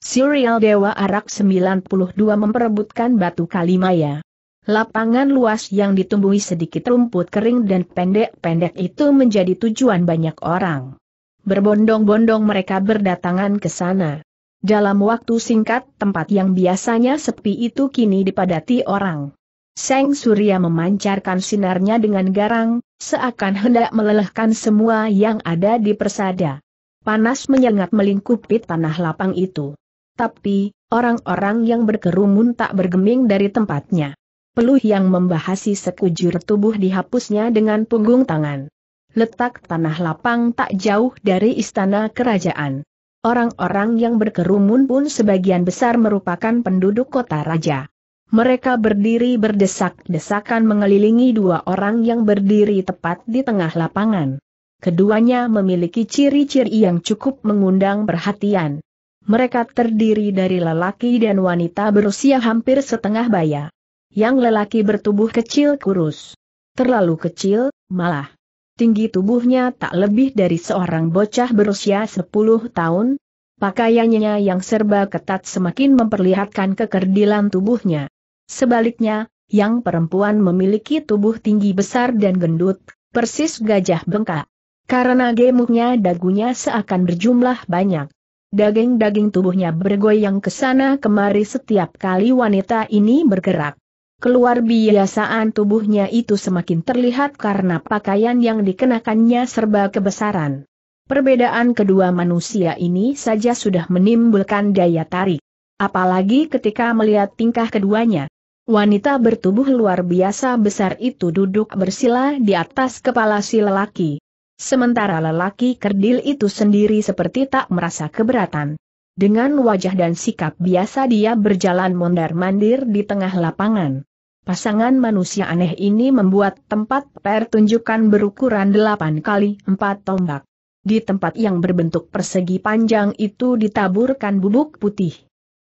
Serial Dewa Arak 92 memperebutkan batu Kalimaya. Lapangan luas yang ditumbuhi sedikit rumput kering dan pendek-pendek itu menjadi tujuan banyak orang. Berbondong-bondong mereka berdatangan ke sana. Dalam waktu singkat tempat yang biasanya sepi itu kini dipadati orang. Seng Surya memancarkan sinarnya dengan garang, seakan hendak melelehkan semua yang ada di persada. Panas menyengat melingkupi tanah lapang itu. Tapi, orang-orang yang berkerumun tak bergeming dari tempatnya. Peluh yang membahasi sekujur tubuh dihapusnya dengan punggung tangan. Letak tanah lapang tak jauh dari istana kerajaan. Orang-orang yang berkerumun pun sebagian besar merupakan penduduk kota raja. Mereka berdiri berdesak-desakan mengelilingi dua orang yang berdiri tepat di tengah lapangan. Keduanya memiliki ciri-ciri yang cukup mengundang perhatian. Mereka terdiri dari lelaki dan wanita berusia hampir setengah baya. Yang lelaki bertubuh kecil kurus. Terlalu kecil, malah. Tinggi tubuhnya tak lebih dari seorang bocah berusia 10 tahun. Pakaiannya yang serba ketat semakin memperlihatkan kekerdilan tubuhnya. Sebaliknya, yang perempuan memiliki tubuh tinggi besar dan gendut, persis gajah bengkak. Karena gemuknya dagunya seakan berjumlah banyak. Daging-daging tubuhnya bergoyang ke sana kemari setiap kali wanita ini bergerak. Keluar biasaan tubuhnya itu semakin terlihat karena pakaian yang dikenakannya serba kebesaran. Perbedaan kedua manusia ini saja sudah menimbulkan daya tarik. Apalagi ketika melihat tingkah keduanya. Wanita bertubuh luar biasa besar itu duduk bersila di atas kepala si lelaki. Sementara lelaki kerdil itu sendiri seperti tak merasa keberatan. Dengan wajah dan sikap biasa dia berjalan mondar-mandir di tengah lapangan. Pasangan manusia aneh ini membuat tempat pertunjukan berukuran 8 kali 4 tombak. Di tempat yang berbentuk persegi panjang itu ditaburkan bubuk putih.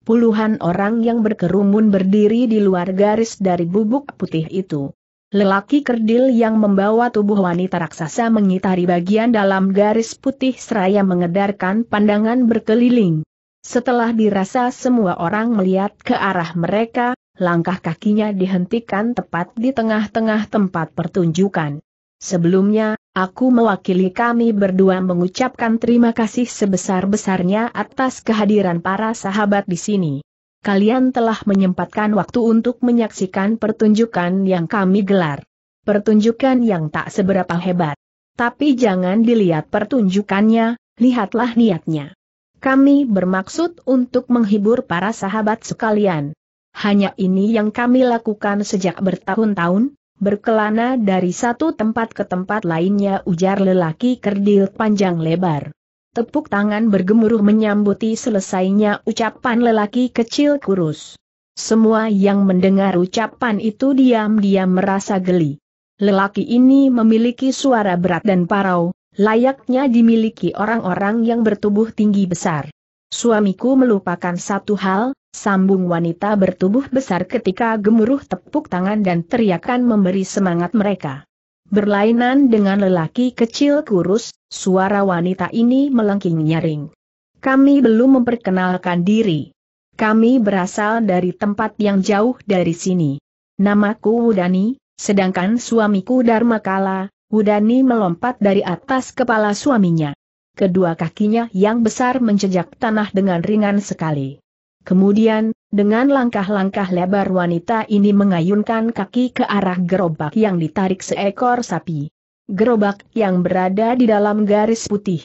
Puluhan orang yang berkerumun berdiri di luar garis dari bubuk putih itu. Lelaki kerdil yang membawa tubuh wanita raksasa mengitari bagian dalam garis putih seraya mengedarkan pandangan berkeliling. Setelah dirasa semua orang melihat ke arah mereka, langkah kakinya dihentikan tepat di tengah-tengah tempat pertunjukan. Sebelumnya, aku mewakili kami berdua mengucapkan terima kasih sebesar-besarnya atas kehadiran para sahabat di sini kalian telah menyempatkan waktu untuk menyaksikan pertunjukan yang kami gelar. Pertunjukan yang tak seberapa hebat. Tapi jangan dilihat pertunjukannya, lihatlah niatnya. Kami bermaksud untuk menghibur para sahabat sekalian. Hanya ini yang kami lakukan sejak bertahun-tahun, berkelana dari satu tempat ke tempat lainnya ujar lelaki kerdil panjang lebar. Tepuk tangan bergemuruh menyambuti selesainya ucapan lelaki kecil kurus. Semua yang mendengar ucapan itu diam-diam merasa geli. Lelaki ini memiliki suara berat dan parau, layaknya dimiliki orang-orang yang bertubuh tinggi besar. Suamiku melupakan satu hal, sambung wanita bertubuh besar ketika gemuruh tepuk tangan dan teriakan memberi semangat mereka. Berlainan dengan lelaki kecil kurus, suara wanita ini melengking nyaring. Kami belum memperkenalkan diri. Kami berasal dari tempat yang jauh dari sini. Namaku Wudani, sedangkan suamiku Dharma Kala. Wudani melompat dari atas kepala suaminya. Kedua kakinya yang besar menjejak tanah dengan ringan sekali. Kemudian, dengan langkah-langkah lebar wanita ini mengayunkan kaki ke arah gerobak yang ditarik seekor sapi. Gerobak yang berada di dalam garis putih.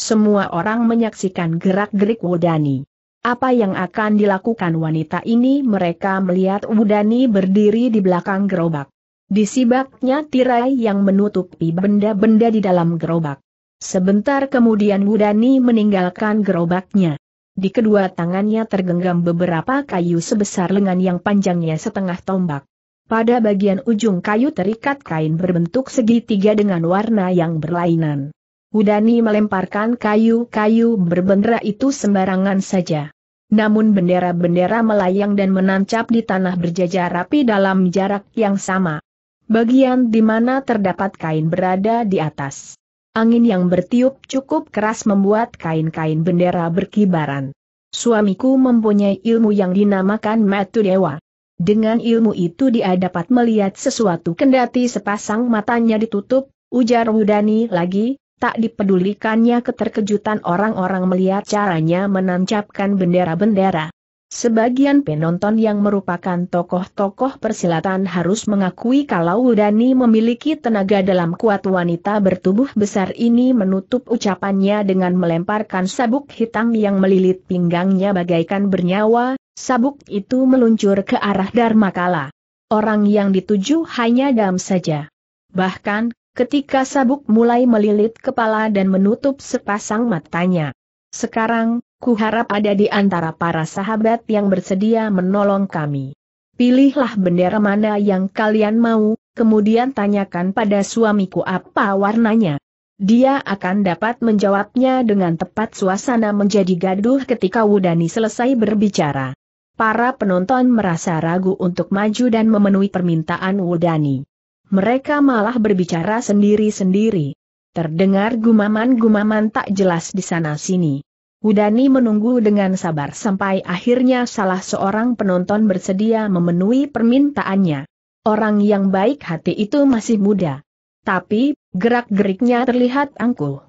Semua orang menyaksikan gerak-gerik Wudani. Apa yang akan dilakukan wanita ini mereka melihat Wudani berdiri di belakang gerobak. Disibaknya tirai yang menutupi benda-benda di dalam gerobak. Sebentar kemudian Wudani meninggalkan gerobaknya. Di kedua tangannya tergenggam beberapa kayu sebesar lengan yang panjangnya setengah tombak. Pada bagian ujung kayu terikat kain berbentuk segitiga dengan warna yang berlainan. Udani melemparkan kayu-kayu berbendera itu sembarangan saja. Namun bendera-bendera melayang dan menancap di tanah berjajar rapi dalam jarak yang sama. Bagian di mana terdapat kain berada di atas. Angin yang bertiup cukup keras membuat kain-kain bendera berkibaran. Suamiku mempunyai ilmu yang dinamakan Matu Dewa. Dengan ilmu itu dia dapat melihat sesuatu kendati sepasang matanya ditutup, ujar Wudani lagi, tak dipedulikannya keterkejutan orang-orang melihat caranya menancapkan bendera-bendera. Sebagian penonton yang merupakan tokoh-tokoh persilatan harus mengakui kalau Udani memiliki tenaga dalam kuat wanita bertubuh besar ini menutup ucapannya dengan melemparkan sabuk hitam yang melilit pinggangnya bagaikan bernyawa, sabuk itu meluncur ke arah Dharma Kala, Orang yang dituju hanya Dam saja. Bahkan, ketika sabuk mulai melilit kepala dan menutup sepasang matanya. Sekarang, kuharap ada di antara para sahabat yang bersedia menolong kami. Pilihlah bendera mana yang kalian mau, kemudian tanyakan pada suamiku apa warnanya. Dia akan dapat menjawabnya dengan tepat suasana menjadi gaduh ketika Wudani selesai berbicara. Para penonton merasa ragu untuk maju dan memenuhi permintaan Wudani. Mereka malah berbicara sendiri-sendiri. Terdengar gumaman-gumaman tak jelas di sana-sini. Hudani menunggu dengan sabar sampai akhirnya salah seorang penonton bersedia memenuhi permintaannya. Orang yang baik hati itu masih muda. Tapi, gerak-geriknya terlihat angkuh.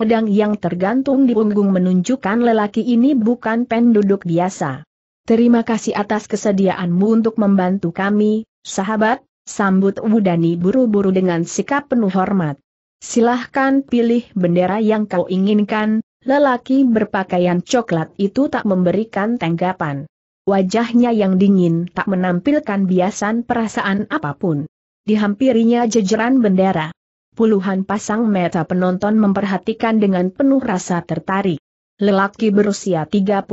Pedang yang tergantung di punggung menunjukkan lelaki ini bukan penduduk biasa. Terima kasih atas kesediaanmu untuk membantu kami, sahabat, sambut Wudani buru-buru dengan sikap penuh hormat. Silahkan pilih bendera yang kau inginkan, Lelaki berpakaian coklat itu tak memberikan tanggapan. Wajahnya yang dingin tak menampilkan biasan perasaan apapun. Dihampirinya jejeran bendera. Puluhan pasang mata penonton memperhatikan dengan penuh rasa tertarik. Lelaki berusia 35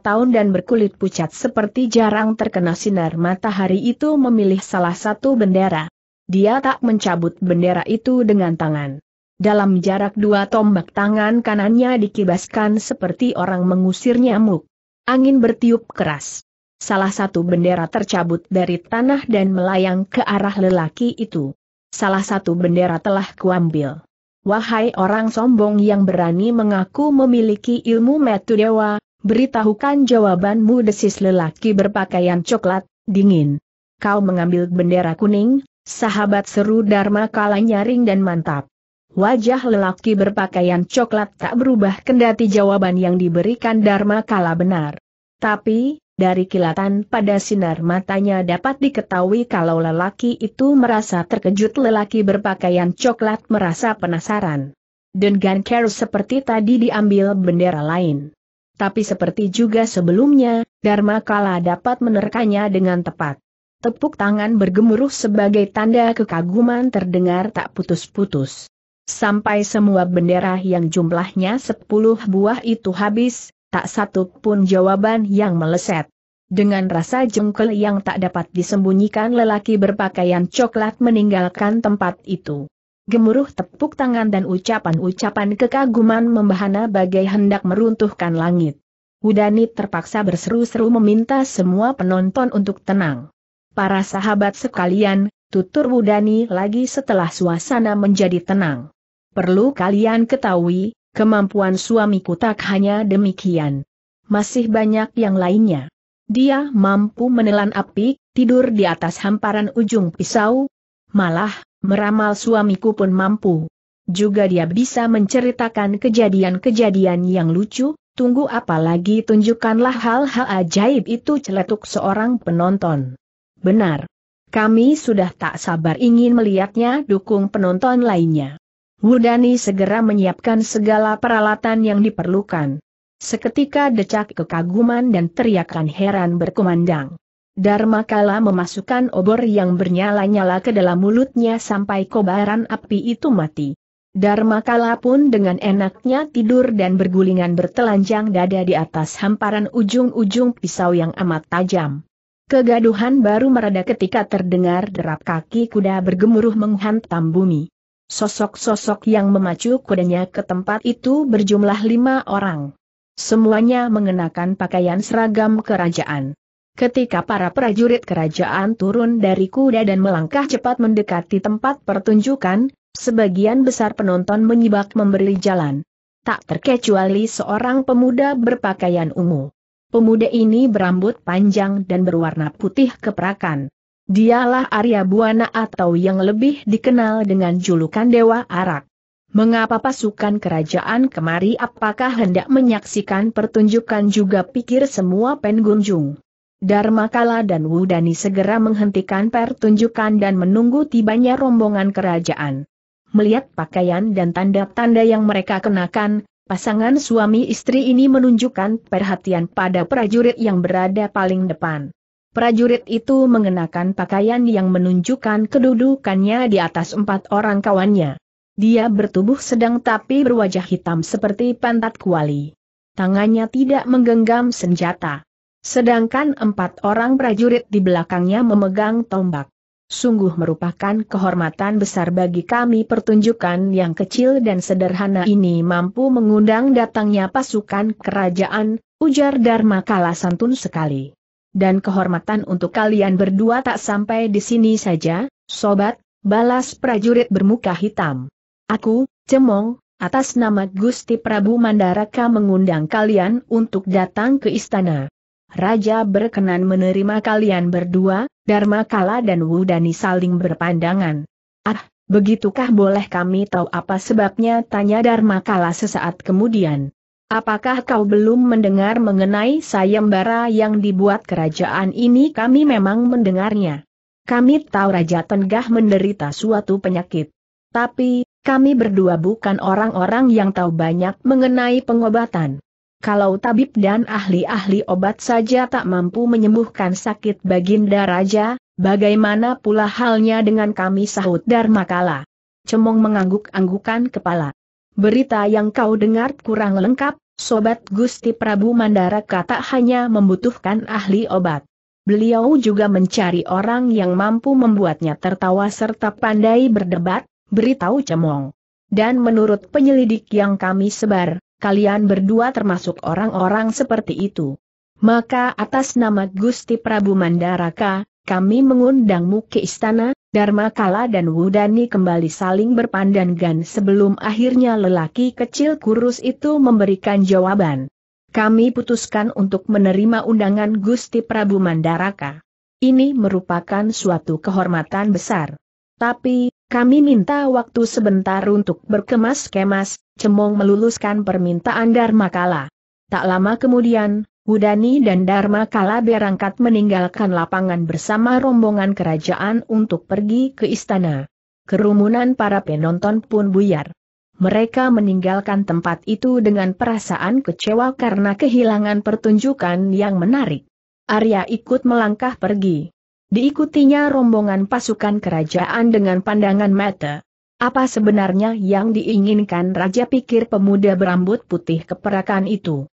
tahun dan berkulit pucat seperti jarang terkena sinar matahari itu memilih salah satu bendera. Dia tak mencabut bendera itu dengan tangan dalam jarak dua tombak tangan kanannya dikibaskan seperti orang mengusir nyamuk. Angin bertiup keras. Salah satu bendera tercabut dari tanah dan melayang ke arah lelaki itu. Salah satu bendera telah kuambil. Wahai orang sombong yang berani mengaku memiliki ilmu dewa, beritahukan jawabanmu desis lelaki berpakaian coklat, dingin. Kau mengambil bendera kuning, sahabat seru Dharma kala nyaring dan mantap. Wajah lelaki berpakaian coklat tak berubah kendati jawaban yang diberikan Dharma kala benar. Tapi, dari kilatan pada sinar matanya dapat diketahui kalau lelaki itu merasa terkejut lelaki berpakaian coklat merasa penasaran. Dengan care seperti tadi diambil bendera lain. Tapi seperti juga sebelumnya, Dharma Kala dapat menerkanya dengan tepat. Tepuk tangan bergemuruh sebagai tanda kekaguman terdengar tak putus-putus. Sampai semua bendera yang jumlahnya sepuluh buah itu habis, tak satu pun jawaban yang meleset. Dengan rasa jengkel yang tak dapat disembunyikan lelaki berpakaian coklat meninggalkan tempat itu. Gemuruh tepuk tangan dan ucapan-ucapan kekaguman membahana bagai hendak meruntuhkan langit. Hudani terpaksa berseru-seru meminta semua penonton untuk tenang. Para sahabat sekalian, tutur Hudani lagi setelah suasana menjadi tenang. Perlu kalian ketahui, kemampuan suamiku tak hanya demikian. Masih banyak yang lainnya. Dia mampu menelan api, tidur di atas hamparan ujung pisau. Malah, meramal suamiku pun mampu. Juga dia bisa menceritakan kejadian-kejadian yang lucu, tunggu apalagi tunjukkanlah hal-hal ajaib itu celetuk seorang penonton. Benar. Kami sudah tak sabar ingin melihatnya dukung penonton lainnya. Wudani segera menyiapkan segala peralatan yang diperlukan. Seketika decak kekaguman dan teriakan heran berkumandang. Dharma Kala memasukkan obor yang bernyala-nyala ke dalam mulutnya sampai kobaran api itu mati. Dharma Kala pun dengan enaknya tidur dan bergulingan bertelanjang dada di atas hamparan ujung-ujung pisau yang amat tajam. Kegaduhan baru mereda ketika terdengar derap kaki kuda bergemuruh menghantam bumi. Sosok-sosok yang memacu kudanya ke tempat itu berjumlah lima orang. Semuanya mengenakan pakaian seragam kerajaan. Ketika para prajurit kerajaan turun dari kuda dan melangkah cepat mendekati tempat pertunjukan, sebagian besar penonton menyibak memberi jalan. Tak terkecuali seorang pemuda berpakaian ungu. Pemuda ini berambut panjang dan berwarna putih keperakan. Dialah Arya Buana atau yang lebih dikenal dengan julukan Dewa Arak. Mengapa pasukan kerajaan kemari apakah hendak menyaksikan pertunjukan juga pikir semua pengunjung. Dharmakala dan Wudani segera menghentikan pertunjukan dan menunggu tibanya rombongan kerajaan. Melihat pakaian dan tanda-tanda yang mereka kenakan, pasangan suami istri ini menunjukkan perhatian pada prajurit yang berada paling depan. Prajurit itu mengenakan pakaian yang menunjukkan kedudukannya di atas empat orang kawannya. Dia bertubuh sedang tapi berwajah hitam seperti pantat kuali. Tangannya tidak menggenggam senjata. Sedangkan empat orang prajurit di belakangnya memegang tombak. Sungguh merupakan kehormatan besar bagi kami pertunjukan yang kecil dan sederhana ini mampu mengundang datangnya pasukan kerajaan, ujar Dharma Kala santun sekali dan kehormatan untuk kalian berdua tak sampai di sini saja, sobat, balas prajurit bermuka hitam. Aku, Cemong, atas nama Gusti Prabu Mandaraka mengundang kalian untuk datang ke istana. Raja berkenan menerima kalian berdua, Dharma Kala dan Wudani saling berpandangan. Ah, Begitukah boleh kami tahu apa sebabnya? Tanya Dharma Kala sesaat kemudian. Apakah kau belum mendengar mengenai sayembara yang dibuat kerajaan ini? Kami memang mendengarnya. Kami tahu Raja Tenggah menderita suatu penyakit. Tapi, kami berdua bukan orang-orang yang tahu banyak mengenai pengobatan. Kalau tabib dan ahli-ahli obat saja tak mampu menyembuhkan sakit baginda raja, bagaimana pula halnya dengan kami sahut Dharmakala? Cemong mengangguk-anggukan kepala. Berita yang kau dengar kurang lengkap, Sobat Gusti Prabu Mandara. Kata hanya membutuhkan ahli obat. Beliau juga mencari orang yang mampu membuatnya tertawa serta pandai berdebat, beritahu Cemong. Dan menurut penyelidik yang kami sebar, kalian berdua termasuk orang-orang seperti itu. Maka atas nama Gusti Prabu Mandaraka, kami mengundangmu ke istana, Dharma Kala dan Wudani kembali saling berpandangan sebelum akhirnya lelaki kecil kurus itu memberikan jawaban. Kami putuskan untuk menerima undangan Gusti Prabu Mandaraka. Ini merupakan suatu kehormatan besar. Tapi, kami minta waktu sebentar untuk berkemas-kemas, cemong meluluskan permintaan Dharma Kala. Tak lama kemudian, Udani dan Dharma Kala berangkat meninggalkan lapangan bersama rombongan kerajaan untuk pergi ke istana. Kerumunan para penonton pun buyar. Mereka meninggalkan tempat itu dengan perasaan kecewa karena kehilangan pertunjukan yang menarik. Arya ikut melangkah pergi. Diikutinya rombongan pasukan kerajaan dengan pandangan mata. Apa sebenarnya yang diinginkan Raja pikir pemuda berambut putih keperakan itu?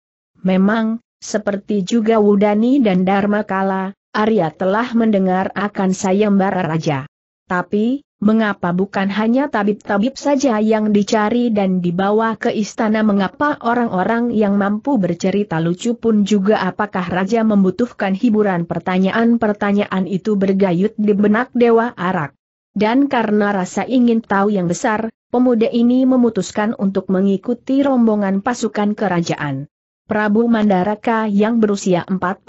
Memang, seperti juga Wudani dan Dharma Kala, Arya telah mendengar akan sayembara raja. Tapi, mengapa bukan hanya tabib-tabib saja yang dicari dan dibawa ke istana mengapa orang-orang yang mampu bercerita lucu pun juga apakah raja membutuhkan hiburan pertanyaan-pertanyaan itu bergayut di benak Dewa Arak. Dan karena rasa ingin tahu yang besar, pemuda ini memutuskan untuk mengikuti rombongan pasukan kerajaan. Prabu Mandaraka yang berusia 45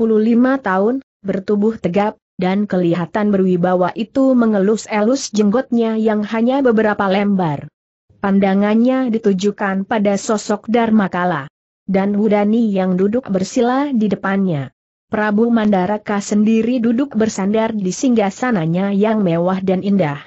tahun, bertubuh tegap, dan kelihatan berwibawa itu mengelus-elus jenggotnya yang hanya beberapa lembar. Pandangannya ditujukan pada sosok Dharma Kala dan Hudani yang duduk bersila di depannya. Prabu Mandaraka sendiri duduk bersandar di singgasananya yang mewah dan indah.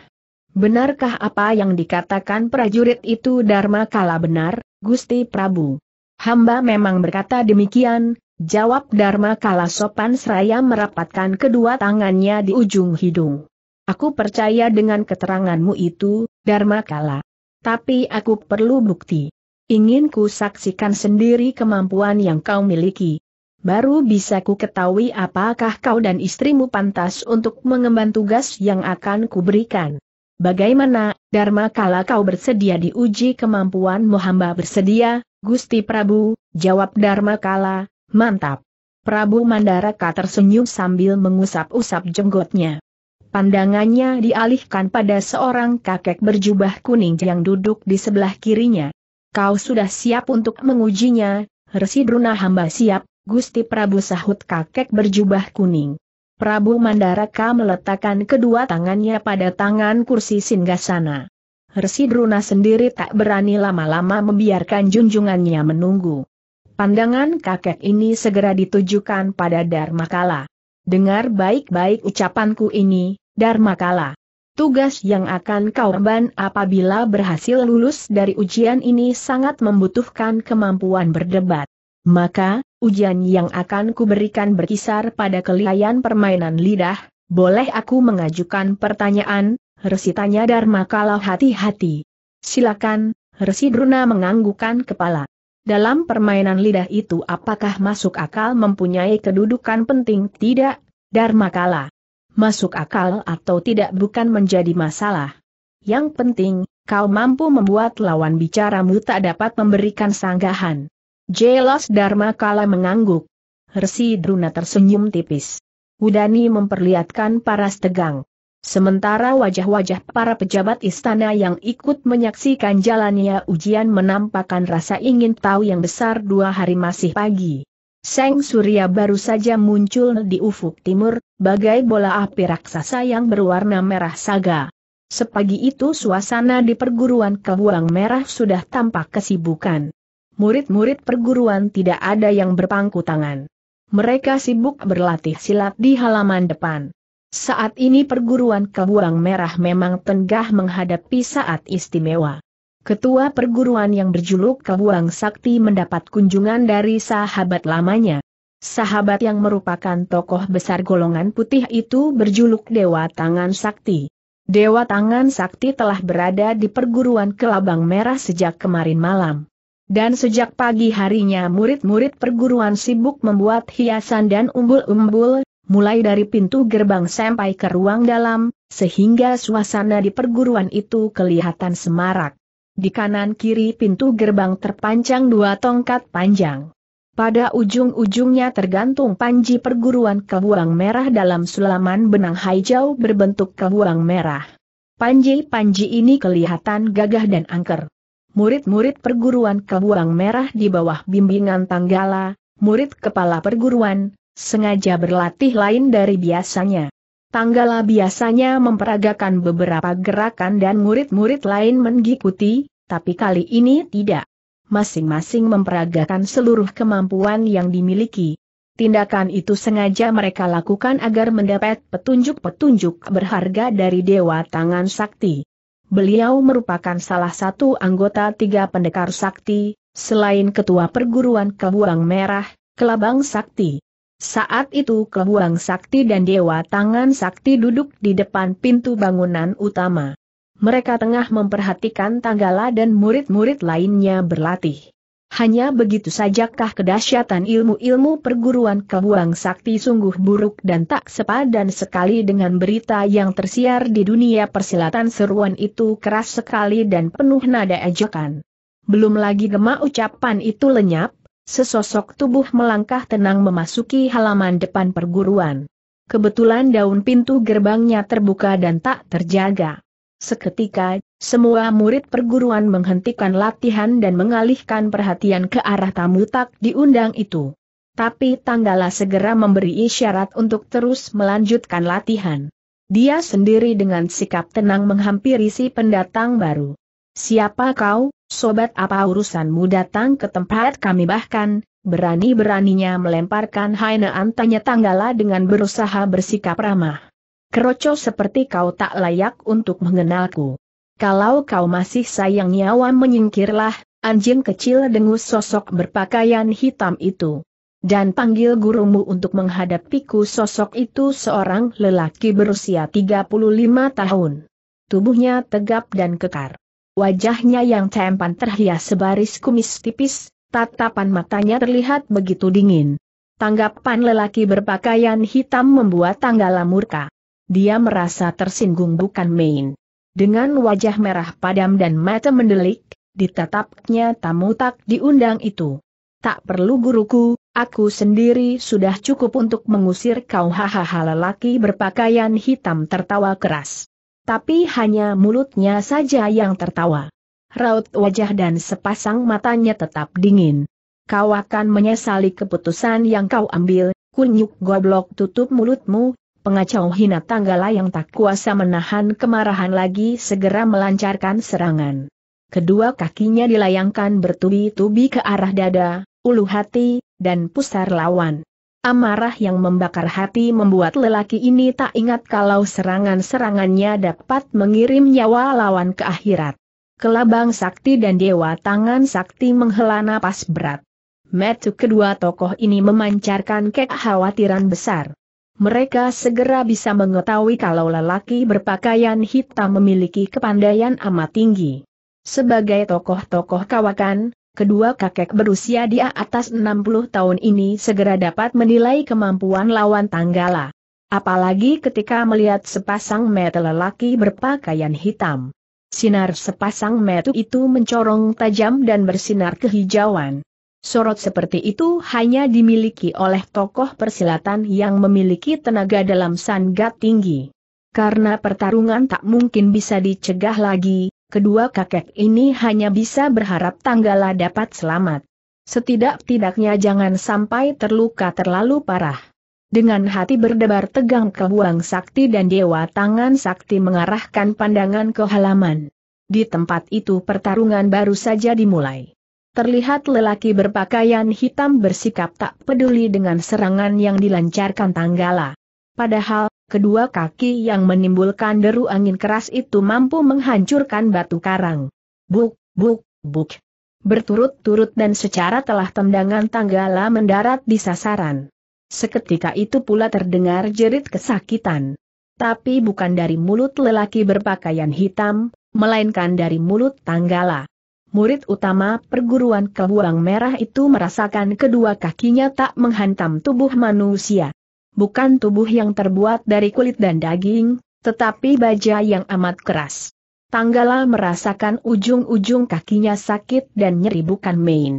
Benarkah apa yang dikatakan prajurit itu Dharma Kala benar, Gusti Prabu? Hamba memang berkata demikian, jawab Dharma kala sopan seraya merapatkan kedua tangannya di ujung hidung. Aku percaya dengan keteranganmu itu, Dharma kala. Tapi aku perlu bukti. Ingin ku saksikan sendiri kemampuan yang kau miliki. Baru bisa ku ketahui apakah kau dan istrimu pantas untuk mengemban tugas yang akan kuberikan. Bagaimana, Dharma kala kau bersedia diuji kemampuanmu hamba bersedia, Gusti Prabu, jawab Dharma Kala, mantap. Prabu Mandaraka tersenyum sambil mengusap-usap jenggotnya. Pandangannya dialihkan pada seorang kakek berjubah kuning yang duduk di sebelah kirinya. Kau sudah siap untuk mengujinya, Resi Druna hamba siap, Gusti Prabu sahut kakek berjubah kuning. Prabu Mandaraka meletakkan kedua tangannya pada tangan kursi singgasana. Resi Bruna sendiri tak berani lama-lama membiarkan junjungannya menunggu. Pandangan kakek ini segera ditujukan pada Darmakala. Dengar baik-baik ucapanku ini, Darmakala. Tugas yang akan kau emban apabila berhasil lulus dari ujian ini sangat membutuhkan kemampuan berdebat. Maka, ujian yang akan kuberikan berkisar pada kelihayan permainan lidah, boleh aku mengajukan pertanyaan, Resi tanya Dharma kalau hati-hati. Silakan, Resi Bruna menganggukkan kepala. Dalam permainan lidah itu apakah masuk akal mempunyai kedudukan penting tidak, Dharma kala. Masuk akal atau tidak bukan menjadi masalah. Yang penting, kau mampu membuat lawan bicaramu tak dapat memberikan sanggahan. Jelas Dharma kala mengangguk. Resi Bruna tersenyum tipis. Udani memperlihatkan paras tegang. Sementara wajah-wajah para pejabat istana yang ikut menyaksikan jalannya ujian menampakkan rasa ingin tahu yang besar dua hari masih pagi. Seng Surya baru saja muncul di ufuk timur, bagai bola api raksasa yang berwarna merah saga. Sepagi itu suasana di perguruan kebuang merah sudah tampak kesibukan. Murid-murid perguruan tidak ada yang berpangku tangan. Mereka sibuk berlatih silat di halaman depan. Saat ini perguruan Kebuang Merah memang tengah menghadapi saat istimewa. Ketua perguruan yang berjuluk Kebuang Sakti mendapat kunjungan dari sahabat lamanya. Sahabat yang merupakan tokoh besar golongan putih itu berjuluk Dewa Tangan Sakti. Dewa Tangan Sakti telah berada di perguruan Kelabang Merah sejak kemarin malam. Dan sejak pagi harinya murid-murid perguruan sibuk membuat hiasan dan umbul-umbul mulai dari pintu gerbang sampai ke ruang dalam, sehingga suasana di perguruan itu kelihatan semarak. Di kanan kiri pintu gerbang terpanjang dua tongkat panjang. Pada ujung-ujungnya tergantung panji perguruan kebuang merah dalam sulaman benang hijau berbentuk kebuang merah. Panji-panji ini kelihatan gagah dan angker. Murid-murid perguruan kebuang merah di bawah bimbingan Tanggala, murid kepala perguruan, sengaja berlatih lain dari biasanya. Tanggala biasanya memperagakan beberapa gerakan dan murid-murid lain mengikuti, tapi kali ini tidak. Masing-masing memperagakan seluruh kemampuan yang dimiliki. Tindakan itu sengaja mereka lakukan agar mendapat petunjuk-petunjuk berharga dari Dewa Tangan Sakti. Beliau merupakan salah satu anggota tiga pendekar sakti, selain ketua perguruan Kebuang Merah, Kelabang Sakti. Saat itu Kehuang Sakti dan Dewa Tangan Sakti duduk di depan pintu bangunan utama. Mereka tengah memperhatikan Tanggala dan murid-murid lainnya berlatih. Hanya begitu sajakah kedahsyatan ilmu-ilmu perguruan Kehuang Sakti sungguh buruk dan tak sepadan sekali dengan berita yang tersiar di dunia persilatan seruan itu keras sekali dan penuh nada ejekan. Belum lagi gema ucapan itu lenyap, Sesosok tubuh melangkah tenang memasuki halaman depan perguruan. Kebetulan daun pintu gerbangnya terbuka dan tak terjaga. Seketika, semua murid perguruan menghentikan latihan dan mengalihkan perhatian ke arah tamu tak diundang itu. Tapi Tanggala segera memberi isyarat untuk terus melanjutkan latihan. Dia sendiri dengan sikap tenang menghampiri si pendatang baru. Siapa kau, sobat apa urusanmu datang ke tempat kami bahkan, berani-beraninya melemparkan Haina tanya Tanggala dengan berusaha bersikap ramah. Keroco seperti kau tak layak untuk mengenalku. Kalau kau masih sayang nyawa menyingkirlah, anjing kecil dengus sosok berpakaian hitam itu. Dan panggil gurumu untuk menghadapiku sosok itu seorang lelaki berusia 35 tahun. Tubuhnya tegap dan kekar. Wajahnya yang tampan terhias sebaris kumis tipis, tatapan matanya terlihat begitu dingin. Tanggapan lelaki berpakaian hitam membuat Tanggala murka. Dia merasa tersinggung bukan main. Dengan wajah merah padam dan mata mendelik, ditatapnya tamu tak diundang itu. Tak perlu guruku, aku sendiri sudah cukup untuk mengusir kau hahaha lelaki berpakaian hitam tertawa keras. Tapi hanya mulutnya saja yang tertawa. Raut wajah dan sepasang matanya tetap dingin. Kau akan menyesali keputusan yang kau ambil, kunyuk goblok tutup mulutmu, pengacau hina tanggala yang tak kuasa menahan kemarahan lagi segera melancarkan serangan. Kedua kakinya dilayangkan bertubi-tubi ke arah dada, ulu hati, dan pusar lawan. Amarah yang membakar hati membuat lelaki ini tak ingat kalau serangan-serangannya dapat mengirim nyawa lawan ke akhirat. Kelabang sakti dan dewa tangan sakti menghela napas berat. Metu kedua tokoh ini memancarkan kekhawatiran besar. Mereka segera bisa mengetahui kalau lelaki berpakaian hitam memiliki kepandaian amat tinggi. Sebagai tokoh-tokoh kawakan, kedua kakek berusia di atas 60 tahun ini segera dapat menilai kemampuan lawan Tanggala. Apalagi ketika melihat sepasang mata lelaki berpakaian hitam. Sinar sepasang mata itu mencorong tajam dan bersinar kehijauan. Sorot seperti itu hanya dimiliki oleh tokoh persilatan yang memiliki tenaga dalam sangat tinggi. Karena pertarungan tak mungkin bisa dicegah lagi, kedua kakek ini hanya bisa berharap Tanggala dapat selamat. Setidak-tidaknya jangan sampai terluka terlalu parah. Dengan hati berdebar tegang kebuang sakti dan dewa tangan sakti mengarahkan pandangan ke halaman. Di tempat itu pertarungan baru saja dimulai. Terlihat lelaki berpakaian hitam bersikap tak peduli dengan serangan yang dilancarkan Tanggala. Padahal, kedua kaki yang menimbulkan deru angin keras itu mampu menghancurkan batu karang. Buk, buk, buk. Berturut-turut dan secara telah tendangan tanggala mendarat di sasaran. Seketika itu pula terdengar jerit kesakitan. Tapi bukan dari mulut lelaki berpakaian hitam, melainkan dari mulut tanggala. Murid utama perguruan kebuang merah itu merasakan kedua kakinya tak menghantam tubuh manusia bukan tubuh yang terbuat dari kulit dan daging, tetapi baja yang amat keras. Tanggala merasakan ujung-ujung kakinya sakit dan nyeri bukan main.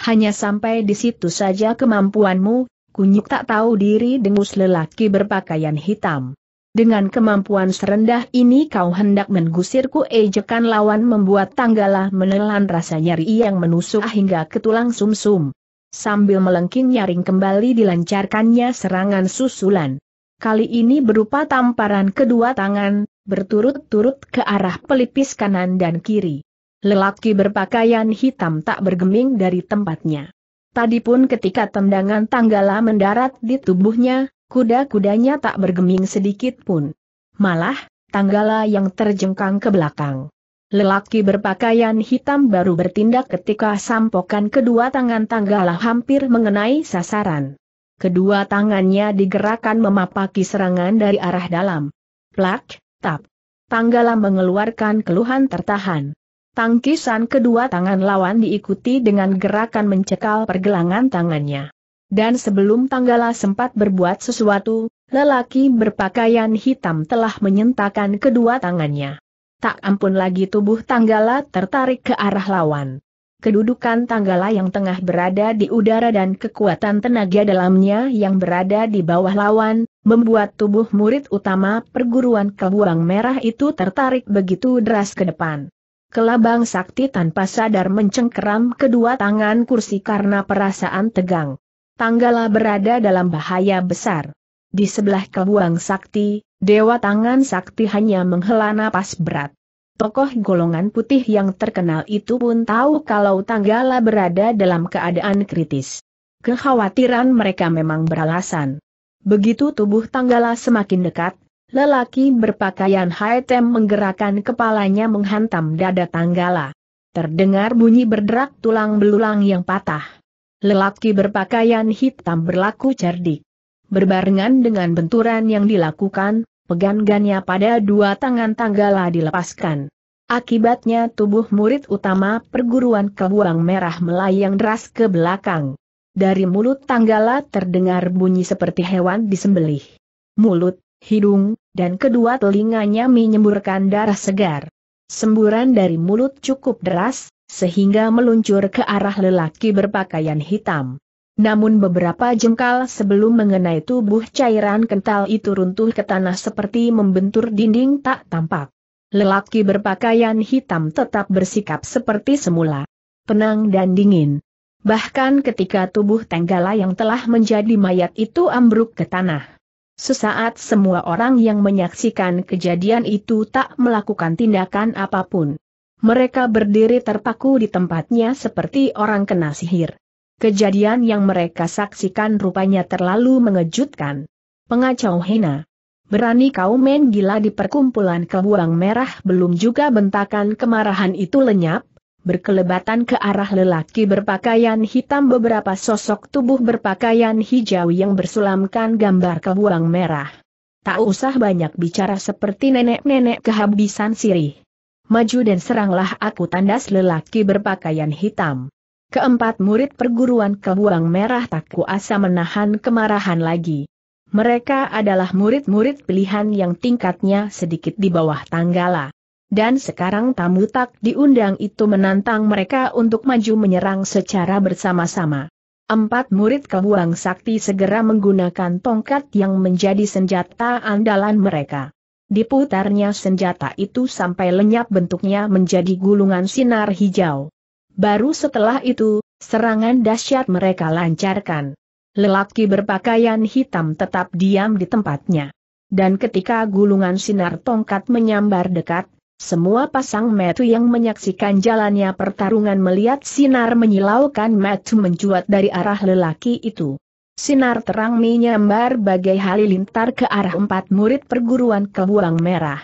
Hanya sampai di situ saja kemampuanmu, kunyuk tak tahu diri dengus lelaki berpakaian hitam. Dengan kemampuan serendah ini kau hendak menggusirku ejekan lawan membuat Tanggala menelan rasa nyeri yang menusuk hingga ke tulang sumsum. -sum. Sambil melengking nyaring kembali dilancarkannya serangan susulan. Kali ini berupa tamparan kedua tangan, berturut-turut ke arah pelipis kanan dan kiri. Lelaki berpakaian hitam tak bergeming dari tempatnya. Tadi pun ketika tendangan tanggala mendarat di tubuhnya, kuda-kudanya tak bergeming sedikit pun. Malah, tanggala yang terjengkang ke belakang. Lelaki berpakaian hitam baru bertindak ketika sampokan kedua tangan Tanggala hampir mengenai sasaran. Kedua tangannya digerakkan memapaki serangan dari arah dalam. Plak, tap. Tanggala mengeluarkan keluhan tertahan. Tangkisan kedua tangan lawan diikuti dengan gerakan mencekal pergelangan tangannya. Dan sebelum Tanggala sempat berbuat sesuatu, lelaki berpakaian hitam telah menyentakan kedua tangannya tak ampun lagi tubuh Tanggala tertarik ke arah lawan. Kedudukan Tanggala yang tengah berada di udara dan kekuatan tenaga dalamnya yang berada di bawah lawan, membuat tubuh murid utama perguruan kebuang merah itu tertarik begitu deras ke depan. Kelabang sakti tanpa sadar mencengkeram kedua tangan kursi karena perasaan tegang. Tanggala berada dalam bahaya besar. Di sebelah kebuang sakti, Dewa Tangan Sakti hanya menghela napas berat. Tokoh golongan putih yang terkenal itu pun tahu kalau Tanggala berada dalam keadaan kritis. Kekhawatiran mereka memang beralasan. Begitu tubuh Tanggala semakin dekat, lelaki berpakaian haitem menggerakkan kepalanya menghantam dada Tanggala. Terdengar bunyi berderak tulang belulang yang patah. Lelaki berpakaian hitam berlaku cerdik. Berbarengan dengan benturan yang dilakukan, pegangannya pada dua tangan Tanggala dilepaskan. Akibatnya tubuh murid utama perguruan kebuang merah melayang deras ke belakang. Dari mulut Tanggala terdengar bunyi seperti hewan disembelih. Mulut, hidung, dan kedua telinganya menyemburkan darah segar. Semburan dari mulut cukup deras, sehingga meluncur ke arah lelaki berpakaian hitam. Namun beberapa jengkal sebelum mengenai tubuh cairan kental itu runtuh ke tanah seperti membentur dinding tak tampak. Lelaki berpakaian hitam tetap bersikap seperti semula. Penang dan dingin. Bahkan ketika tubuh Tenggala yang telah menjadi mayat itu ambruk ke tanah. Sesaat semua orang yang menyaksikan kejadian itu tak melakukan tindakan apapun. Mereka berdiri terpaku di tempatnya seperti orang kena sihir. Kejadian yang mereka saksikan rupanya terlalu mengejutkan. Pengacau hina. Berani kau main gila di perkumpulan kebuang merah belum juga bentakan kemarahan itu lenyap, berkelebatan ke arah lelaki berpakaian hitam beberapa sosok tubuh berpakaian hijau yang bersulamkan gambar kebuang merah. Tak usah banyak bicara seperti nenek-nenek kehabisan sirih. Maju dan seranglah aku tandas lelaki berpakaian hitam. Keempat murid perguruan kebuang merah tak kuasa menahan kemarahan lagi. Mereka adalah murid-murid pilihan yang tingkatnya sedikit di bawah Tanggala. Dan sekarang tamu tak diundang itu menantang mereka untuk maju menyerang secara bersama-sama. Empat murid kebuang sakti segera menggunakan tongkat yang menjadi senjata andalan mereka. Diputarnya senjata itu sampai lenyap bentuknya menjadi gulungan sinar hijau. Baru setelah itu, serangan dahsyat mereka lancarkan. Lelaki berpakaian hitam tetap diam di tempatnya. Dan ketika gulungan sinar tongkat menyambar dekat, semua pasang metu yang menyaksikan jalannya pertarungan melihat sinar menyilaukan metu mencuat dari arah lelaki itu. Sinar terang menyambar bagai halilintar ke arah empat murid perguruan kebuang merah.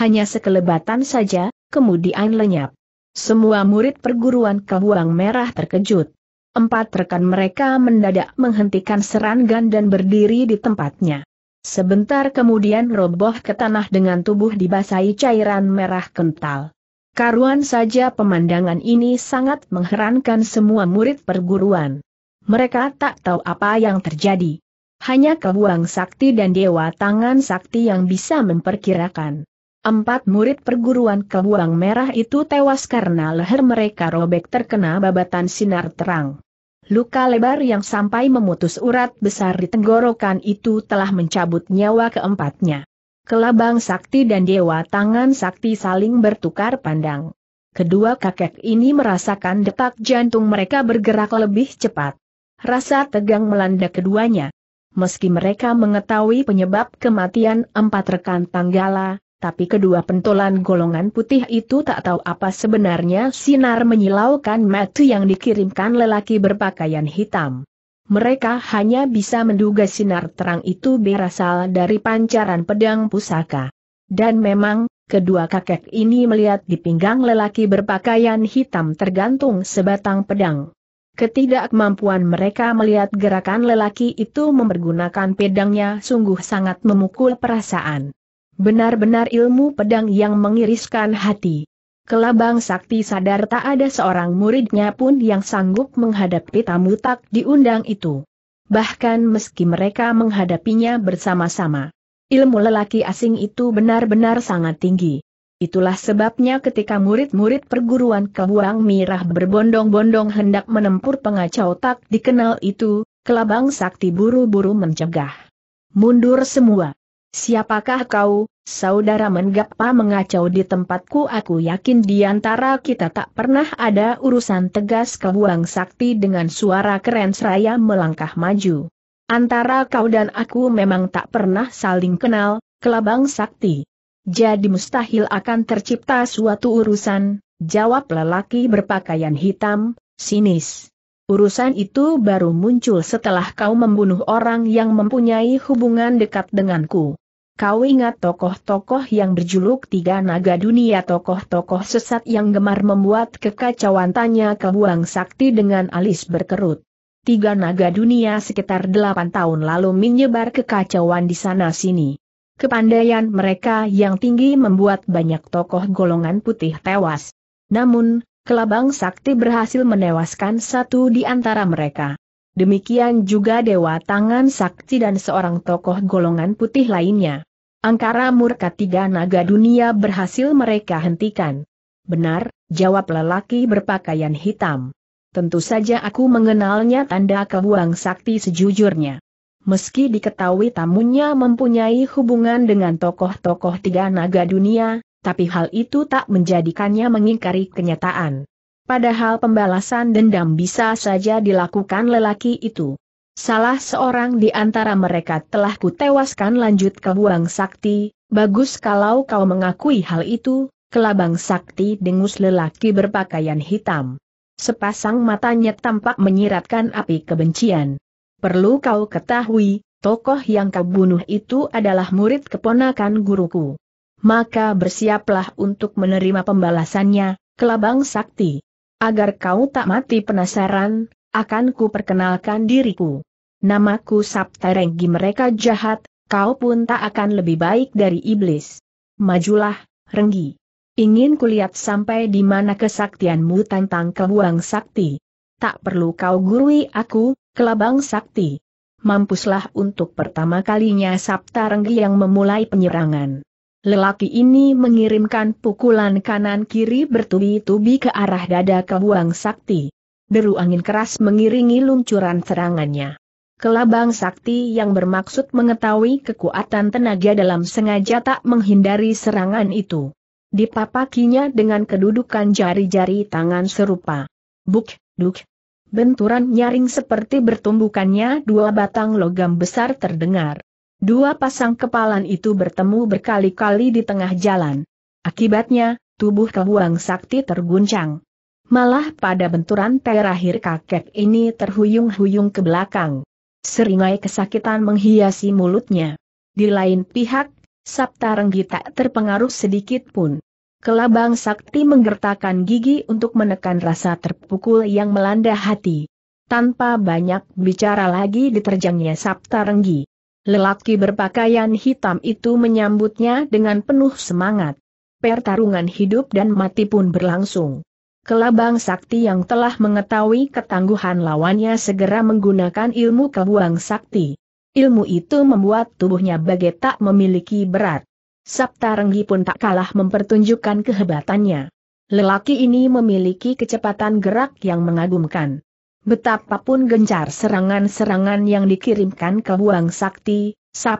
Hanya sekelebatan saja, kemudian lenyap. Semua murid perguruan Kebuang Merah terkejut. Empat rekan mereka mendadak menghentikan serangan dan berdiri di tempatnya. Sebentar kemudian roboh ke tanah dengan tubuh dibasahi cairan merah kental. Karuan saja pemandangan ini sangat mengherankan semua murid perguruan. Mereka tak tahu apa yang terjadi. Hanya kebuang sakti dan dewa tangan sakti yang bisa memperkirakan. Empat murid perguruan kebuang merah itu tewas karena leher mereka robek terkena babatan sinar terang. Luka lebar yang sampai memutus urat besar di tenggorokan itu telah mencabut nyawa keempatnya. Kelabang Sakti dan Dewa Tangan Sakti saling bertukar pandang. Kedua kakek ini merasakan detak jantung mereka bergerak lebih cepat. Rasa tegang melanda keduanya. Meski mereka mengetahui penyebab kematian empat rekan Tanggala, tapi kedua pentolan golongan putih itu tak tahu apa sebenarnya sinar menyilaukan mata yang dikirimkan lelaki berpakaian hitam. Mereka hanya bisa menduga sinar terang itu berasal dari pancaran pedang pusaka. Dan memang, kedua kakek ini melihat di pinggang lelaki berpakaian hitam tergantung sebatang pedang. Ketidakmampuan mereka melihat gerakan lelaki itu mempergunakan pedangnya sungguh sangat memukul perasaan. Benar-benar ilmu pedang yang mengiriskan hati. Kelabang Sakti sadar tak ada seorang muridnya pun yang sanggup menghadapi tamu tak diundang itu. Bahkan meski mereka menghadapinya bersama-sama. Ilmu lelaki asing itu benar-benar sangat tinggi. Itulah sebabnya ketika murid-murid perguruan Kebuang Mirah berbondong-bondong hendak menempur pengacau tak dikenal itu, Kelabang Sakti buru-buru mencegah. Mundur semua. Siapakah kau, saudara Menggapa mengacau di tempatku aku yakin di antara kita tak pernah ada urusan tegas kebuang sakti dengan suara keren seraya melangkah maju. Antara kau dan aku memang tak pernah saling kenal, kelabang sakti. Jadi mustahil akan tercipta suatu urusan, jawab lelaki berpakaian hitam, sinis. Urusan itu baru muncul setelah kau membunuh orang yang mempunyai hubungan dekat denganku. Kau ingat tokoh-tokoh yang berjuluk tiga naga dunia tokoh-tokoh sesat yang gemar membuat kekacauan tanya kebuang sakti dengan alis berkerut. Tiga naga dunia sekitar delapan tahun lalu menyebar kekacauan di sana-sini. Kepandaian mereka yang tinggi membuat banyak tokoh golongan putih tewas. Namun, Kelabang Sakti berhasil menewaskan satu di antara mereka. Demikian juga Dewa Tangan Sakti dan seorang tokoh golongan putih lainnya. Angkara murka tiga naga dunia berhasil mereka hentikan. Benar, jawab lelaki berpakaian hitam. Tentu saja aku mengenalnya tanda kebuang sakti sejujurnya. Meski diketahui tamunya mempunyai hubungan dengan tokoh-tokoh tiga naga dunia, tapi hal itu tak menjadikannya mengingkari kenyataan. Padahal pembalasan dendam bisa saja dilakukan lelaki itu. Salah seorang di antara mereka telah kutewaskan lanjut ke Buang Sakti, bagus kalau kau mengakui hal itu, kelabang Sakti dengus lelaki berpakaian hitam. Sepasang matanya tampak menyiratkan api kebencian. Perlu kau ketahui, tokoh yang kau bunuh itu adalah murid keponakan guruku. Maka bersiaplah untuk menerima pembalasannya, kelabang Sakti. Agar kau tak mati penasaran, akan ku perkenalkan diriku. Namaku Renggi mereka jahat, kau pun tak akan lebih baik dari iblis. Majulah, Renggi. Ingin kulihat sampai di mana kesaktianmu tentang kebuang sakti. Tak perlu kau gurui aku, kelabang sakti. Mampuslah untuk pertama kalinya Sabta Renggi yang memulai penyerangan. Lelaki ini mengirimkan pukulan kanan-kiri bertubi-tubi ke arah dada kebuang sakti. Deru angin keras mengiringi luncuran serangannya. Kelabang sakti yang bermaksud mengetahui kekuatan tenaga dalam sengaja tak menghindari serangan itu. Dipapakinya dengan kedudukan jari-jari tangan serupa. Buk, duk. Benturan nyaring seperti bertumbukannya dua batang logam besar terdengar. Dua pasang kepalan itu bertemu berkali-kali di tengah jalan. Akibatnya, tubuh kebuang sakti terguncang. Malah pada benturan terakhir kakek ini terhuyung-huyung ke belakang. Seringai kesakitan menghiasi mulutnya. Di lain pihak, Sabta Renggi tak terpengaruh sedikit pun. Kelabang Sakti menggertakkan gigi untuk menekan rasa terpukul yang melanda hati. Tanpa banyak bicara lagi diterjangnya Sabta Renggi. Lelaki berpakaian hitam itu menyambutnya dengan penuh semangat. Pertarungan hidup dan mati pun berlangsung. Kelabang Sakti yang telah mengetahui ketangguhan lawannya segera menggunakan ilmu kebuang sakti. Ilmu itu membuat tubuhnya bagai tak memiliki berat. Renggi pun tak kalah mempertunjukkan kehebatannya. Lelaki ini memiliki kecepatan gerak yang mengagumkan. Betapapun gencar serangan-serangan yang dikirimkan ke Buang Sakti,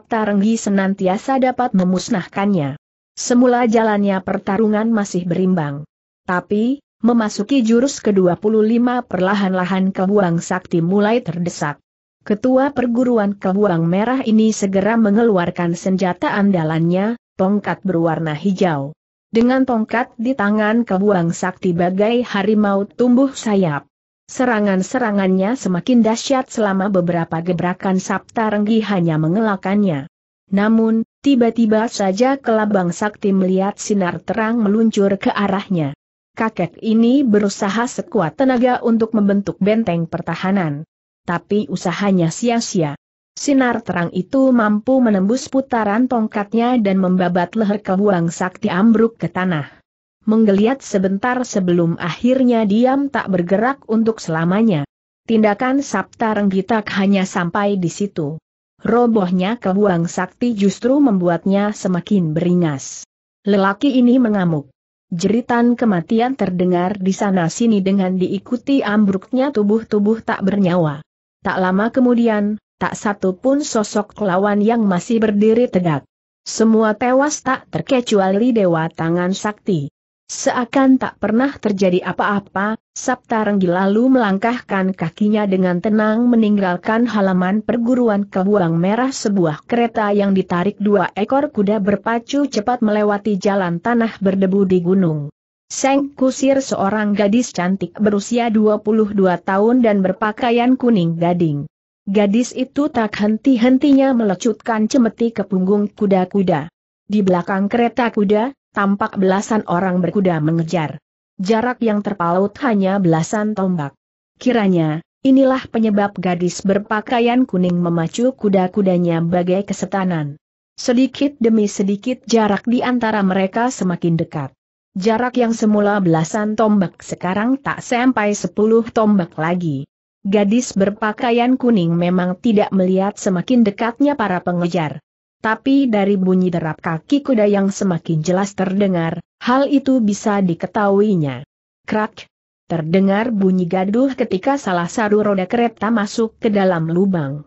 Renggi senantiasa dapat memusnahkannya. Semula jalannya pertarungan masih berimbang. Tapi, Memasuki jurus ke-25 perlahan-lahan kebuang sakti mulai terdesak. Ketua perguruan kebuang merah ini segera mengeluarkan senjata andalannya, tongkat berwarna hijau. Dengan tongkat di tangan kebuang sakti bagai harimau tumbuh sayap. Serangan-serangannya semakin dahsyat selama beberapa gebrakan Sabta Renggi hanya mengelakannya. Namun, tiba-tiba saja kelabang sakti melihat sinar terang meluncur ke arahnya kakek ini berusaha sekuat tenaga untuk membentuk benteng pertahanan. Tapi usahanya sia-sia. Sinar terang itu mampu menembus putaran tongkatnya dan membabat leher kebuang sakti ambruk ke tanah. Menggeliat sebentar sebelum akhirnya diam tak bergerak untuk selamanya. Tindakan Sabta Renggitak hanya sampai di situ. Robohnya kebuang sakti justru membuatnya semakin beringas. Lelaki ini mengamuk. Jeritan kematian terdengar di sana-sini dengan diikuti ambruknya tubuh-tubuh tak bernyawa. Tak lama kemudian, tak satu pun sosok lawan yang masih berdiri tegak. Semua tewas tak terkecuali Dewa Tangan Sakti. Seakan tak pernah terjadi apa-apa, Sabta Renggi lalu melangkahkan kakinya dengan tenang meninggalkan halaman perguruan kebuang merah sebuah kereta yang ditarik dua ekor kuda berpacu cepat melewati jalan tanah berdebu di gunung. Seng Kusir seorang gadis cantik berusia 22 tahun dan berpakaian kuning gading. Gadis itu tak henti-hentinya melecutkan cemeti ke punggung kuda-kuda. Di belakang kereta kuda, Tampak belasan orang berkuda mengejar. Jarak yang terpaut hanya belasan tombak. Kiranya, inilah penyebab gadis berpakaian kuning memacu kuda-kudanya bagai kesetanan. Sedikit demi sedikit jarak di antara mereka semakin dekat. Jarak yang semula belasan tombak sekarang tak sampai sepuluh tombak lagi. Gadis berpakaian kuning memang tidak melihat semakin dekatnya para pengejar tapi dari bunyi derap kaki kuda yang semakin jelas terdengar, hal itu bisa diketahuinya. Krak! Terdengar bunyi gaduh ketika salah satu roda kereta masuk ke dalam lubang.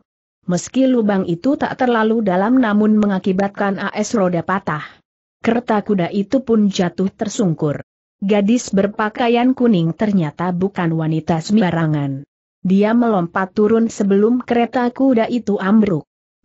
Meski lubang itu tak terlalu dalam namun mengakibatkan AS roda patah. Kereta kuda itu pun jatuh tersungkur. Gadis berpakaian kuning ternyata bukan wanita sembarangan. Dia melompat turun sebelum kereta kuda itu ambruk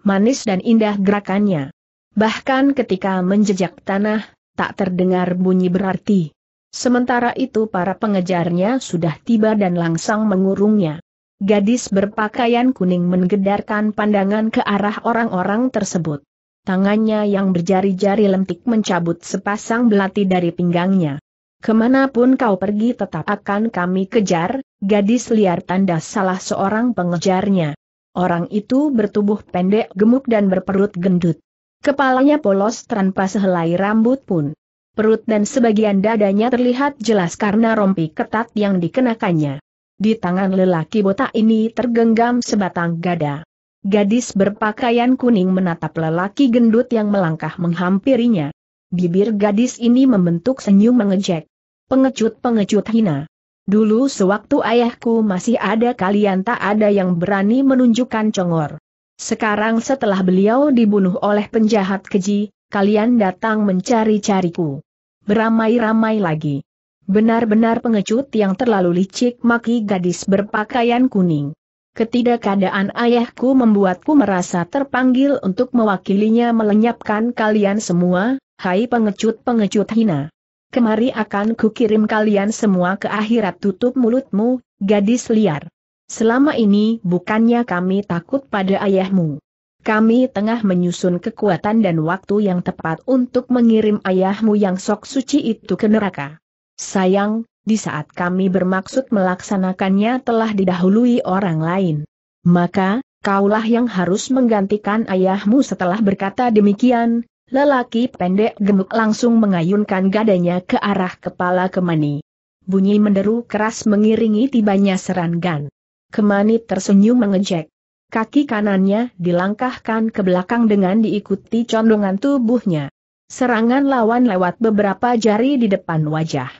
manis dan indah gerakannya. Bahkan ketika menjejak tanah, tak terdengar bunyi berarti. Sementara itu para pengejarnya sudah tiba dan langsung mengurungnya. Gadis berpakaian kuning menggedarkan pandangan ke arah orang-orang tersebut. Tangannya yang berjari-jari lentik mencabut sepasang belati dari pinggangnya. Kemanapun kau pergi tetap akan kami kejar, gadis liar tanda salah seorang pengejarnya. Orang itu bertubuh pendek, gemuk dan berperut gendut. Kepalanya polos tanpa sehelai rambut pun. Perut dan sebagian dadanya terlihat jelas karena rompi ketat yang dikenakannya. Di tangan lelaki botak ini tergenggam sebatang gada. Gadis berpakaian kuning menatap lelaki gendut yang melangkah menghampirinya. Bibir gadis ini membentuk senyum mengejek. Pengecut-pengecut hina. Dulu sewaktu ayahku masih ada kalian tak ada yang berani menunjukkan congor. Sekarang setelah beliau dibunuh oleh penjahat keji, kalian datang mencari-cariku. Beramai-ramai lagi. Benar-benar pengecut yang terlalu licik maki gadis berpakaian kuning. Ketidakadaan ayahku membuatku merasa terpanggil untuk mewakilinya melenyapkan kalian semua, hai pengecut-pengecut hina. Kemari akan kukirim kalian semua ke akhirat tutup mulutmu, gadis liar. Selama ini bukannya kami takut pada ayahmu. Kami tengah menyusun kekuatan dan waktu yang tepat untuk mengirim ayahmu yang sok suci itu ke neraka. Sayang, di saat kami bermaksud melaksanakannya telah didahului orang lain. Maka, kaulah yang harus menggantikan ayahmu setelah berkata demikian, Lelaki pendek gemuk langsung mengayunkan gadanya ke arah kepala Kemani. Bunyi menderu keras mengiringi tibanya serangan. Kemani tersenyum mengejek. Kaki kanannya dilangkahkan ke belakang dengan diikuti condongan tubuhnya. Serangan lawan lewat beberapa jari di depan wajah.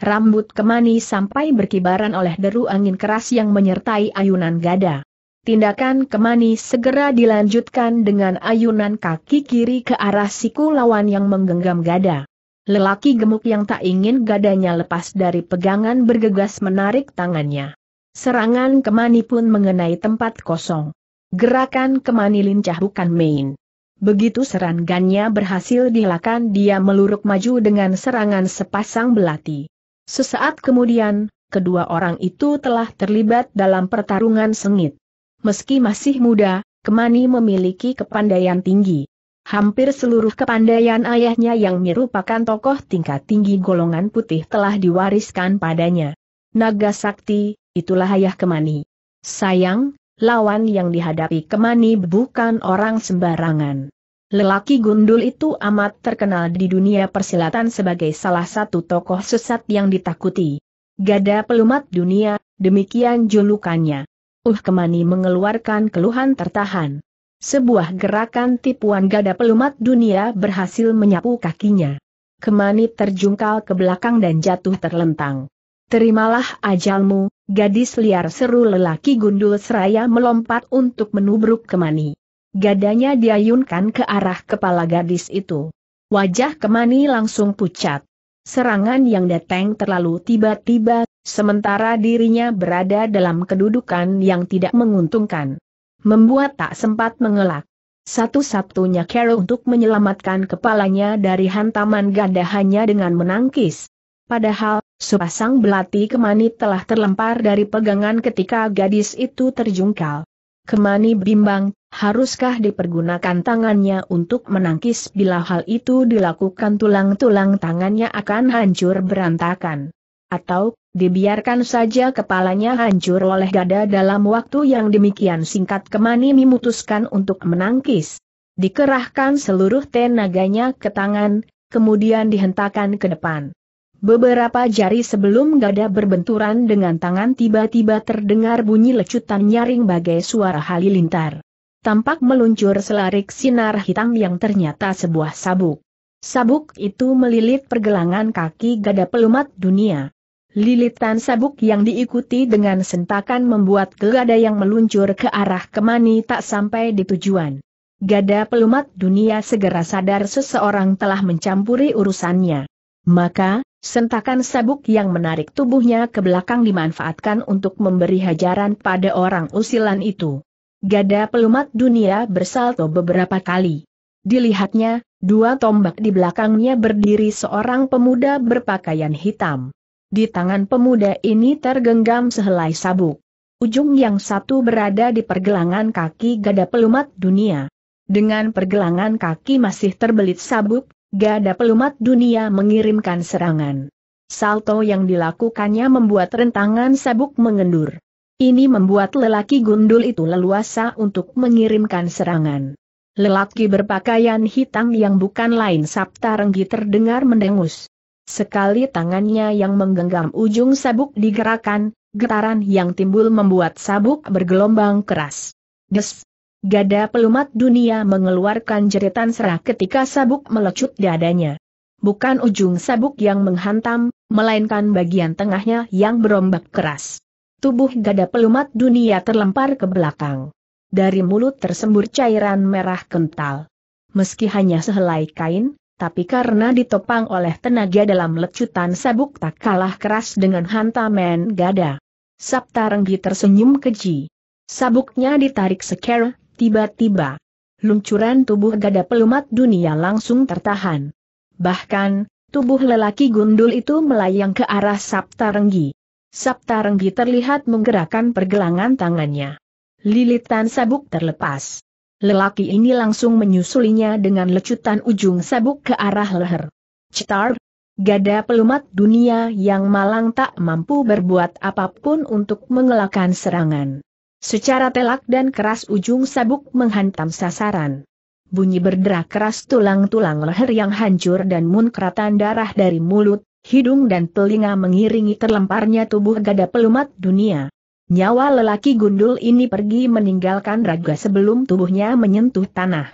Rambut Kemani sampai berkibaran oleh deru angin keras yang menyertai ayunan gada. Tindakan Kemani segera dilanjutkan dengan ayunan kaki kiri ke arah siku lawan yang menggenggam gada. Lelaki gemuk yang tak ingin gadanya lepas dari pegangan bergegas menarik tangannya. Serangan Kemani pun mengenai tempat kosong. Gerakan Kemani lincah bukan main. Begitu serangannya berhasil dilakukan, dia meluruk maju dengan serangan sepasang belati. Sesaat kemudian, kedua orang itu telah terlibat dalam pertarungan sengit. Meski masih muda, Kemani memiliki kepandaian tinggi. Hampir seluruh kepandaian ayahnya yang merupakan tokoh tingkat tinggi golongan putih telah diwariskan padanya. Naga Sakti, itulah ayah Kemani. Sayang, lawan yang dihadapi Kemani bukan orang sembarangan. Lelaki gundul itu amat terkenal di dunia persilatan sebagai salah satu tokoh sesat yang ditakuti. Gada pelumat dunia, demikian julukannya. Uh Kemani mengeluarkan keluhan tertahan. Sebuah gerakan tipuan gada pelumat dunia berhasil menyapu kakinya. Kemani terjungkal ke belakang dan jatuh terlentang. Terimalah ajalmu, gadis liar seru lelaki gundul seraya melompat untuk menubruk Kemani. Gadanya diayunkan ke arah kepala gadis itu. Wajah Kemani langsung pucat. Serangan yang datang terlalu tiba-tiba Sementara dirinya berada dalam kedudukan yang tidak menguntungkan. Membuat tak sempat mengelak. Satu-satunya cara untuk menyelamatkan kepalanya dari hantaman ganda hanya dengan menangkis. Padahal, sepasang belati Kemani telah terlempar dari pegangan ketika gadis itu terjungkal. Kemani bimbang, haruskah dipergunakan tangannya untuk menangkis bila hal itu dilakukan tulang-tulang tangannya akan hancur berantakan. Atau, Dibiarkan saja kepalanya hancur oleh gada dalam waktu yang demikian singkat Kemani memutuskan untuk menangkis. Dikerahkan seluruh tenaganya ke tangan, kemudian dihentakkan ke depan. Beberapa jari sebelum gada berbenturan dengan tangan tiba-tiba terdengar bunyi lecutan nyaring bagai suara halilintar. Tampak meluncur selarik sinar hitam yang ternyata sebuah sabuk. Sabuk itu melilit pergelangan kaki gada pelumat dunia. Lilitan sabuk yang diikuti dengan sentakan membuat gada yang meluncur ke arah kemani tak sampai di tujuan. Gada pelumat dunia segera sadar seseorang telah mencampuri urusannya. Maka, sentakan sabuk yang menarik tubuhnya ke belakang dimanfaatkan untuk memberi hajaran pada orang usilan itu. Gada pelumat dunia bersalto beberapa kali. Dilihatnya, dua tombak di belakangnya berdiri seorang pemuda berpakaian hitam. Di tangan pemuda ini tergenggam sehelai sabuk. Ujung yang satu berada di pergelangan kaki gada pelumat dunia. Dengan pergelangan kaki masih terbelit sabuk, gada pelumat dunia mengirimkan serangan. Salto yang dilakukannya membuat rentangan sabuk mengendur. Ini membuat lelaki gundul itu leluasa untuk mengirimkan serangan. Lelaki berpakaian hitam yang bukan lain Sabta Renggi terdengar mendengus. Sekali tangannya yang menggenggam ujung sabuk digerakkan, getaran yang timbul membuat sabuk bergelombang keras. Des! Gada pelumat dunia mengeluarkan jeritan serah ketika sabuk melecut dadanya. Bukan ujung sabuk yang menghantam, melainkan bagian tengahnya yang berombak keras. Tubuh gada pelumat dunia terlempar ke belakang. Dari mulut tersembur cairan merah kental. Meski hanya sehelai kain, tapi karena ditopang oleh tenaga dalam lecutan sabuk tak kalah keras dengan hantaman gada. Sabta Renggi tersenyum keji. Sabuknya ditarik seker, tiba-tiba. Luncuran tubuh gada pelumat dunia langsung tertahan. Bahkan, tubuh lelaki gundul itu melayang ke arah Sabta Renggi. Sabta Renggi terlihat menggerakkan pergelangan tangannya. Lilitan sabuk terlepas. Lelaki ini langsung menyusulinya dengan lecutan ujung sabuk ke arah leher. Citar, Gada pelumat dunia yang malang tak mampu berbuat apapun untuk mengelakkan serangan. Secara telak dan keras ujung sabuk menghantam sasaran. Bunyi berderak keras tulang-tulang leher yang hancur dan munkratan darah dari mulut, hidung dan telinga mengiringi terlemparnya tubuh gada pelumat dunia. Nyawa lelaki gundul ini pergi meninggalkan raga sebelum tubuhnya menyentuh tanah.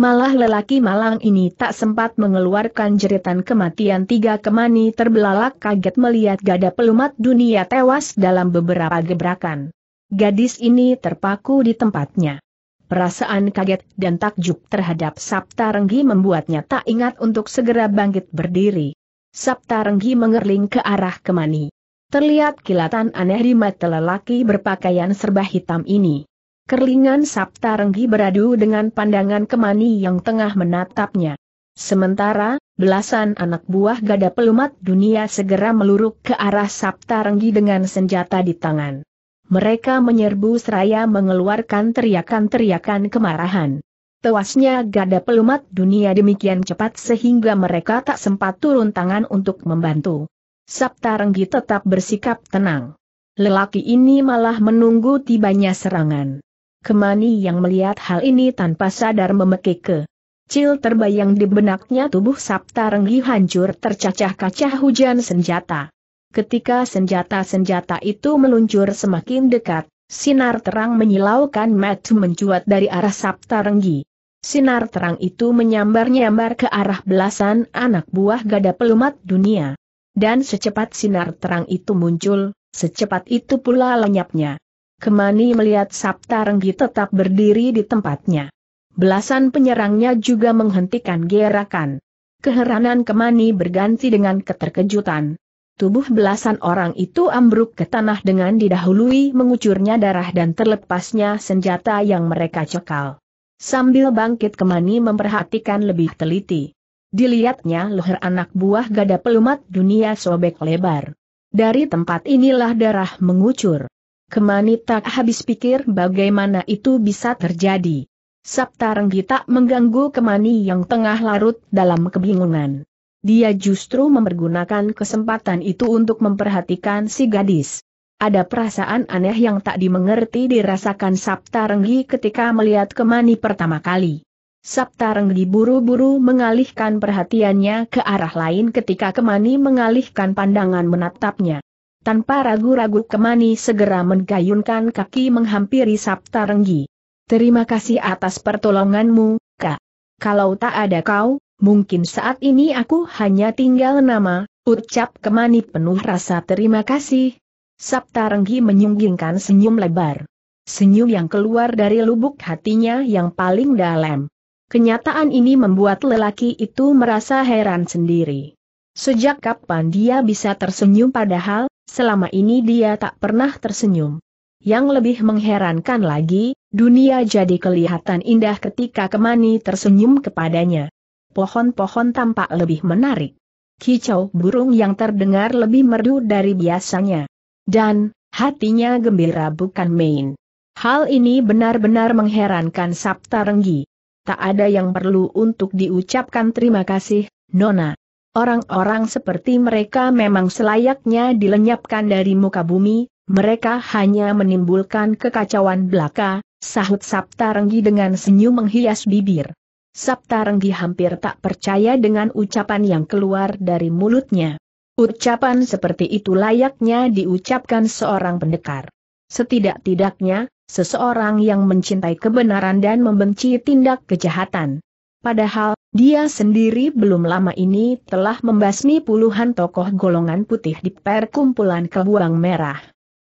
Malah lelaki malang ini tak sempat mengeluarkan jeritan kematian tiga kemani terbelalak kaget melihat gada pelumat dunia tewas dalam beberapa gebrakan. Gadis ini terpaku di tempatnya. Perasaan kaget dan takjub terhadap Sabta Renggi membuatnya tak ingat untuk segera bangkit berdiri. Sabta Renggi mengerling ke arah kemani. Terlihat kilatan aneh di mata lelaki berpakaian serba hitam ini. Kerlingan Sabta Renggi beradu dengan pandangan kemani yang tengah menatapnya. Sementara, belasan anak buah gada pelumat dunia segera meluruk ke arah Sabta Renggi dengan senjata di tangan. Mereka menyerbu seraya mengeluarkan teriakan-teriakan kemarahan. Tewasnya gada pelumat dunia demikian cepat sehingga mereka tak sempat turun tangan untuk membantu. Saptarenggi tetap bersikap tenang. Lelaki ini malah menunggu tibanya serangan. Kemani yang melihat hal ini tanpa sadar memekik ke. Cil terbayang di benaknya tubuh Saptarenggi hancur tercacah kacah hujan senjata. Ketika senjata-senjata itu meluncur semakin dekat, sinar terang menyilaukan matu mencuat dari arah Saptarenggi. Sinar terang itu menyambar-nyambar ke arah belasan anak buah gada pelumat dunia. Dan secepat sinar terang itu muncul, secepat itu pula lenyapnya. Kemani melihat Sabta Renggi tetap berdiri di tempatnya. Belasan penyerangnya juga menghentikan gerakan. Keheranan Kemani berganti dengan keterkejutan. Tubuh belasan orang itu ambruk ke tanah dengan didahului mengucurnya darah dan terlepasnya senjata yang mereka cekal. Sambil bangkit Kemani memperhatikan lebih teliti. Dilihatnya leher anak buah gada pelumat dunia sobek lebar. Dari tempat inilah darah mengucur. Kemani tak habis pikir bagaimana itu bisa terjadi. Sabta Renggi tak mengganggu Kemani yang tengah larut dalam kebingungan. Dia justru mempergunakan kesempatan itu untuk memperhatikan si gadis. Ada perasaan aneh yang tak dimengerti dirasakan Sabta Renggi ketika melihat Kemani pertama kali. Sabta Renggi buru mengalihkan perhatiannya ke arah lain ketika Kemani mengalihkan pandangan menatapnya. Tanpa ragu-ragu Kemani segera menggayunkan kaki menghampiri Saptarenggi. Terima kasih atas pertolonganmu, Kak. Kalau tak ada kau, mungkin saat ini aku hanya tinggal nama, ucap Kemani penuh rasa terima kasih. Saptarenggi menyunggingkan senyum lebar. Senyum yang keluar dari lubuk hatinya yang paling dalam. Kenyataan ini membuat lelaki itu merasa heran sendiri. Sejak kapan dia bisa tersenyum padahal, selama ini dia tak pernah tersenyum. Yang lebih mengherankan lagi, dunia jadi kelihatan indah ketika Kemani tersenyum kepadanya. Pohon-pohon tampak lebih menarik. Kicau burung yang terdengar lebih merdu dari biasanya. Dan, hatinya gembira bukan main. Hal ini benar-benar mengherankan Sabta Renggi tak ada yang perlu untuk diucapkan terima kasih, Nona. Orang-orang seperti mereka memang selayaknya dilenyapkan dari muka bumi, mereka hanya menimbulkan kekacauan belaka, sahut Sabta Renggi dengan senyum menghias bibir. Sabta Renggi hampir tak percaya dengan ucapan yang keluar dari mulutnya. Ucapan seperti itu layaknya diucapkan seorang pendekar. Setidak-tidaknya, seseorang yang mencintai kebenaran dan membenci tindak kejahatan. Padahal, dia sendiri belum lama ini telah membasmi puluhan tokoh golongan putih di perkumpulan kebuang merah.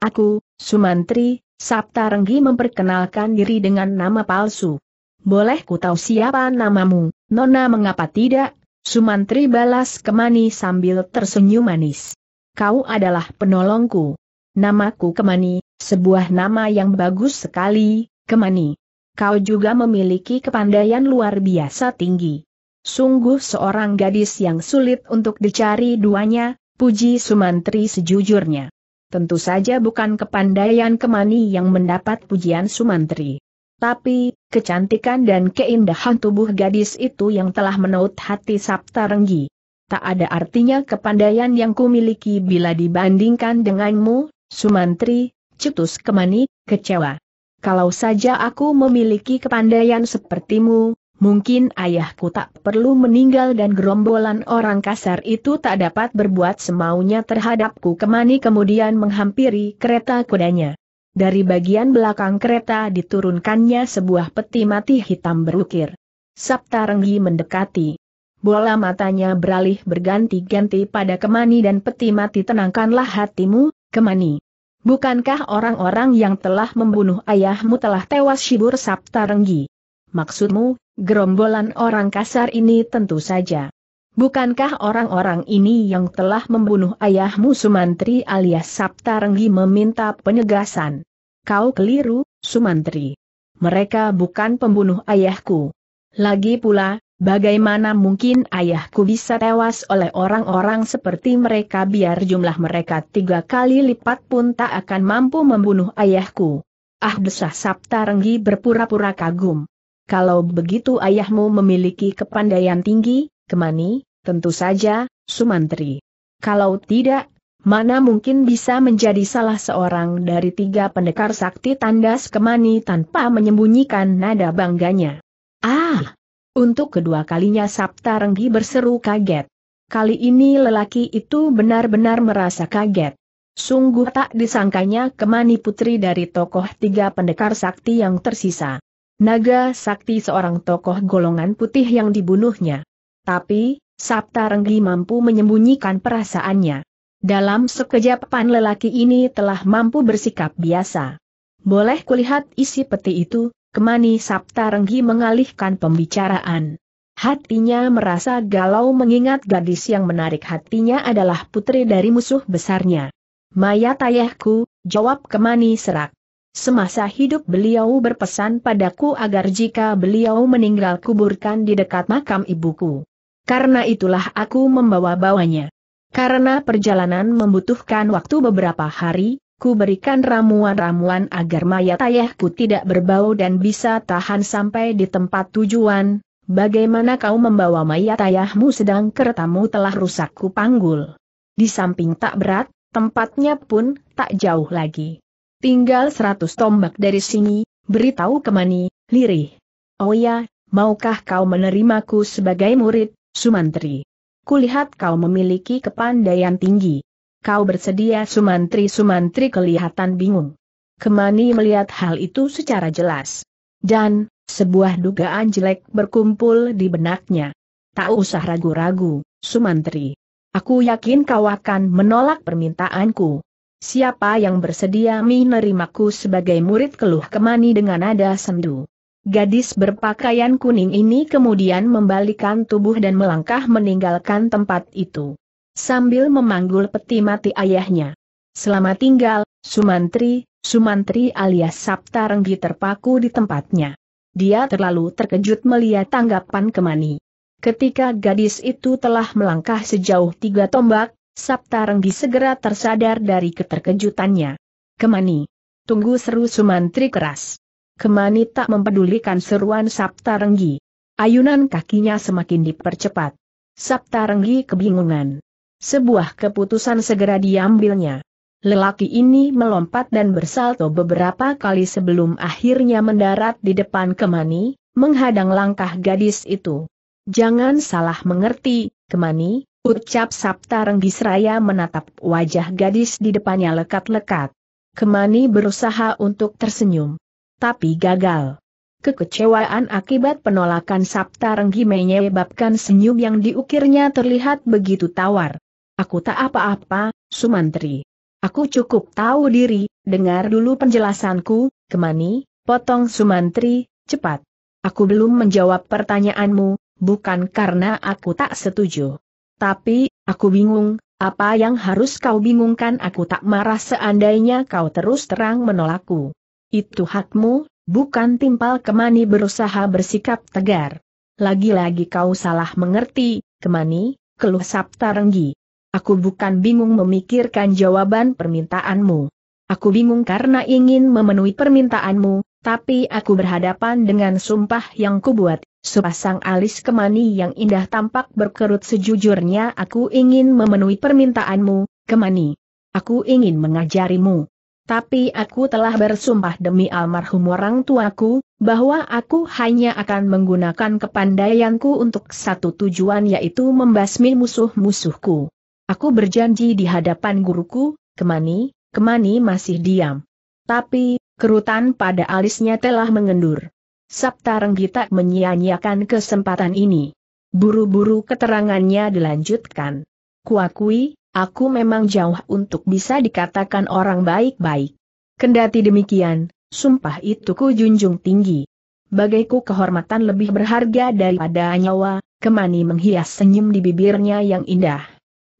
Aku, Sumantri, Sabta Renggi memperkenalkan diri dengan nama palsu. Boleh ku tahu siapa namamu, Nona mengapa tidak? Sumantri balas Kemani sambil tersenyum manis. Kau adalah penolongku. Namaku Kemani, sebuah nama yang bagus sekali, Kemani. Kau juga memiliki kepandaian luar biasa tinggi. Sungguh seorang gadis yang sulit untuk dicari duanya, puji Sumantri sejujurnya. Tentu saja bukan kepandaian Kemani yang mendapat pujian Sumantri. Tapi, kecantikan dan keindahan tubuh gadis itu yang telah menaut hati Sabta Renggi. Tak ada artinya kepandaian yang kumiliki bila dibandingkan denganmu, Sumantri, Cetus Kemani, kecewa. Kalau saja aku memiliki kepandaian sepertimu, mungkin ayahku tak perlu meninggal dan gerombolan orang kasar itu tak dapat berbuat semaunya terhadapku. Kemani kemudian menghampiri kereta kudanya. Dari bagian belakang kereta diturunkannya sebuah peti mati hitam berukir. Sabta Renggi mendekati. Bola matanya beralih berganti-ganti pada Kemani dan peti mati tenangkanlah hatimu, Kemani. Bukankah orang-orang yang telah membunuh ayahmu telah tewas Shibur Renggi? Maksudmu, gerombolan orang kasar ini tentu saja. Bukankah orang-orang ini yang telah membunuh ayahmu Sumantri alias Renggi meminta penegasan? Kau keliru, Sumantri. Mereka bukan pembunuh ayahku. Lagi pula, Bagaimana mungkin ayahku bisa tewas oleh orang-orang seperti mereka biar jumlah mereka tiga kali lipat pun tak akan mampu membunuh ayahku. Ah desah Sabta Renggi berpura-pura kagum. Kalau begitu ayahmu memiliki kepandaian tinggi, Kemani, tentu saja, Sumantri. Kalau tidak, mana mungkin bisa menjadi salah seorang dari tiga pendekar sakti tandas Kemani tanpa menyembunyikan nada bangganya. Ah! Untuk kedua kalinya Sabta Renggi berseru kaget. Kali ini lelaki itu benar-benar merasa kaget. Sungguh tak disangkanya kemani putri dari tokoh tiga pendekar sakti yang tersisa. Naga sakti seorang tokoh golongan putih yang dibunuhnya. Tapi, Sabta Renggi mampu menyembunyikan perasaannya. Dalam sekejap pan lelaki ini telah mampu bersikap biasa. Boleh kulihat isi peti itu? Kemani Renggi mengalihkan pembicaraan. Hatinya merasa galau mengingat gadis yang menarik hatinya adalah putri dari musuh besarnya. Mayat ayahku, jawab Kemani Serak. Semasa hidup beliau berpesan padaku agar jika beliau meninggal kuburkan di dekat makam ibuku. Karena itulah aku membawa-bawanya. Karena perjalanan membutuhkan waktu beberapa hari, ku berikan ramuan-ramuan agar mayat ayahku tidak berbau dan bisa tahan sampai di tempat tujuan, bagaimana kau membawa mayat ayahmu sedang keretamu telah rusak ku panggul. Di samping tak berat, tempatnya pun tak jauh lagi. Tinggal seratus tombak dari sini, beritahu kemani, lirih. Oh ya, maukah kau menerimaku sebagai murid, Sumantri? Kulihat kau memiliki kepandaian tinggi. Kau bersedia Sumantri-Sumantri kelihatan bingung. Kemani melihat hal itu secara jelas. Dan, sebuah dugaan jelek berkumpul di benaknya. Tak usah ragu-ragu, Sumantri. Aku yakin kau akan menolak permintaanku. Siapa yang bersedia menerimaku sebagai murid keluh Kemani dengan nada sendu. Gadis berpakaian kuning ini kemudian membalikan tubuh dan melangkah meninggalkan tempat itu sambil memanggul peti mati ayahnya. Selama tinggal, Sumantri, Sumantri alias Sabta Renggi terpaku di tempatnya. Dia terlalu terkejut melihat tanggapan Kemani. Ketika gadis itu telah melangkah sejauh tiga tombak, Sabta Renggi segera tersadar dari keterkejutannya. Kemani. Tunggu seru Sumantri keras. Kemani tak mempedulikan seruan Sabta Renggi. Ayunan kakinya semakin dipercepat. Sabta Renggi kebingungan. Sebuah keputusan segera diambilnya. Lelaki ini melompat dan bersalto beberapa kali sebelum akhirnya mendarat di depan Kemani, menghadang langkah gadis itu. Jangan salah mengerti, Kemani, ucap Sabta Renggisraya menatap wajah gadis di depannya lekat-lekat. Kemani berusaha untuk tersenyum. Tapi gagal. Kekecewaan akibat penolakan Sabta Renggi menyebabkan senyum yang diukirnya terlihat begitu tawar. Aku tak apa-apa, Sumantri. Aku cukup tahu diri, dengar dulu penjelasanku, Kemani, potong Sumantri, cepat. Aku belum menjawab pertanyaanmu, bukan karena aku tak setuju. Tapi, aku bingung, apa yang harus kau bingungkan aku tak marah seandainya kau terus terang menolakku. Itu hakmu, bukan timpal Kemani berusaha bersikap tegar. Lagi-lagi kau salah mengerti, Kemani, keluh sabta renggi. Aku bukan bingung memikirkan jawaban permintaanmu. Aku bingung karena ingin memenuhi permintaanmu, tapi aku berhadapan dengan sumpah yang kubuat. Sepasang alis kemani yang indah tampak berkerut sejujurnya aku ingin memenuhi permintaanmu, kemani. Aku ingin mengajarimu. Tapi aku telah bersumpah demi almarhum orang tuaku, bahwa aku hanya akan menggunakan kepandaianku untuk satu tujuan yaitu membasmi musuh-musuhku. Aku berjanji di hadapan guruku, Kemani, Kemani masih diam. Tapi, kerutan pada alisnya telah mengendur. Sabta Renggita menyia-nyiakan kesempatan ini. Buru-buru keterangannya dilanjutkan. Kuakui, aku memang jauh untuk bisa dikatakan orang baik-baik. Kendati demikian, sumpah itu ku junjung tinggi. Bagaiku kehormatan lebih berharga daripada nyawa, Kemani menghias senyum di bibirnya yang indah.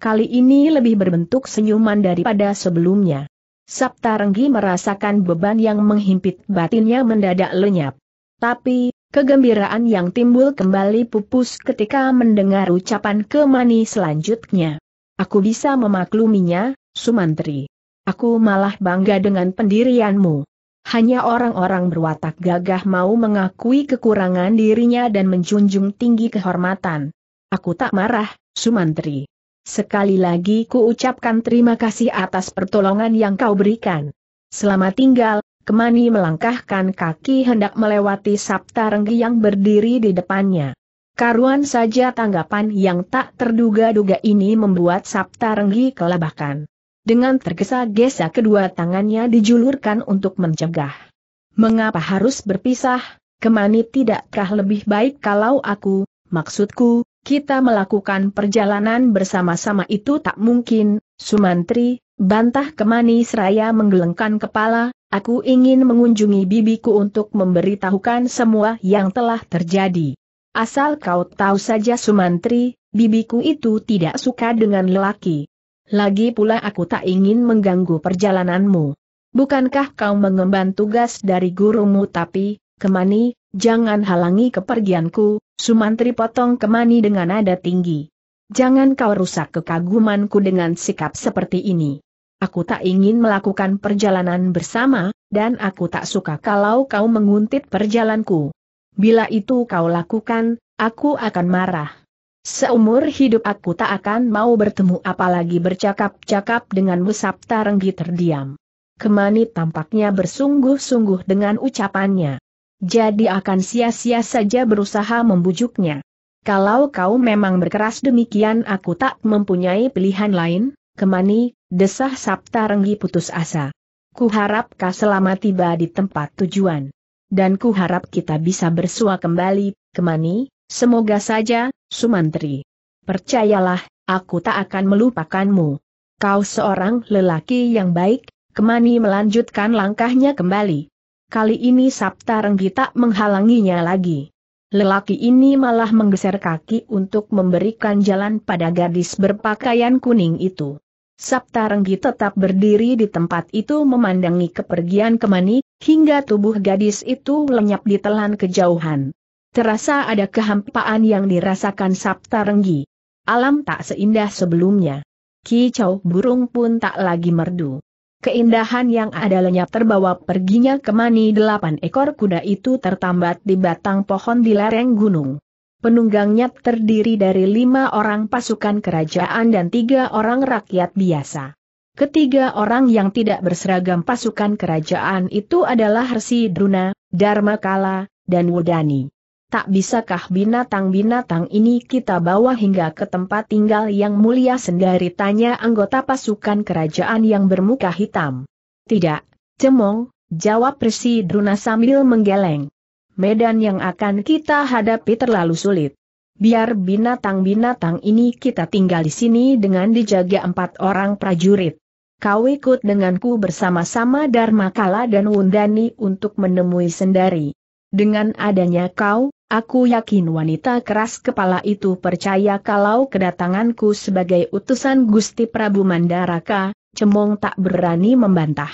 Kali ini lebih berbentuk senyuman daripada sebelumnya. Sabta Renggi merasakan beban yang menghimpit batinnya mendadak lenyap. Tapi, kegembiraan yang timbul kembali pupus ketika mendengar ucapan kemani selanjutnya. Aku bisa memakluminya, Sumantri. Aku malah bangga dengan pendirianmu. Hanya orang-orang berwatak gagah mau mengakui kekurangan dirinya dan menjunjung tinggi kehormatan. Aku tak marah, Sumantri. Sekali lagi ku ucapkan terima kasih atas pertolongan yang kau berikan. Selamat tinggal, Kemani melangkahkan kaki hendak melewati Sabta Renggi yang berdiri di depannya. Karuan saja tanggapan yang tak terduga-duga ini membuat Sabta Renggi kelabakan. Dengan tergesa-gesa kedua tangannya dijulurkan untuk mencegah. Mengapa harus berpisah? Kemani tidakkah lebih baik kalau aku, maksudku, kita melakukan perjalanan bersama-sama itu tak mungkin, Sumantri, bantah Kemani Seraya menggelengkan kepala, aku ingin mengunjungi bibiku untuk memberitahukan semua yang telah terjadi. Asal kau tahu saja Sumantri, bibiku itu tidak suka dengan lelaki. Lagi pula aku tak ingin mengganggu perjalananmu. Bukankah kau mengemban tugas dari gurumu tapi, Kemani, jangan halangi kepergianku, Sumantri potong kemani dengan nada tinggi. Jangan kau rusak kekagumanku dengan sikap seperti ini. Aku tak ingin melakukan perjalanan bersama, dan aku tak suka kalau kau menguntit perjalanku. Bila itu kau lakukan, aku akan marah. Seumur hidup aku tak akan mau bertemu apalagi bercakap-cakap dengan Musabta Renggi terdiam. Kemani tampaknya bersungguh-sungguh dengan ucapannya. Jadi akan sia-sia saja berusaha membujuknya. Kalau kau memang berkeras demikian aku tak mempunyai pilihan lain, kemani, desah Sabta Renggi putus asa. Ku harap kau selama tiba di tempat tujuan. Dan ku harap kita bisa bersua kembali, kemani, semoga saja, Sumantri. Percayalah, aku tak akan melupakanmu. Kau seorang lelaki yang baik, kemani melanjutkan langkahnya kembali kali ini Sabta Renggi tak menghalanginya lagi. Lelaki ini malah menggeser kaki untuk memberikan jalan pada gadis berpakaian kuning itu. Sabta Renggi tetap berdiri di tempat itu memandangi kepergian Kemani, hingga tubuh gadis itu lenyap ditelan kejauhan. Terasa ada kehampaan yang dirasakan Sabta Renggi. Alam tak seindah sebelumnya. Kicau burung pun tak lagi merdu. Keindahan yang ada lenyap terbawa perginya kemani delapan ekor kuda itu tertambat di batang pohon di lereng gunung. Penunggangnya terdiri dari lima orang pasukan kerajaan dan tiga orang rakyat biasa. Ketiga orang yang tidak berseragam pasukan kerajaan itu adalah Hersi Druna, Dharma Kala, dan Wudani tak bisakah binatang-binatang ini kita bawa hingga ke tempat tinggal yang mulia sendiri tanya anggota pasukan kerajaan yang bermuka hitam. Tidak, cemong, jawab Resi Druna sambil menggeleng. Medan yang akan kita hadapi terlalu sulit. Biar binatang-binatang ini kita tinggal di sini dengan dijaga empat orang prajurit. Kau ikut denganku bersama-sama Dharma Kala dan Wundani untuk menemui Sendari. Dengan adanya kau, Aku yakin wanita keras kepala itu percaya kalau kedatanganku sebagai utusan Gusti Prabu Mandaraka, Cemong tak berani membantah.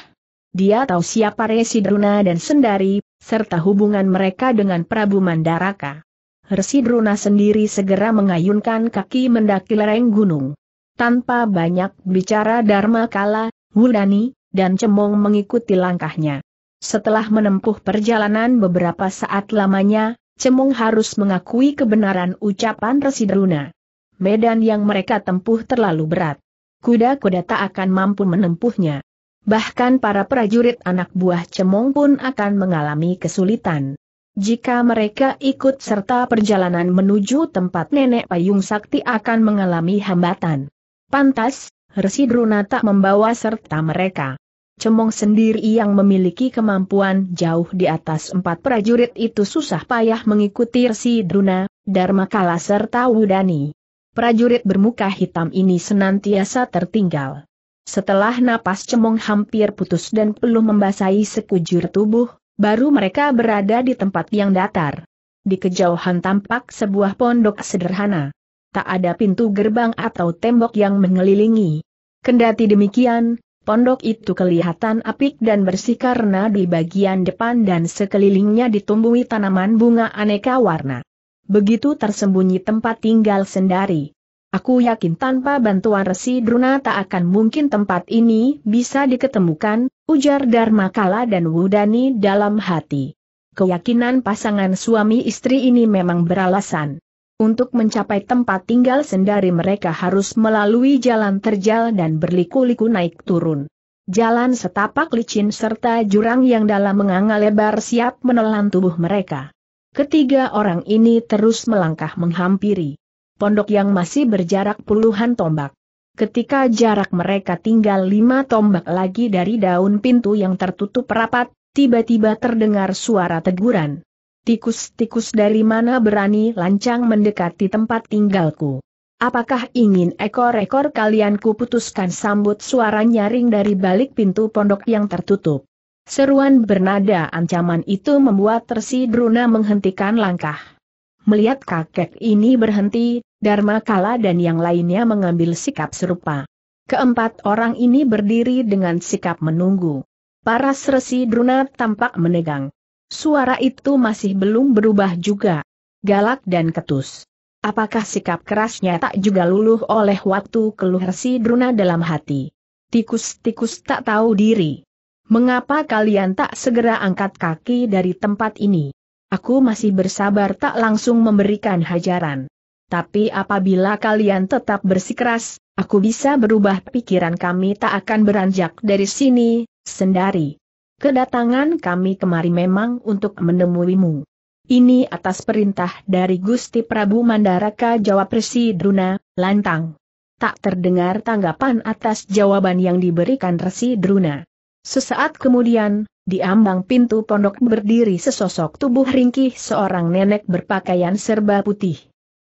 Dia tahu siapa Resi Druna dan Sendari, serta hubungan mereka dengan Prabu Mandaraka. Resi Druna sendiri segera mengayunkan kaki mendaki lereng gunung. Tanpa banyak bicara Dharma Kala, Wulani, dan Cemong mengikuti langkahnya. Setelah menempuh perjalanan beberapa saat lamanya, Cemung harus mengakui kebenaran ucapan Druna. Medan yang mereka tempuh terlalu berat. Kuda-kuda tak akan mampu menempuhnya. Bahkan para prajurit anak buah Cemong pun akan mengalami kesulitan. Jika mereka ikut serta perjalanan menuju tempat nenek payung sakti akan mengalami hambatan. Pantas, Resi Druna tak membawa serta mereka. Cemong sendiri yang memiliki kemampuan jauh di atas empat prajurit itu susah payah mengikuti Rsi Druna, Dharma Kala serta Wudani. Prajurit bermuka hitam ini senantiasa tertinggal. Setelah napas cemong hampir putus dan peluh membasahi sekujur tubuh, baru mereka berada di tempat yang datar. Di kejauhan tampak sebuah pondok sederhana. Tak ada pintu gerbang atau tembok yang mengelilingi. Kendati demikian, Pondok itu kelihatan apik dan bersih karena di bagian depan dan sekelilingnya ditumbuhi tanaman bunga aneka warna. Begitu tersembunyi tempat tinggal sendari. Aku yakin tanpa bantuan Resi Druna tak akan mungkin tempat ini bisa diketemukan, ujar Dharma Kala dan Wudani dalam hati. Keyakinan pasangan suami istri ini memang beralasan. Untuk mencapai tempat tinggal sendari mereka harus melalui jalan terjal dan berliku-liku naik turun. Jalan setapak licin serta jurang yang dalam menganga lebar siap menelan tubuh mereka. Ketiga orang ini terus melangkah menghampiri pondok yang masih berjarak puluhan tombak. Ketika jarak mereka tinggal lima tombak lagi dari daun pintu yang tertutup rapat, tiba-tiba terdengar suara teguran. Tikus-tikus dari mana berani lancang mendekati tempat tinggalku? Apakah ingin ekor-ekor kalian kuputuskan sambut suara nyaring dari balik pintu pondok yang tertutup? Seruan bernada ancaman itu membuat Tersi Bruna menghentikan langkah. Melihat kakek ini berhenti, Dharma Kala dan yang lainnya mengambil sikap serupa. Keempat orang ini berdiri dengan sikap menunggu. Para Sresi Bruna tampak menegang. Suara itu masih belum berubah juga. Galak dan ketus. Apakah sikap kerasnya tak juga luluh oleh waktu keluh si druna dalam hati? Tikus-tikus tak tahu diri. Mengapa kalian tak segera angkat kaki dari tempat ini? Aku masih bersabar tak langsung memberikan hajaran. Tapi apabila kalian tetap bersikeras, aku bisa berubah pikiran kami tak akan beranjak dari sini, sendari. Kedatangan kami kemari memang untuk menemuimu. Ini atas perintah dari Gusti Prabu Mandaraka jawab Resi Druna, lantang. Tak terdengar tanggapan atas jawaban yang diberikan Resi Druna. Sesaat kemudian, di ambang pintu pondok berdiri sesosok tubuh ringkih seorang nenek berpakaian serba putih.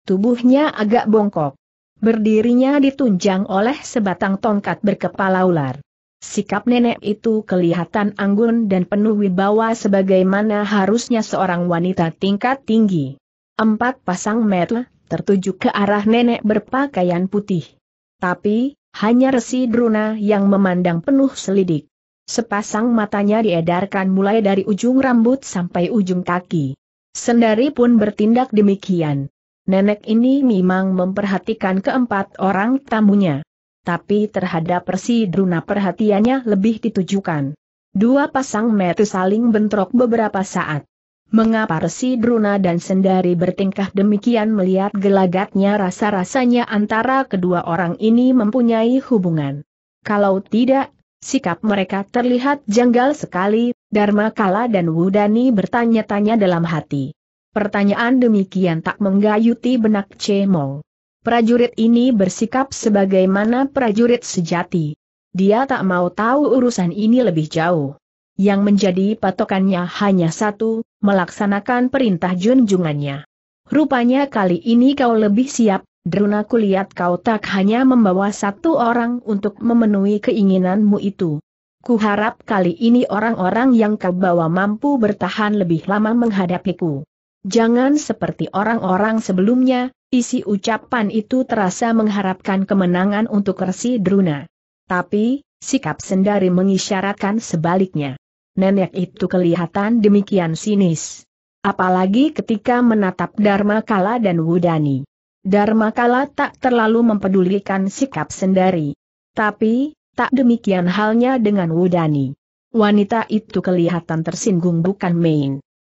Tubuhnya agak bongkok. Berdirinya ditunjang oleh sebatang tongkat berkepala ular. Sikap nenek itu kelihatan anggun dan penuh wibawa sebagaimana harusnya seorang wanita tingkat tinggi. Empat pasang mata tertuju ke arah nenek berpakaian putih. Tapi, hanya Resi Druna yang memandang penuh selidik. Sepasang matanya diedarkan mulai dari ujung rambut sampai ujung kaki. Sendari pun bertindak demikian. Nenek ini memang memperhatikan keempat orang tamunya tapi terhadap Persi Druna perhatiannya lebih ditujukan. Dua pasang mata saling bentrok beberapa saat. Mengapa Resi Druna dan Sendari bertingkah demikian melihat gelagatnya rasa-rasanya antara kedua orang ini mempunyai hubungan. Kalau tidak, sikap mereka terlihat janggal sekali, Dharma Kala dan Wudani bertanya-tanya dalam hati. Pertanyaan demikian tak menggayuti benak Cemong. Prajurit ini bersikap sebagaimana prajurit sejati. Dia tak mau tahu urusan ini lebih jauh. Yang menjadi patokannya hanya satu, melaksanakan perintah junjungannya. Rupanya kali ini kau lebih siap, Druna kulihat kau tak hanya membawa satu orang untuk memenuhi keinginanmu itu. Kuharap kali ini orang-orang yang kau bawa mampu bertahan lebih lama menghadapiku. Jangan seperti orang-orang sebelumnya, isi ucapan itu terasa mengharapkan kemenangan untuk Resi Druna. Tapi, sikap sendari mengisyaratkan sebaliknya. Nenek itu kelihatan demikian sinis. Apalagi ketika menatap Dharma Kala dan Wudani. Dharma Kala tak terlalu mempedulikan sikap sendari. Tapi, tak demikian halnya dengan Wudani. Wanita itu kelihatan tersinggung bukan main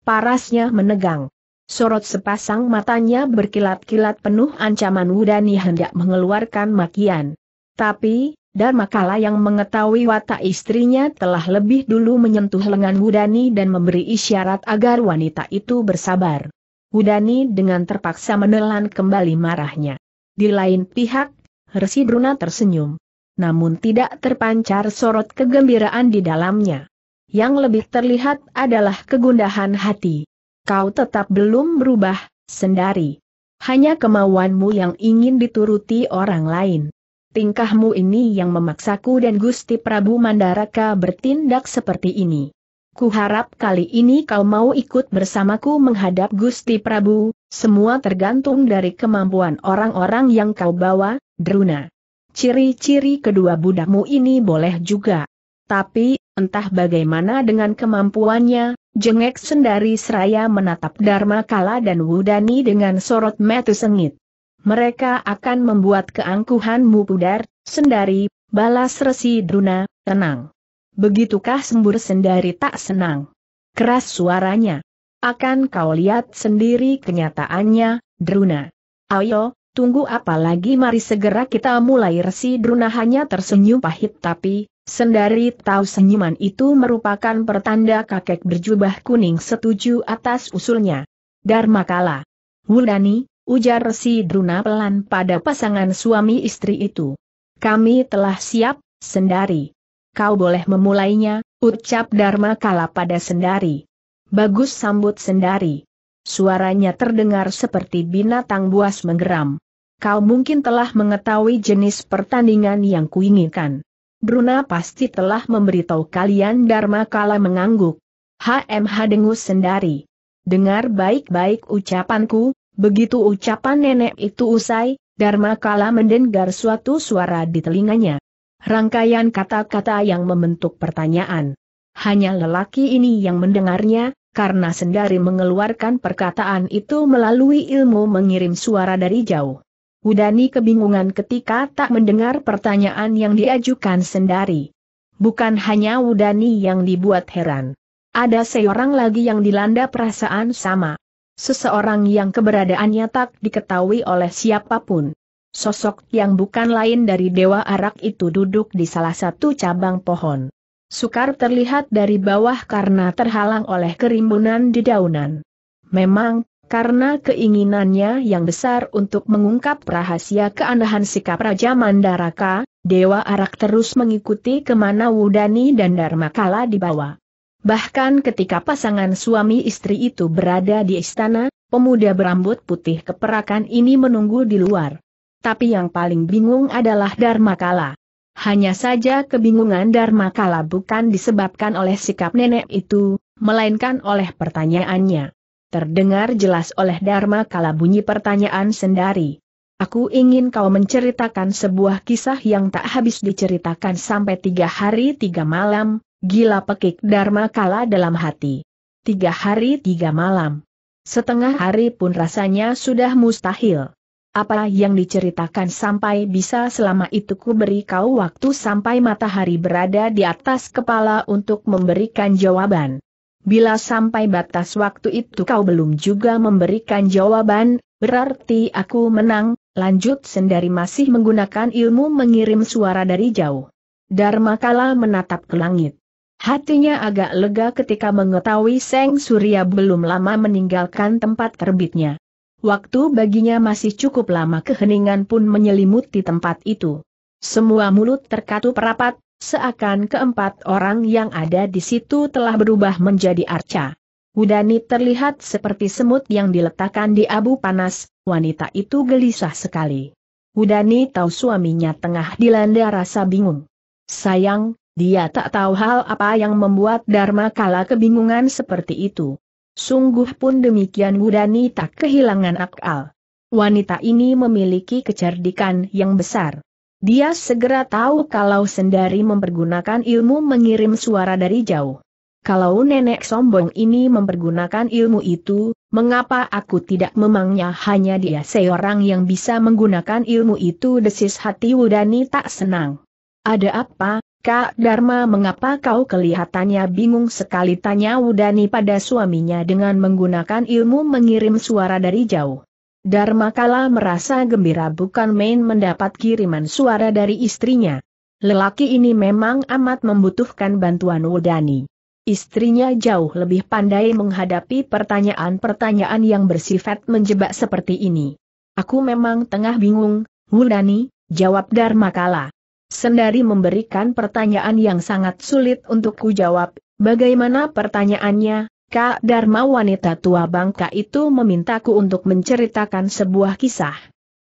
parasnya menegang. Sorot sepasang matanya berkilat-kilat penuh ancaman Wudani hendak mengeluarkan makian. Tapi, Dharma Kala yang mengetahui watak istrinya telah lebih dulu menyentuh lengan Wudani dan memberi isyarat agar wanita itu bersabar. Wudani dengan terpaksa menelan kembali marahnya. Di lain pihak, Resi Bruna tersenyum. Namun tidak terpancar sorot kegembiraan di dalamnya yang lebih terlihat adalah kegundahan hati. Kau tetap belum berubah, sendari. Hanya kemauanmu yang ingin dituruti orang lain. Tingkahmu ini yang memaksaku dan Gusti Prabu Mandaraka bertindak seperti ini. Kuharap kali ini kau mau ikut bersamaku menghadap Gusti Prabu, semua tergantung dari kemampuan orang-orang yang kau bawa, Druna. Ciri-ciri kedua budakmu ini boleh juga. Tapi, Entah bagaimana dengan kemampuannya, jengek sendari seraya menatap Dharma Kala dan Wudani dengan sorot mata sengit. Mereka akan membuat keangkuhanmu pudar, sendari, balas resi druna, tenang. Begitukah sembur sendari tak senang? Keras suaranya. Akan kau lihat sendiri kenyataannya, druna. Ayo, tunggu apa lagi mari segera kita mulai resi druna hanya tersenyum pahit tapi, Sendari tahu senyuman itu merupakan pertanda kakek berjubah kuning setuju atas usulnya. Dharma Kala, Wuldani, ujar si Druna pelan pada pasangan suami istri itu. Kami telah siap, Sendari. Kau boleh memulainya, ucap Dharma Kala pada Sendari. Bagus sambut Sendari. Suaranya terdengar seperti binatang buas menggeram. Kau mungkin telah mengetahui jenis pertandingan yang kuinginkan. Bruna pasti telah memberitahu kalian Dharma Kala mengangguk. HMH dengus sendari. Dengar baik-baik ucapanku, begitu ucapan nenek itu usai, Dharma Kala mendengar suatu suara di telinganya. Rangkaian kata-kata yang membentuk pertanyaan. Hanya lelaki ini yang mendengarnya, karena sendari mengeluarkan perkataan itu melalui ilmu mengirim suara dari jauh. Udani kebingungan ketika tak mendengar pertanyaan yang diajukan sendari. Bukan hanya Udani yang dibuat heran. Ada seorang lagi yang dilanda perasaan sama. Seseorang yang keberadaannya tak diketahui oleh siapapun. Sosok yang bukan lain dari Dewa Arak itu duduk di salah satu cabang pohon. Sukar terlihat dari bawah karena terhalang oleh kerimbunan dedaunan. Memang, karena keinginannya yang besar untuk mengungkap rahasia keanehan sikap Raja Mandaraka, Dewa Arak terus mengikuti kemana Wudani dan Dharmakala dibawa. Bahkan ketika pasangan suami istri itu berada di istana, pemuda berambut putih keperakan ini menunggu di luar. Tapi yang paling bingung adalah Dharmakala. Hanya saja kebingungan Dharmakala bukan disebabkan oleh sikap nenek itu, melainkan oleh pertanyaannya. Terdengar jelas oleh Dharma kala bunyi pertanyaan sendari. Aku ingin kau menceritakan sebuah kisah yang tak habis diceritakan sampai tiga hari tiga malam, gila pekik Dharma kala dalam hati. Tiga hari tiga malam. Setengah hari pun rasanya sudah mustahil. Apa yang diceritakan sampai bisa selama itu ku beri kau waktu sampai matahari berada di atas kepala untuk memberikan jawaban. Bila sampai batas waktu itu kau belum juga memberikan jawaban, berarti aku menang, lanjut sendari masih menggunakan ilmu mengirim suara dari jauh. Dharma Kala menatap ke langit. Hatinya agak lega ketika mengetahui Seng Surya belum lama meninggalkan tempat terbitnya. Waktu baginya masih cukup lama keheningan pun menyelimuti tempat itu. Semua mulut terkatup rapat, Seakan keempat orang yang ada di situ telah berubah menjadi arca. Wudani terlihat seperti semut yang diletakkan di abu panas, wanita itu gelisah sekali. Wudani tahu suaminya tengah dilanda rasa bingung. Sayang, dia tak tahu hal apa yang membuat Dharma kala kebingungan seperti itu. Sungguh pun demikian Wudani tak kehilangan akal. Wanita ini memiliki kecerdikan yang besar. Dia segera tahu kalau Sendari mempergunakan ilmu mengirim suara dari jauh. Kalau nenek sombong ini mempergunakan ilmu itu, mengapa aku tidak memangnya hanya dia seorang yang bisa menggunakan ilmu itu desis hati Wudani tak senang. Ada apa, Kak Dharma mengapa kau kelihatannya bingung sekali tanya Wudani pada suaminya dengan menggunakan ilmu mengirim suara dari jauh. Darmakala merasa gembira bukan main mendapat kiriman suara dari istrinya. Lelaki ini memang amat membutuhkan bantuan Wudani. Istrinya jauh lebih pandai menghadapi pertanyaan-pertanyaan yang bersifat menjebak seperti ini. Aku memang tengah bingung, Wudani, jawab Darmakala. Sendari memberikan pertanyaan yang sangat sulit untuk ku jawab, bagaimana pertanyaannya, Kak Dharma wanita tua bangka itu memintaku untuk menceritakan sebuah kisah.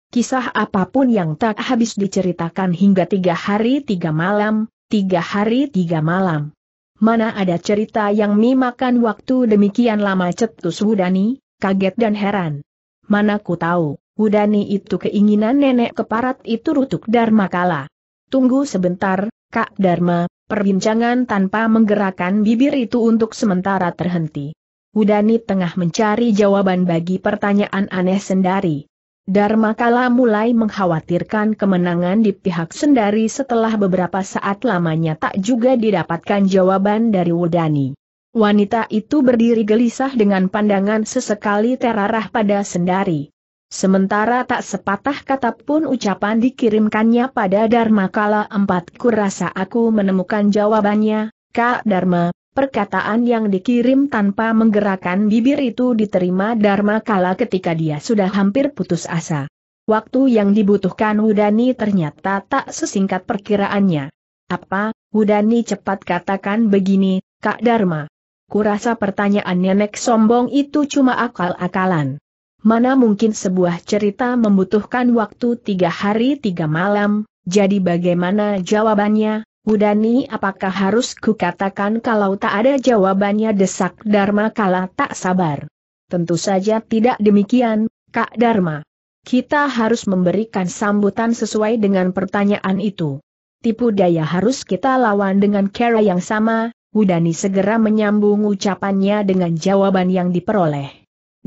Kisah apapun yang tak habis diceritakan hingga tiga hari tiga malam, tiga hari tiga malam. Mana ada cerita yang memakan waktu demikian lama cetus Wudani, kaget dan heran. Mana ku tahu, Wudani itu keinginan nenek keparat itu rutuk Dharma kala. Tunggu sebentar, Kak Dharma, Perbincangan tanpa menggerakkan bibir itu untuk sementara terhenti. Hudani tengah mencari jawaban bagi pertanyaan aneh sendari. Dharma Kala mulai mengkhawatirkan kemenangan di pihak sendari setelah beberapa saat lamanya tak juga didapatkan jawaban dari Udani. Wanita itu berdiri gelisah dengan pandangan sesekali terarah pada sendari. Sementara tak sepatah kata pun ucapan dikirimkannya pada Dharma Kala empat kurasa aku menemukan jawabannya, Kak Dharma, perkataan yang dikirim tanpa menggerakkan bibir itu diterima Dharma Kala ketika dia sudah hampir putus asa. Waktu yang dibutuhkan Wudani ternyata tak sesingkat perkiraannya. Apa, Wudani cepat katakan begini, Kak Dharma. Kurasa pertanyaan nenek sombong itu cuma akal-akalan. Mana mungkin sebuah cerita membutuhkan waktu tiga hari tiga malam, jadi bagaimana jawabannya? Budani apakah harus kukatakan kalau tak ada jawabannya desak Dharma kala tak sabar? Tentu saja tidak demikian, Kak Dharma. Kita harus memberikan sambutan sesuai dengan pertanyaan itu. Tipu daya harus kita lawan dengan cara yang sama, Budani segera menyambung ucapannya dengan jawaban yang diperoleh.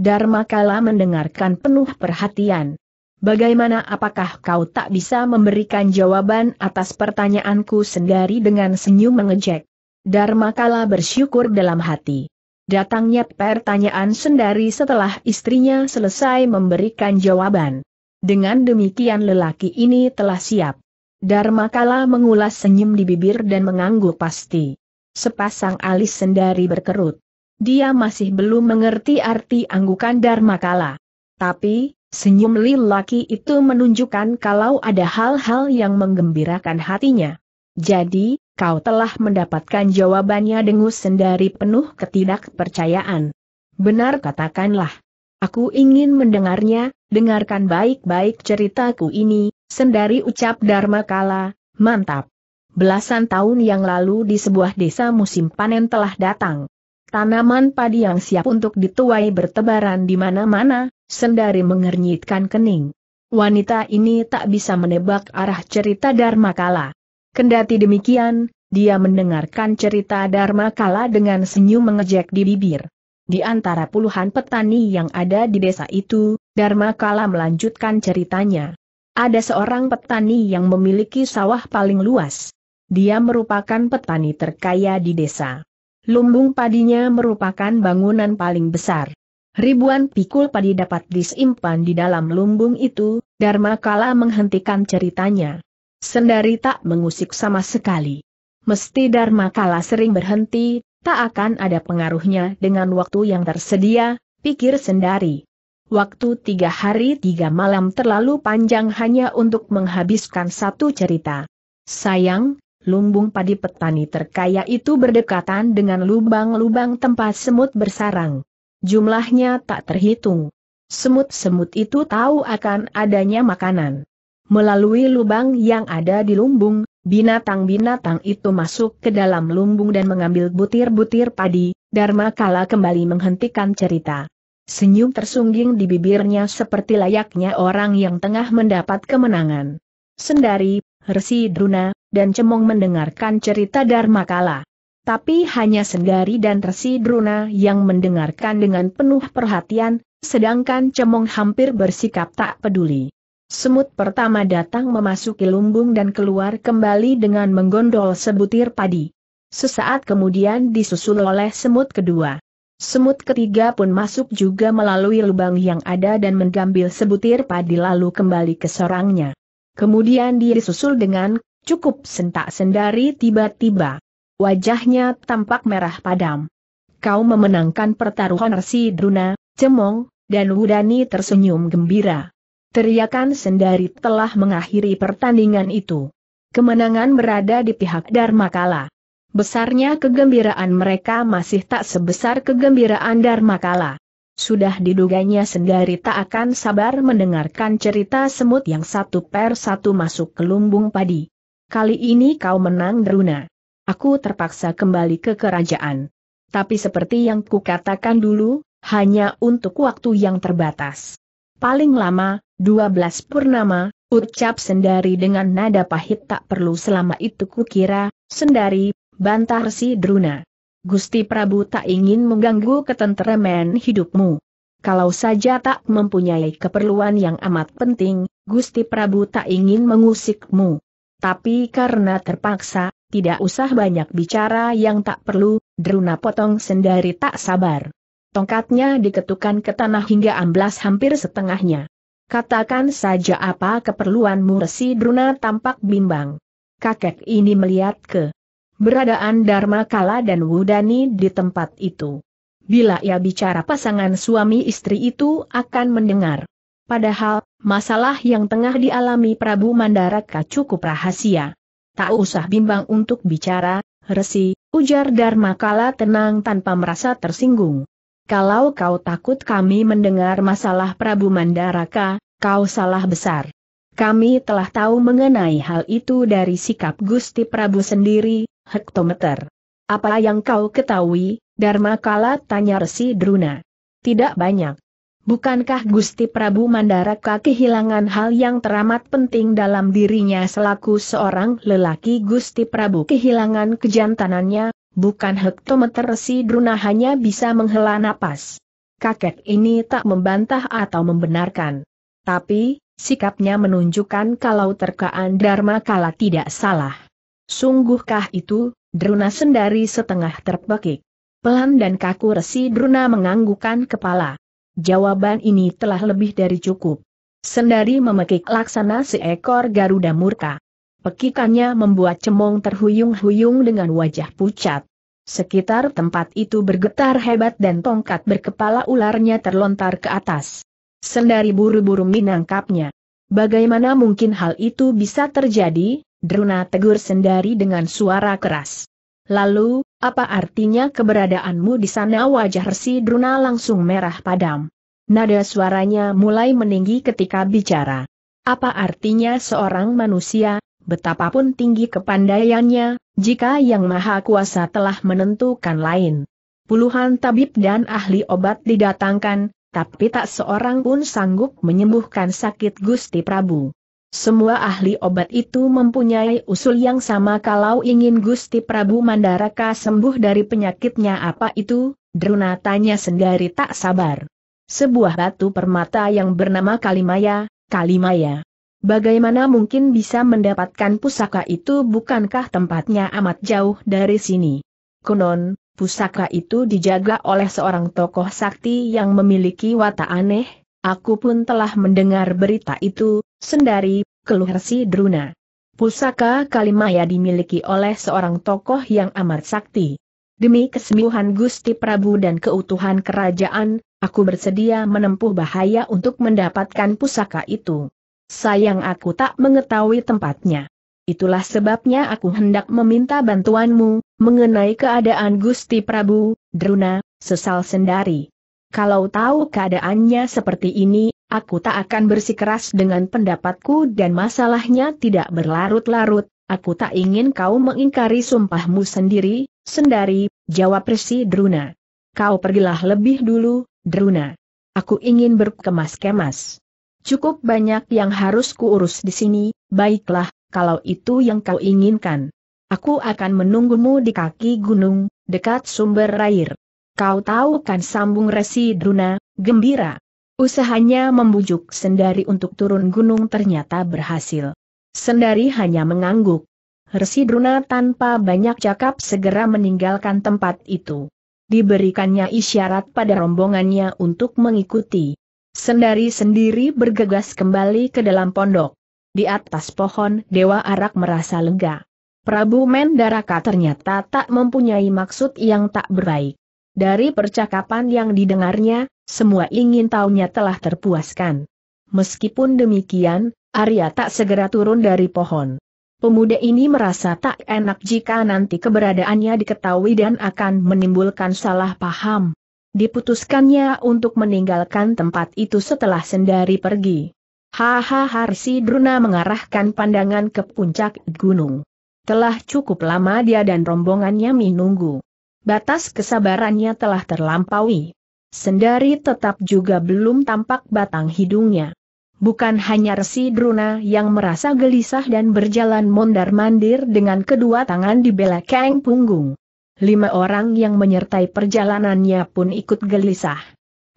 Dharma Kala mendengarkan penuh perhatian. Bagaimana apakah kau tak bisa memberikan jawaban atas pertanyaanku sendiri dengan senyum mengejek? Dharma Kala bersyukur dalam hati. Datangnya pertanyaan sendiri setelah istrinya selesai memberikan jawaban. Dengan demikian lelaki ini telah siap. Dharma Kala mengulas senyum di bibir dan mengangguk pasti. Sepasang alis sendari berkerut. Dia masih belum mengerti arti anggukan Dharma Kala. Tapi, senyum lelaki itu menunjukkan kalau ada hal-hal yang menggembirakan hatinya. Jadi, kau telah mendapatkan jawabannya dengus sendari penuh ketidakpercayaan. Benar katakanlah. Aku ingin mendengarnya, dengarkan baik-baik ceritaku ini, sendari ucap Dharma Kala. mantap. Belasan tahun yang lalu di sebuah desa musim panen telah datang. Tanaman padi yang siap untuk dituai bertebaran di mana-mana, sendari mengernyitkan kening. Wanita ini tak bisa menebak arah cerita Dharma Kala. Kendati demikian, dia mendengarkan cerita Dharma Kala dengan senyum mengejek di bibir. Di antara puluhan petani yang ada di desa itu, Dharma Kala melanjutkan ceritanya. Ada seorang petani yang memiliki sawah paling luas. Dia merupakan petani terkaya di desa. Lumbung padinya merupakan bangunan paling besar. Ribuan pikul padi dapat disimpan di dalam lumbung itu, Dharma Kala menghentikan ceritanya. Sendari tak mengusik sama sekali. Mesti Dharma Kala sering berhenti, tak akan ada pengaruhnya dengan waktu yang tersedia, pikir Sendari. Waktu tiga hari tiga malam terlalu panjang hanya untuk menghabiskan satu cerita. Sayang, lumbung padi petani terkaya itu berdekatan dengan lubang-lubang tempat semut bersarang. Jumlahnya tak terhitung. Semut-semut itu tahu akan adanya makanan. Melalui lubang yang ada di lumbung, binatang-binatang itu masuk ke dalam lumbung dan mengambil butir-butir padi, Dharma Kala kembali menghentikan cerita. Senyum tersungging di bibirnya seperti layaknya orang yang tengah mendapat kemenangan. Sendari, Hersi Druna, dan cemong mendengarkan cerita Dharma Kala, Tapi hanya Sendari dan Resi Druna yang mendengarkan dengan penuh perhatian, sedangkan Cemong hampir bersikap tak peduli. Semut pertama datang memasuki lumbung dan keluar kembali dengan menggondol sebutir padi. Sesaat kemudian disusul oleh semut kedua. Semut ketiga pun masuk juga melalui lubang yang ada dan mengambil sebutir padi lalu kembali ke sorangnya. Kemudian dia disusul dengan Cukup sentak sendari tiba-tiba. Wajahnya tampak merah padam. Kau memenangkan pertaruhan Resi Druna, Cemong, dan Wudani tersenyum gembira. Teriakan sendari telah mengakhiri pertandingan itu. Kemenangan berada di pihak Dharmakala. Besarnya kegembiraan mereka masih tak sebesar kegembiraan Dharmakala. Sudah diduganya sendari tak akan sabar mendengarkan cerita semut yang satu per satu masuk ke lumbung padi. Kali ini kau menang Druna. Aku terpaksa kembali ke kerajaan. Tapi seperti yang kukatakan dulu, hanya untuk waktu yang terbatas. Paling lama, 12 purnama, ucap Sendari dengan nada pahit tak perlu selama itu kukira, Sendari, bantar si Druna. Gusti Prabu tak ingin mengganggu ketenteraman hidupmu. Kalau saja tak mempunyai keperluan yang amat penting, Gusti Prabu tak ingin mengusikmu. Tapi karena terpaksa, tidak usah banyak bicara yang tak perlu, Druna potong sendiri tak sabar. Tongkatnya diketukan ke tanah hingga amblas hampir setengahnya. Katakan saja apa keperluanmu resi Druna tampak bimbang. Kakek ini melihat ke beradaan Dharma Kala dan Wudani di tempat itu. Bila ia bicara pasangan suami istri itu akan mendengar. Padahal, masalah yang tengah dialami Prabu Mandaraka cukup rahasia. Tak usah bimbang untuk bicara, Resi, ujar Dharma Kala tenang tanpa merasa tersinggung. Kalau kau takut kami mendengar masalah Prabu Mandaraka, kau salah besar. Kami telah tahu mengenai hal itu dari sikap Gusti Prabu sendiri, hektometer. Apa yang kau ketahui, Dharma Kala tanya Resi Druna. Tidak banyak. Bukankah Gusti Prabu Mandaraka kehilangan hal yang teramat penting dalam dirinya selaku seorang lelaki Gusti Prabu kehilangan kejantanannya, bukan hektometer si Druna hanya bisa menghela napas. Kakek ini tak membantah atau membenarkan. Tapi, sikapnya menunjukkan kalau terkaan Dharma kala tidak salah. Sungguhkah itu, Druna sendari setengah terpekik. Pelan dan kaku Resi Druna menganggukan kepala. Jawaban ini telah lebih dari cukup. Sendari memekik laksana seekor Garuda murka. Pekikannya membuat cemong terhuyung-huyung dengan wajah pucat. Sekitar tempat itu bergetar hebat dan tongkat berkepala ularnya terlontar ke atas. Sendari buru-buru menangkapnya. Bagaimana mungkin hal itu bisa terjadi? Druna tegur Sendari dengan suara keras. Lalu, apa artinya keberadaanmu di sana wajah Resi Druna langsung merah padam. Nada suaranya mulai meninggi ketika bicara. Apa artinya seorang manusia, betapapun tinggi kepandaiannya, jika yang maha kuasa telah menentukan lain. Puluhan tabib dan ahli obat didatangkan, tapi tak seorang pun sanggup menyembuhkan sakit Gusti Prabu. Semua ahli obat itu mempunyai usul yang sama kalau ingin Gusti Prabu Mandaraka sembuh dari penyakitnya apa itu, Druna tanya sendiri tak sabar. Sebuah batu permata yang bernama Kalimaya, Kalimaya. Bagaimana mungkin bisa mendapatkan pusaka itu bukankah tempatnya amat jauh dari sini? Konon, pusaka itu dijaga oleh seorang tokoh sakti yang memiliki watak aneh, aku pun telah mendengar berita itu, Sendari, keluh resi Druna. Pusaka Kalimaya dimiliki oleh seorang tokoh yang amat sakti. Demi kesembuhan Gusti Prabu dan keutuhan kerajaan, aku bersedia menempuh bahaya untuk mendapatkan pusaka itu. Sayang aku tak mengetahui tempatnya. Itulah sebabnya aku hendak meminta bantuanmu, mengenai keadaan Gusti Prabu, Druna, sesal sendari. Kalau tahu keadaannya seperti ini, aku tak akan bersikeras dengan pendapatku dan masalahnya tidak berlarut-larut, aku tak ingin kau mengingkari sumpahmu sendiri, sendari, jawab Resi Druna. Kau pergilah lebih dulu, Druna. Aku ingin berkemas-kemas. Cukup banyak yang harus kuurus di sini, baiklah, kalau itu yang kau inginkan. Aku akan menunggumu di kaki gunung, dekat sumber air. Kau tahu kan sambung resi Druna, gembira. Usahanya membujuk Sendari untuk turun gunung ternyata berhasil. Sendari hanya mengangguk. Resi Druna tanpa banyak cakap segera meninggalkan tempat itu. Diberikannya isyarat pada rombongannya untuk mengikuti. Sendari sendiri bergegas kembali ke dalam pondok. Di atas pohon Dewa Arak merasa lega. Prabu Mendaraka ternyata tak mempunyai maksud yang tak berbaik. Dari percakapan yang didengarnya, semua ingin tahunya telah terpuaskan. Meskipun demikian, Arya tak segera turun dari pohon. Pemuda ini merasa tak enak jika nanti keberadaannya diketahui dan akan menimbulkan salah paham. Diputuskannya untuk meninggalkan tempat itu setelah Sendari pergi. Haha Harsi Druna mengarahkan pandangan ke puncak gunung. Telah cukup lama dia dan rombongannya menunggu batas kesabarannya telah terlampaui. Sendari tetap juga belum tampak batang hidungnya. Bukan hanya Resi Druna yang merasa gelisah dan berjalan mondar-mandir dengan kedua tangan di belakang punggung. Lima orang yang menyertai perjalanannya pun ikut gelisah.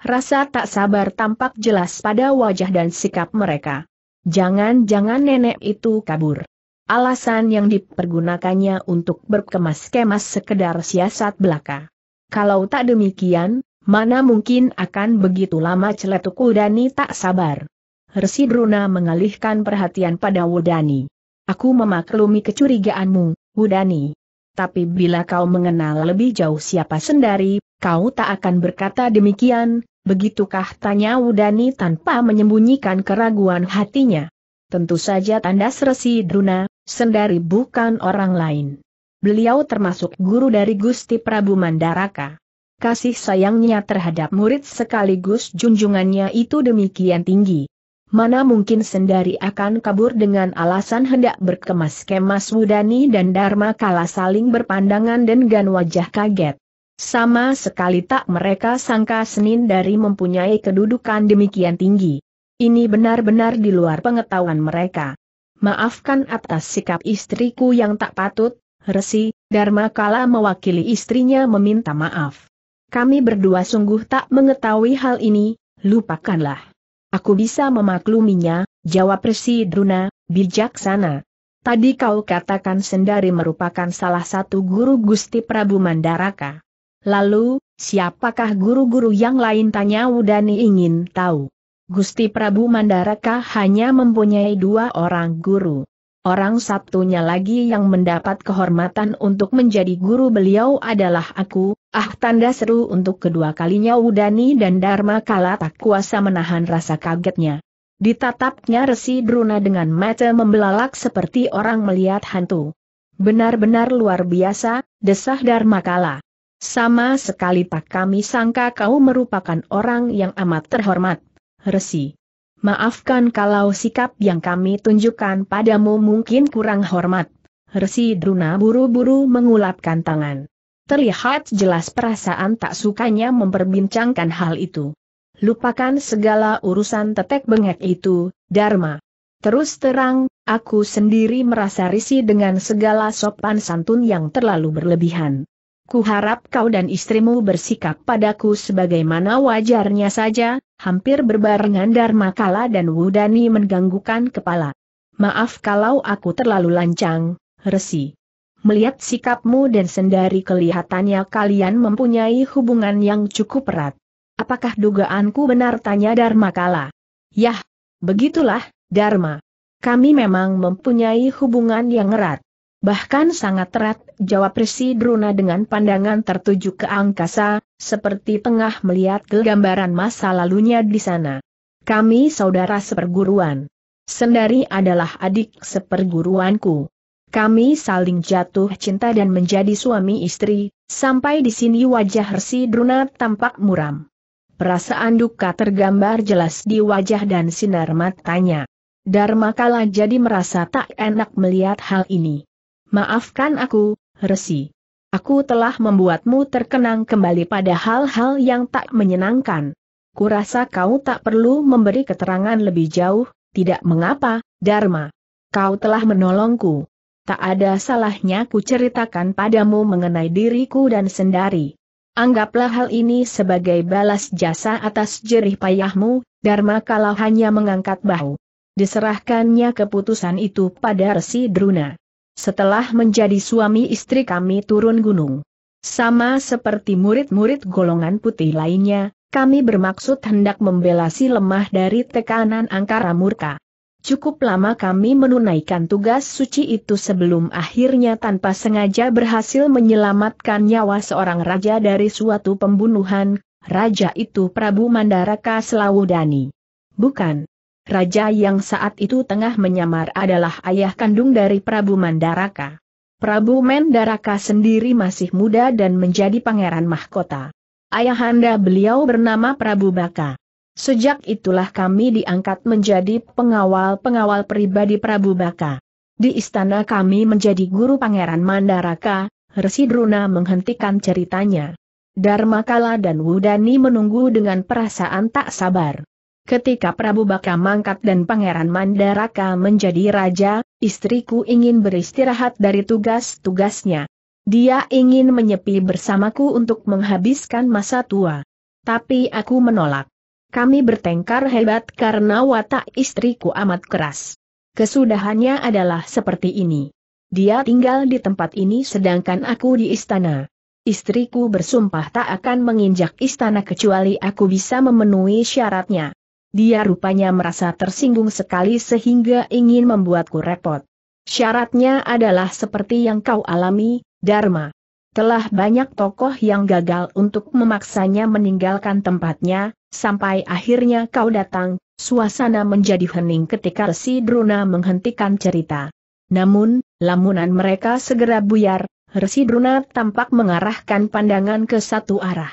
Rasa tak sabar tampak jelas pada wajah dan sikap mereka. Jangan-jangan nenek itu kabur. Alasan yang dipergunakannya untuk berkemas-kemas sekedar siasat belaka. Kalau tak demikian, mana mungkin akan begitu lama celetuk Wudani tak sabar. Resi Bruna mengalihkan perhatian pada Wudani. Aku memaklumi kecurigaanmu, Wudani. Tapi bila kau mengenal lebih jauh siapa sendari, kau tak akan berkata demikian, begitukah tanya Wudani tanpa menyembunyikan keraguan hatinya. Tentu saja tanda Resi Druna, Sendari bukan orang lain. Beliau termasuk guru dari Gusti Prabu Mandaraka. Kasih sayangnya terhadap murid sekaligus junjungannya itu demikian tinggi. Mana mungkin sendari akan kabur dengan alasan hendak berkemas-kemas Wudani dan Dharma kala saling berpandangan dengan wajah kaget. Sama sekali tak mereka sangka Senin dari mempunyai kedudukan demikian tinggi. Ini benar-benar di luar pengetahuan mereka maafkan atas sikap istriku yang tak patut, Resi, Dharma Kala mewakili istrinya meminta maaf. Kami berdua sungguh tak mengetahui hal ini, lupakanlah. Aku bisa memakluminya, jawab Resi Druna, bijaksana. Tadi kau katakan Sendari merupakan salah satu guru Gusti Prabu Mandaraka. Lalu, siapakah guru-guru yang lain tanya Udani ingin tahu. Gusti Prabu Mandaraka hanya mempunyai dua orang guru. Orang satunya lagi yang mendapat kehormatan untuk menjadi guru beliau adalah aku, ah tanda seru untuk kedua kalinya Udani dan Dharma kala tak kuasa menahan rasa kagetnya. Ditatapnya Resi Druna dengan mata membelalak seperti orang melihat hantu. Benar-benar luar biasa, desah Dharma kala. Sama sekali tak kami sangka kau merupakan orang yang amat terhormat. Resi. Maafkan kalau sikap yang kami tunjukkan padamu mungkin kurang hormat. Resi Druna buru-buru mengulapkan tangan. Terlihat jelas perasaan tak sukanya memperbincangkan hal itu. Lupakan segala urusan tetek bengek itu, Dharma. Terus terang, aku sendiri merasa risih dengan segala sopan santun yang terlalu berlebihan. Kuharap kau dan istrimu bersikap padaku sebagaimana wajarnya saja, Hampir berbarengan Dharma Kala dan Wudani mengganggukan kepala. Maaf kalau aku terlalu lancang, Resi. Melihat sikapmu dan sendari kelihatannya kalian mempunyai hubungan yang cukup erat. Apakah dugaanku benar tanya Dharma Kala? Yah, begitulah, Dharma. Kami memang mempunyai hubungan yang erat. Bahkan sangat erat, jawab Resi Druna dengan pandangan tertuju ke angkasa, seperti tengah melihat gambaran masa lalunya di sana. Kami saudara seperguruan. Sendari adalah adik seperguruanku. Kami saling jatuh cinta dan menjadi suami istri, sampai di sini wajah Resi Druna tampak muram. Perasaan duka tergambar jelas di wajah dan sinar matanya. Dharma kala jadi merasa tak enak melihat hal ini. Maafkan aku, Resi. Aku telah membuatmu terkenang kembali pada hal-hal yang tak menyenangkan. Kurasa kau tak perlu memberi keterangan lebih jauh, tidak mengapa, Dharma. Kau telah menolongku. Tak ada salahnya ku ceritakan padamu mengenai diriku dan sendari. Anggaplah hal ini sebagai balas jasa atas jerih payahmu, Dharma kalau hanya mengangkat bahu. Diserahkannya keputusan itu pada Resi Druna. Setelah menjadi suami istri kami turun gunung. Sama seperti murid-murid golongan putih lainnya, kami bermaksud hendak membela si lemah dari tekanan angkara murka. Cukup lama kami menunaikan tugas suci itu sebelum akhirnya tanpa sengaja berhasil menyelamatkan nyawa seorang raja dari suatu pembunuhan, raja itu Prabu Mandaraka Selawudani. Bukan, Raja yang saat itu tengah menyamar adalah ayah kandung dari Prabu Mandaraka. Prabu Mandaraka sendiri masih muda dan menjadi pangeran mahkota. Ayahanda beliau bernama Prabu Baka. Sejak itulah kami diangkat menjadi pengawal-pengawal pribadi Prabu Baka. Di istana kami menjadi guru Pangeran Mandaraka, Resi Druna menghentikan ceritanya. Dharmakala dan Wudani menunggu dengan perasaan tak sabar. Ketika Prabu Baka mangkat dan Pangeran Mandaraka menjadi raja, istriku ingin beristirahat dari tugas-tugasnya. Dia ingin menyepi bersamaku untuk menghabiskan masa tua. Tapi aku menolak. Kami bertengkar hebat karena watak istriku amat keras. Kesudahannya adalah seperti ini. Dia tinggal di tempat ini sedangkan aku di istana. Istriku bersumpah tak akan menginjak istana kecuali aku bisa memenuhi syaratnya. Dia rupanya merasa tersinggung sekali sehingga ingin membuatku repot. Syaratnya adalah seperti yang kau alami, Dharma. Telah banyak tokoh yang gagal untuk memaksanya meninggalkan tempatnya, sampai akhirnya kau datang, suasana menjadi hening ketika si Druna menghentikan cerita. Namun, lamunan mereka segera buyar, Resi Druna tampak mengarahkan pandangan ke satu arah.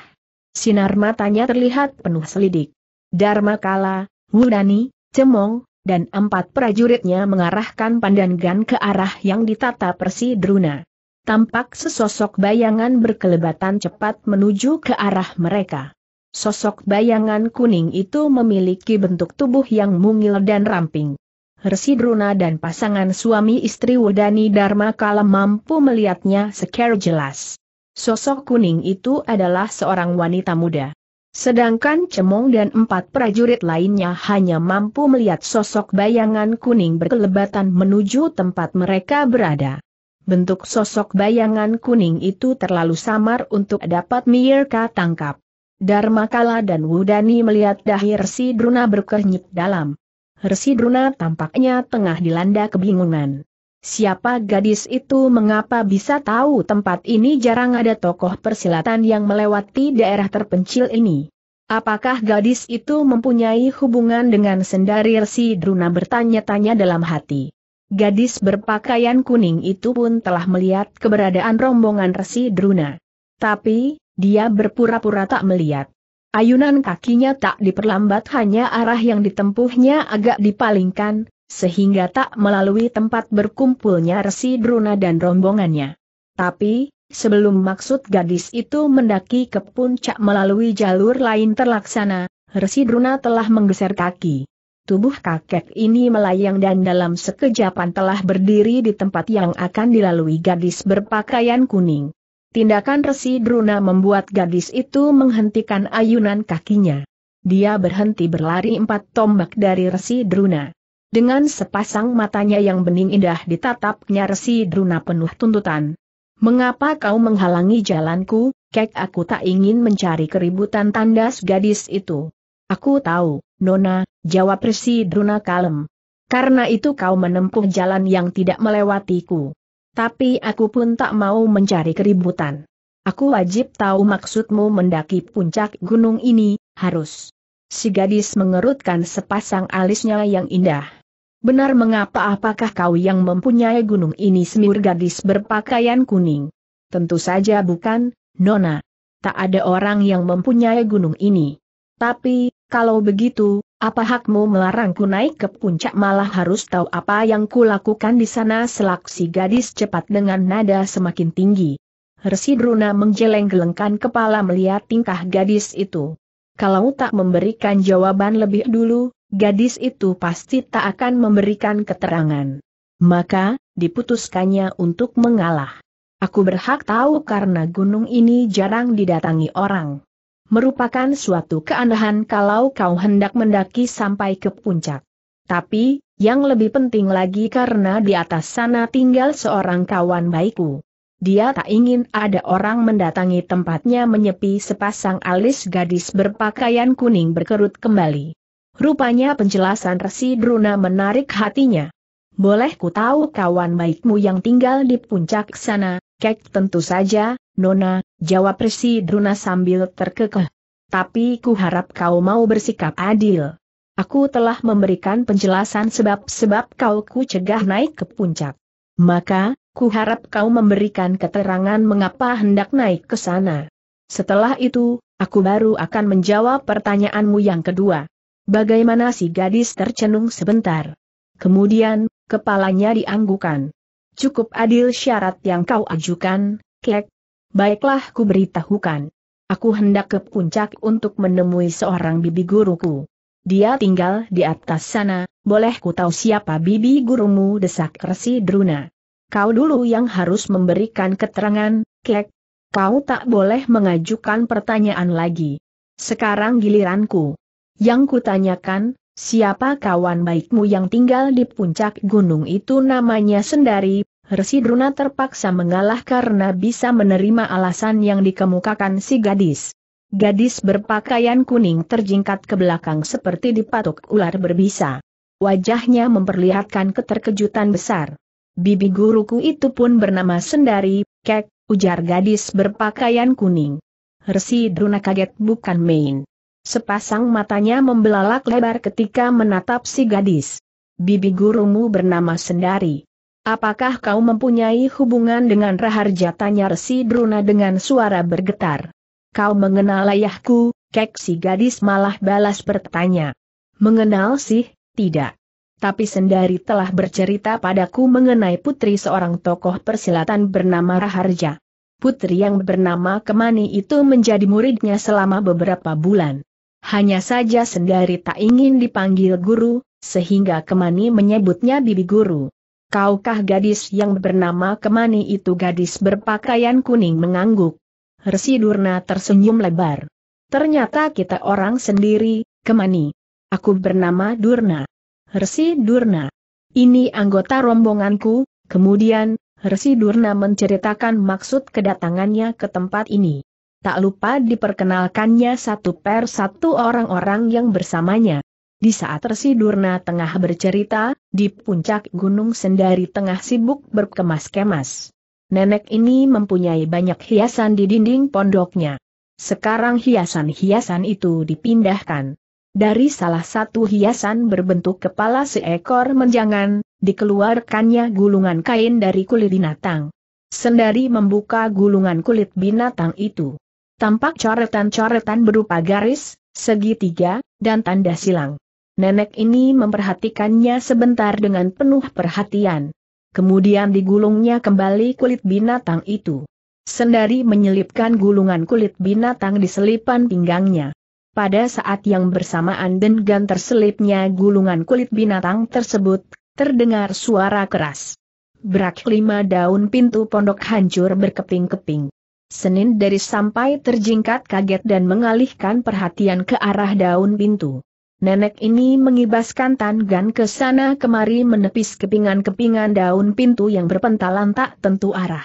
Sinar matanya terlihat penuh selidik. Dharma Kala, Wudani, Cemong, dan empat prajuritnya mengarahkan pandangan ke arah yang ditata Persi Druna. Tampak sesosok bayangan berkelebatan cepat menuju ke arah mereka. Sosok bayangan kuning itu memiliki bentuk tubuh yang mungil dan ramping. Resi Druna dan pasangan suami istri Wudani Dharma Kala mampu melihatnya secara jelas. Sosok kuning itu adalah seorang wanita muda. Sedangkan Cemong dan empat prajurit lainnya hanya mampu melihat sosok bayangan kuning berkelebatan menuju tempat mereka berada. Bentuk sosok bayangan kuning itu terlalu samar untuk dapat Mirka tangkap. Dharma Kala dan Wudani melihat dahi Resi Druna berkernyit dalam. Resi Druna tampaknya tengah dilanda kebingungan. Siapa gadis itu mengapa bisa tahu tempat ini jarang ada tokoh persilatan yang melewati daerah terpencil ini? Apakah gadis itu mempunyai hubungan dengan sendari Resi Druna bertanya-tanya dalam hati? Gadis berpakaian kuning itu pun telah melihat keberadaan rombongan Resi Druna. Tapi, dia berpura-pura tak melihat. Ayunan kakinya tak diperlambat hanya arah yang ditempuhnya agak dipalingkan, sehingga tak melalui tempat berkumpulnya Resi Druna dan rombongannya. Tapi, sebelum maksud gadis itu mendaki ke puncak melalui jalur lain terlaksana, Resi Druna telah menggeser kaki. Tubuh kakek ini melayang dan dalam sekejapan telah berdiri di tempat yang akan dilalui gadis berpakaian kuning. Tindakan Resi Druna membuat gadis itu menghentikan ayunan kakinya. Dia berhenti berlari empat tombak dari Resi Druna. Dengan sepasang matanya yang bening indah ditatapnya resi druna penuh tuntutan. Mengapa kau menghalangi jalanku, kek aku tak ingin mencari keributan tandas gadis itu. Aku tahu, Nona, jawab resi druna kalem. Karena itu kau menempuh jalan yang tidak melewatiku. Tapi aku pun tak mau mencari keributan. Aku wajib tahu maksudmu mendaki puncak gunung ini, harus. Si gadis mengerutkan sepasang alisnya yang indah. Benar mengapa apakah kau yang mempunyai gunung ini semir gadis berpakaian kuning? Tentu saja bukan, Nona. Tak ada orang yang mempunyai gunung ini. Tapi, kalau begitu, apa hakmu melarangku naik ke puncak malah harus tahu apa yang kulakukan di sana selaksi gadis cepat dengan nada semakin tinggi. Resi Druna menjeleng-gelengkan kepala melihat tingkah gadis itu. Kalau tak memberikan jawaban lebih dulu, gadis itu pasti tak akan memberikan keterangan. Maka, diputuskannya untuk mengalah. Aku berhak tahu karena gunung ini jarang didatangi orang. Merupakan suatu keanehan kalau kau hendak mendaki sampai ke puncak. Tapi, yang lebih penting lagi karena di atas sana tinggal seorang kawan baikku. Dia tak ingin ada orang mendatangi tempatnya menyepi sepasang alis gadis berpakaian kuning berkerut kembali. Rupanya penjelasan Resi Druna menarik hatinya. Boleh ku tahu kawan baikmu yang tinggal di puncak sana, kek tentu saja, Nona, jawab Resi Druna sambil terkekeh. Tapi ku harap kau mau bersikap adil. Aku telah memberikan penjelasan sebab-sebab kau ku cegah naik ke puncak. Maka, ku harap kau memberikan keterangan mengapa hendak naik ke sana. Setelah itu, aku baru akan menjawab pertanyaanmu yang kedua. Bagaimana si gadis tercenung sebentar. Kemudian, kepalanya dianggukan. Cukup adil syarat yang kau ajukan, kek. Baiklah ku beritahukan. Aku hendak ke puncak untuk menemui seorang bibi guruku. Dia tinggal di atas sana, boleh ku tahu siapa bibi gurumu desak resi druna. Kau dulu yang harus memberikan keterangan, kek. Kau tak boleh mengajukan pertanyaan lagi. Sekarang giliranku. Yang kutanyakan, siapa kawan baikmu yang tinggal di puncak gunung itu namanya Sendari, Resi Druna terpaksa mengalah karena bisa menerima alasan yang dikemukakan si gadis. Gadis berpakaian kuning terjingkat ke belakang seperti dipatuk ular berbisa. Wajahnya memperlihatkan keterkejutan besar. Bibi guruku itu pun bernama Sendari, Kek, ujar gadis berpakaian kuning. Resi Druna kaget bukan main. Sepasang matanya membelalak lebar ketika menatap si gadis. Bibi gurumu bernama Sendari. Apakah kau mempunyai hubungan dengan Raharja? Tanya Resi Druna dengan suara bergetar. Kau mengenal ayahku, kek si gadis malah balas bertanya. Mengenal sih, tidak. Tapi Sendari telah bercerita padaku mengenai putri seorang tokoh persilatan bernama Raharja. Putri yang bernama Kemani itu menjadi muridnya selama beberapa bulan. Hanya saja sendari tak ingin dipanggil guru, sehingga Kemani menyebutnya bibi guru. Kaukah gadis yang bernama Kemani itu gadis berpakaian kuning mengangguk? Resi Durna tersenyum lebar. Ternyata kita orang sendiri, Kemani. Aku bernama Durna. Resi Durna. Ini anggota rombonganku, kemudian, Resi Durna menceritakan maksud kedatangannya ke tempat ini tak lupa diperkenalkannya satu per satu orang-orang yang bersamanya. Di saat Durna tengah bercerita, di puncak Gunung Sendari tengah sibuk berkemas-kemas. Nenek ini mempunyai banyak hiasan di dinding pondoknya. Sekarang hiasan-hiasan itu dipindahkan. Dari salah satu hiasan berbentuk kepala seekor menjangan, dikeluarkannya gulungan kain dari kulit binatang. Sendari membuka gulungan kulit binatang itu. Tampak coretan-coretan berupa garis, segitiga, dan tanda silang. Nenek ini memperhatikannya sebentar dengan penuh perhatian. Kemudian digulungnya kembali kulit binatang itu. Sendari menyelipkan gulungan kulit binatang di selipan pinggangnya. Pada saat yang bersamaan dengan terselipnya gulungan kulit binatang tersebut, terdengar suara keras. Berak lima daun pintu pondok hancur berkeping-keping. Senin dari sampai terjingkat kaget dan mengalihkan perhatian ke arah daun pintu. Nenek ini mengibaskan tangan ke sana kemari menepis kepingan-kepingan daun pintu yang berpentalan tak tentu arah.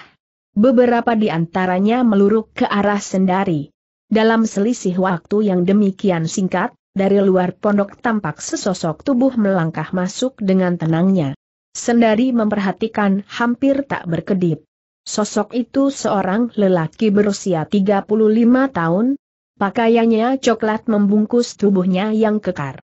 Beberapa di antaranya meluruk ke arah sendari. Dalam selisih waktu yang demikian singkat, dari luar pondok tampak sesosok tubuh melangkah masuk dengan tenangnya. Sendari memperhatikan hampir tak berkedip. Sosok itu seorang lelaki berusia 35 tahun, pakaiannya coklat membungkus tubuhnya yang kekar.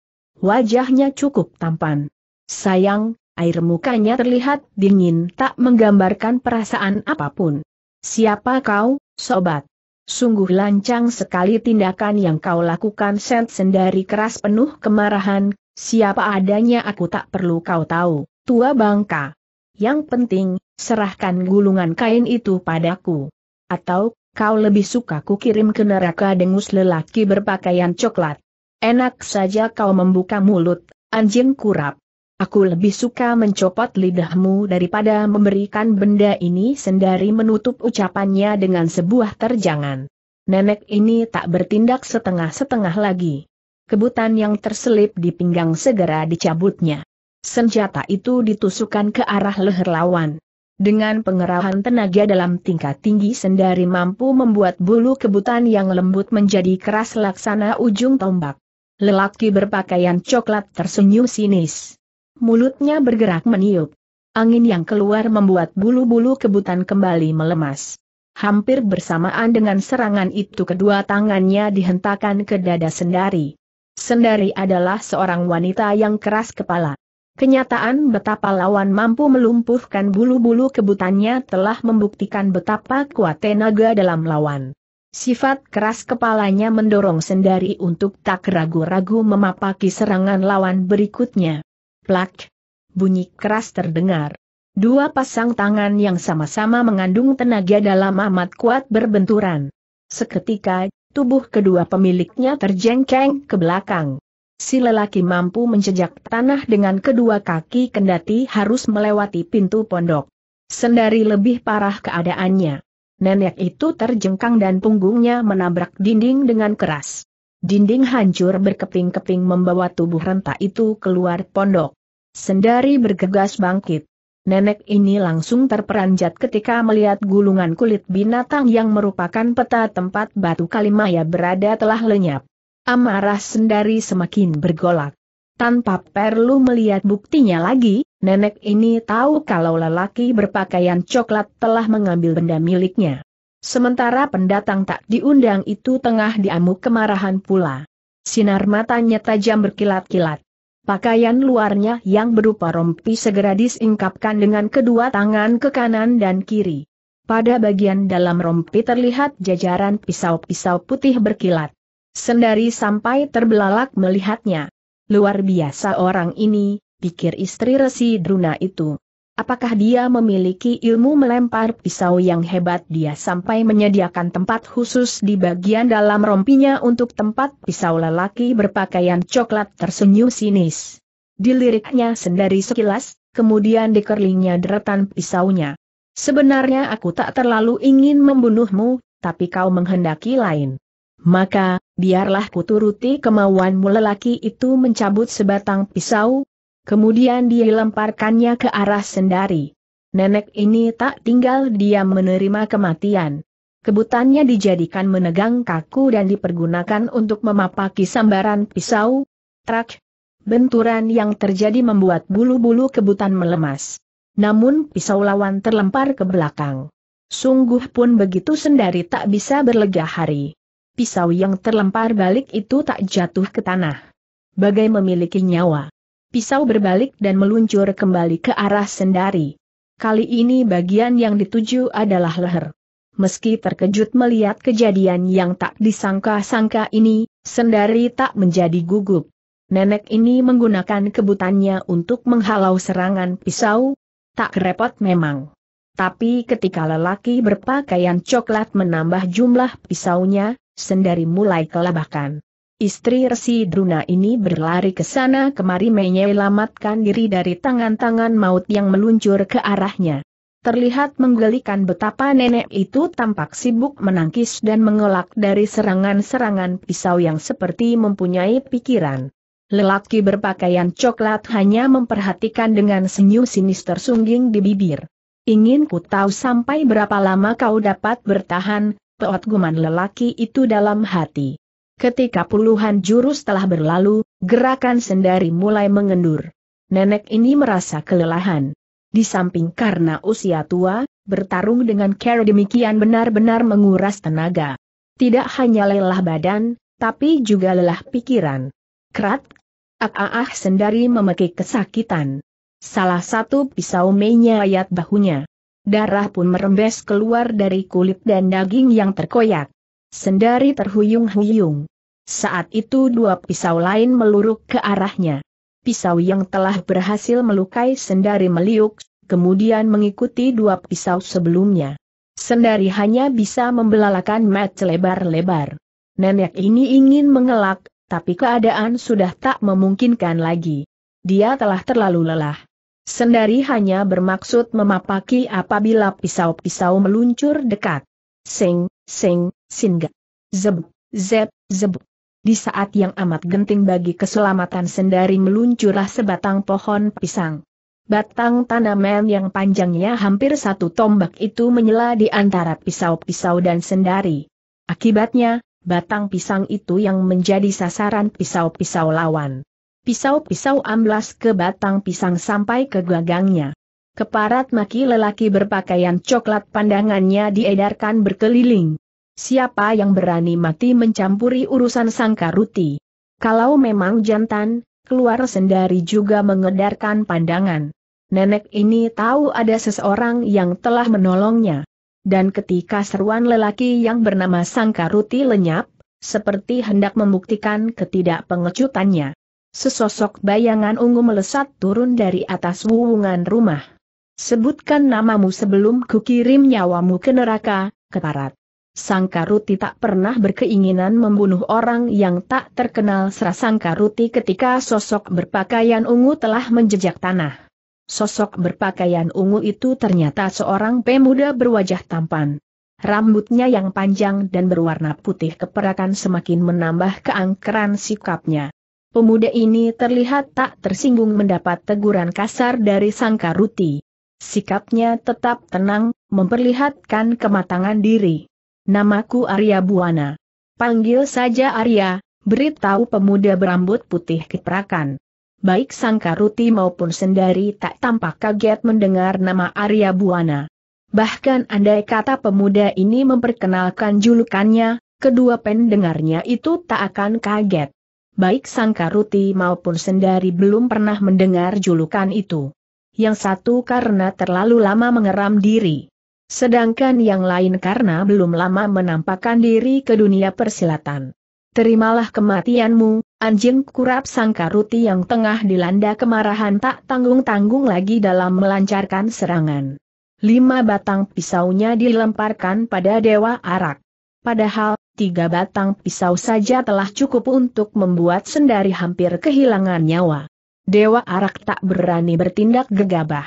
Wajahnya cukup tampan. Sayang, air mukanya terlihat dingin tak menggambarkan perasaan apapun. Siapa kau, sobat? Sungguh lancang sekali tindakan yang kau lakukan Sent sendari keras penuh kemarahan, siapa adanya aku tak perlu kau tahu, tua bangka. Yang penting, serahkan gulungan kain itu padaku. Atau, kau lebih suka kirim ke neraka dengus lelaki berpakaian coklat. Enak saja kau membuka mulut, anjing kurap. Aku lebih suka mencopot lidahmu daripada memberikan benda ini sendari menutup ucapannya dengan sebuah terjangan. Nenek ini tak bertindak setengah-setengah lagi. Kebutan yang terselip di pinggang segera dicabutnya. Senjata itu ditusukkan ke arah leher lawan. Dengan pengerahan tenaga dalam tingkat tinggi sendari mampu membuat bulu kebutan yang lembut menjadi keras laksana ujung tombak. Lelaki berpakaian coklat tersenyum sinis. Mulutnya bergerak meniup. Angin yang keluar membuat bulu-bulu kebutan kembali melemas. Hampir bersamaan dengan serangan itu kedua tangannya dihentakkan ke dada Sendari. Sendari adalah seorang wanita yang keras kepala. Kenyataan betapa lawan mampu melumpuhkan bulu-bulu kebutannya telah membuktikan betapa kuat tenaga dalam lawan. Sifat keras kepalanya mendorong sendari untuk tak ragu-ragu memapaki serangan lawan berikutnya. Plak! Bunyi keras terdengar. Dua pasang tangan yang sama-sama mengandung tenaga dalam amat kuat berbenturan. Seketika, tubuh kedua pemiliknya terjengkeng ke belakang si lelaki mampu menjejak tanah dengan kedua kaki kendati harus melewati pintu pondok. Sendari lebih parah keadaannya. Nenek itu terjengkang dan punggungnya menabrak dinding dengan keras. Dinding hancur berkeping-keping membawa tubuh renta itu keluar pondok. Sendari bergegas bangkit. Nenek ini langsung terperanjat ketika melihat gulungan kulit binatang yang merupakan peta tempat batu Kalimaya berada telah lenyap. Amarah sendari semakin bergolak. Tanpa perlu melihat buktinya lagi, nenek ini tahu kalau lelaki berpakaian coklat telah mengambil benda miliknya. Sementara pendatang tak diundang itu tengah diamuk kemarahan pula. Sinar matanya tajam berkilat-kilat. Pakaian luarnya yang berupa rompi segera disingkapkan dengan kedua tangan ke kanan dan kiri. Pada bagian dalam rompi terlihat jajaran pisau-pisau putih berkilat. Sendari sampai terbelalak melihatnya. Luar biasa orang ini, pikir istri resi Druna itu. Apakah dia memiliki ilmu melempar pisau yang hebat dia sampai menyediakan tempat khusus di bagian dalam rompinya untuk tempat pisau lelaki berpakaian coklat tersenyum sinis. Diliriknya Sendari sekilas, kemudian dikerlingnya deretan pisaunya. Sebenarnya aku tak terlalu ingin membunuhmu, tapi kau menghendaki lain. Maka, biarlah kuturuti kemauanmu lelaki itu mencabut sebatang pisau, kemudian dilemparkannya ke arah sendari. Nenek ini tak tinggal diam menerima kematian. Kebutannya dijadikan menegang kaku dan dipergunakan untuk memapaki sambaran pisau. Trak, benturan yang terjadi membuat bulu-bulu kebutan melemas. Namun pisau lawan terlempar ke belakang. Sungguh pun begitu sendari tak bisa berlegah hari pisau yang terlempar balik itu tak jatuh ke tanah. Bagai memiliki nyawa. Pisau berbalik dan meluncur kembali ke arah sendari. Kali ini bagian yang dituju adalah leher. Meski terkejut melihat kejadian yang tak disangka-sangka ini, Sendari tak menjadi gugup. Nenek ini menggunakan kebutannya untuk menghalau serangan pisau. Tak repot memang. Tapi ketika lelaki berpakaian coklat menambah jumlah pisaunya, Sendari mulai kelabakan. Istri Resi Druna ini berlari ke sana kemari menyelamatkan diri dari tangan-tangan maut yang meluncur ke arahnya. Terlihat menggelikan betapa nenek itu tampak sibuk menangkis dan mengelak dari serangan-serangan pisau yang seperti mempunyai pikiran. Lelaki berpakaian coklat hanya memperhatikan dengan senyum sinis tersungging di bibir. Ingin ku tahu sampai berapa lama kau dapat bertahan, Toat Guman lelaki itu dalam hati. Ketika puluhan jurus telah berlalu, gerakan sendari mulai mengendur. Nenek ini merasa kelelahan. Di samping karena usia tua, bertarung dengan Carol demikian benar-benar menguras tenaga. Tidak hanya lelah badan, tapi juga lelah pikiran. Krat, ak-ah sendari memekik kesakitan. Salah satu pisau menyayat bahunya. Darah pun merembes keluar dari kulit dan daging yang terkoyak. Sendari terhuyung-huyung. Saat itu dua pisau lain meluruk ke arahnya. Pisau yang telah berhasil melukai Sendari meliuk, kemudian mengikuti dua pisau sebelumnya. Sendari hanya bisa membelalakan mat lebar-lebar. Nenek ini ingin mengelak, tapi keadaan sudah tak memungkinkan lagi. Dia telah terlalu lelah. Sendari hanya bermaksud memapaki apabila pisau-pisau meluncur dekat. Sing, sing, singa. Zeb, zeb, zeb. Di saat yang amat genting bagi keselamatan sendari meluncurlah sebatang pohon pisang. Batang tanaman yang panjangnya hampir satu tombak itu menyela di antara pisau-pisau dan sendari. Akibatnya, batang pisang itu yang menjadi sasaran pisau-pisau lawan. Pisau-pisau amblas ke batang pisang sampai ke gagangnya. Keparat maki lelaki berpakaian coklat pandangannya diedarkan berkeliling. Siapa yang berani mati mencampuri urusan ruti? Kalau memang jantan, keluar sendari juga mengedarkan pandangan. Nenek ini tahu ada seseorang yang telah menolongnya. Dan ketika seruan lelaki yang bernama Sangkaruti lenyap, seperti hendak membuktikan ketidakpengecutannya. Sesosok bayangan ungu melesat turun dari atas wuungan rumah. Sebutkan namamu sebelum kukirim nyawamu ke neraka, keparat. Sangkaruti tak pernah berkeinginan membunuh orang yang tak terkenal serasa Sangkaruti ketika sosok berpakaian ungu telah menjejak tanah. Sosok berpakaian ungu itu ternyata seorang pemuda berwajah tampan. Rambutnya yang panjang dan berwarna putih keperakan semakin menambah keangkeran sikapnya. Pemuda ini terlihat tak tersinggung mendapat teguran kasar dari Sangkaruti. Sikapnya tetap tenang, memperlihatkan kematangan diri. Namaku Arya Buana. Panggil saja Arya, beritahu pemuda berambut putih keprakan. Baik Sangkaruti maupun Sendari tak tampak kaget mendengar nama Arya Buana. Bahkan andai kata pemuda ini memperkenalkan julukannya, kedua pendengarnya itu tak akan kaget baik Sangkaruti maupun Sendari belum pernah mendengar julukan itu. Yang satu karena terlalu lama mengeram diri. Sedangkan yang lain karena belum lama menampakkan diri ke dunia persilatan. Terimalah kematianmu, anjing kurap Sangkaruti yang tengah dilanda kemarahan tak tanggung-tanggung lagi dalam melancarkan serangan. Lima batang pisaunya dilemparkan pada Dewa Arak. Padahal, tiga batang pisau saja telah cukup untuk membuat sendari hampir kehilangan nyawa. Dewa Arak tak berani bertindak gegabah.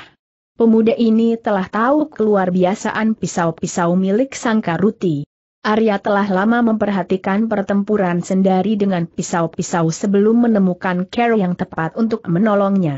Pemuda ini telah tahu keluar biasaan pisau-pisau milik Sangkaruti. Arya telah lama memperhatikan pertempuran sendari dengan pisau-pisau sebelum menemukan care yang tepat untuk menolongnya.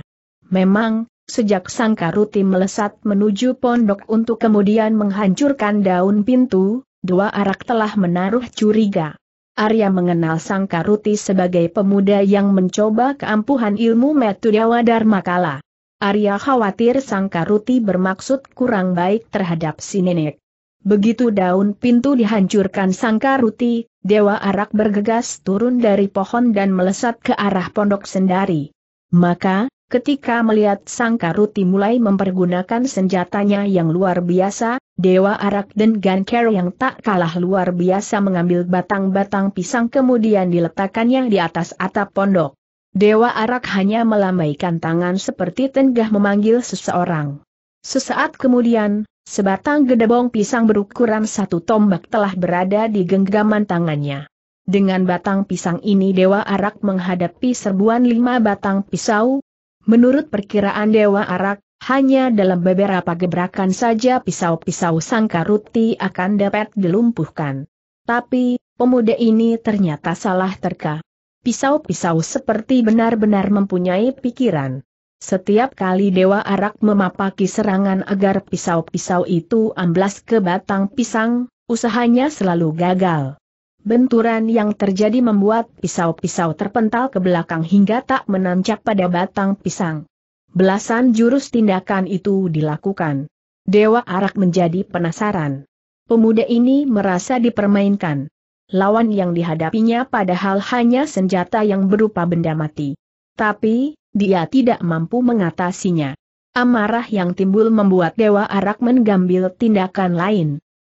Memang, sejak Sangkaruti melesat menuju pondok untuk kemudian menghancurkan daun pintu, dua arak telah menaruh curiga. Arya mengenal Sang Karuti sebagai pemuda yang mencoba keampuhan ilmu Metudawa Dharmakala. Arya khawatir Sang Karuti bermaksud kurang baik terhadap si nenek. Begitu daun pintu dihancurkan Sang Karuti, Dewa Arak bergegas turun dari pohon dan melesat ke arah pondok sendari. Maka, ketika melihat Sang Karuti mulai mempergunakan senjatanya yang luar biasa, Dewa Arak dan Ganker yang tak kalah luar biasa mengambil batang-batang pisang kemudian diletakkannya di atas atap pondok. Dewa Arak hanya melambaikan tangan seperti tengah memanggil seseorang. Sesaat kemudian, sebatang gedebong pisang berukuran satu tombak telah berada di genggaman tangannya. Dengan batang pisang ini Dewa Arak menghadapi serbuan lima batang pisau. Menurut perkiraan Dewa Arak, hanya dalam beberapa gebrakan saja pisau-pisau sangkaruti akan dapat dilumpuhkan. Tapi, pemuda ini ternyata salah terka. Pisau-pisau seperti benar-benar mempunyai pikiran. Setiap kali Dewa Arak memapaki serangan agar pisau-pisau itu amblas ke batang pisang, usahanya selalu gagal. Benturan yang terjadi membuat pisau-pisau terpental ke belakang hingga tak menancap pada batang pisang. Belasan jurus tindakan itu dilakukan. Dewa Arak menjadi penasaran. Pemuda ini merasa dipermainkan. Lawan yang dihadapinya padahal hanya senjata yang berupa benda mati. Tapi, dia tidak mampu mengatasinya. Amarah yang timbul membuat Dewa Arak mengambil tindakan lain.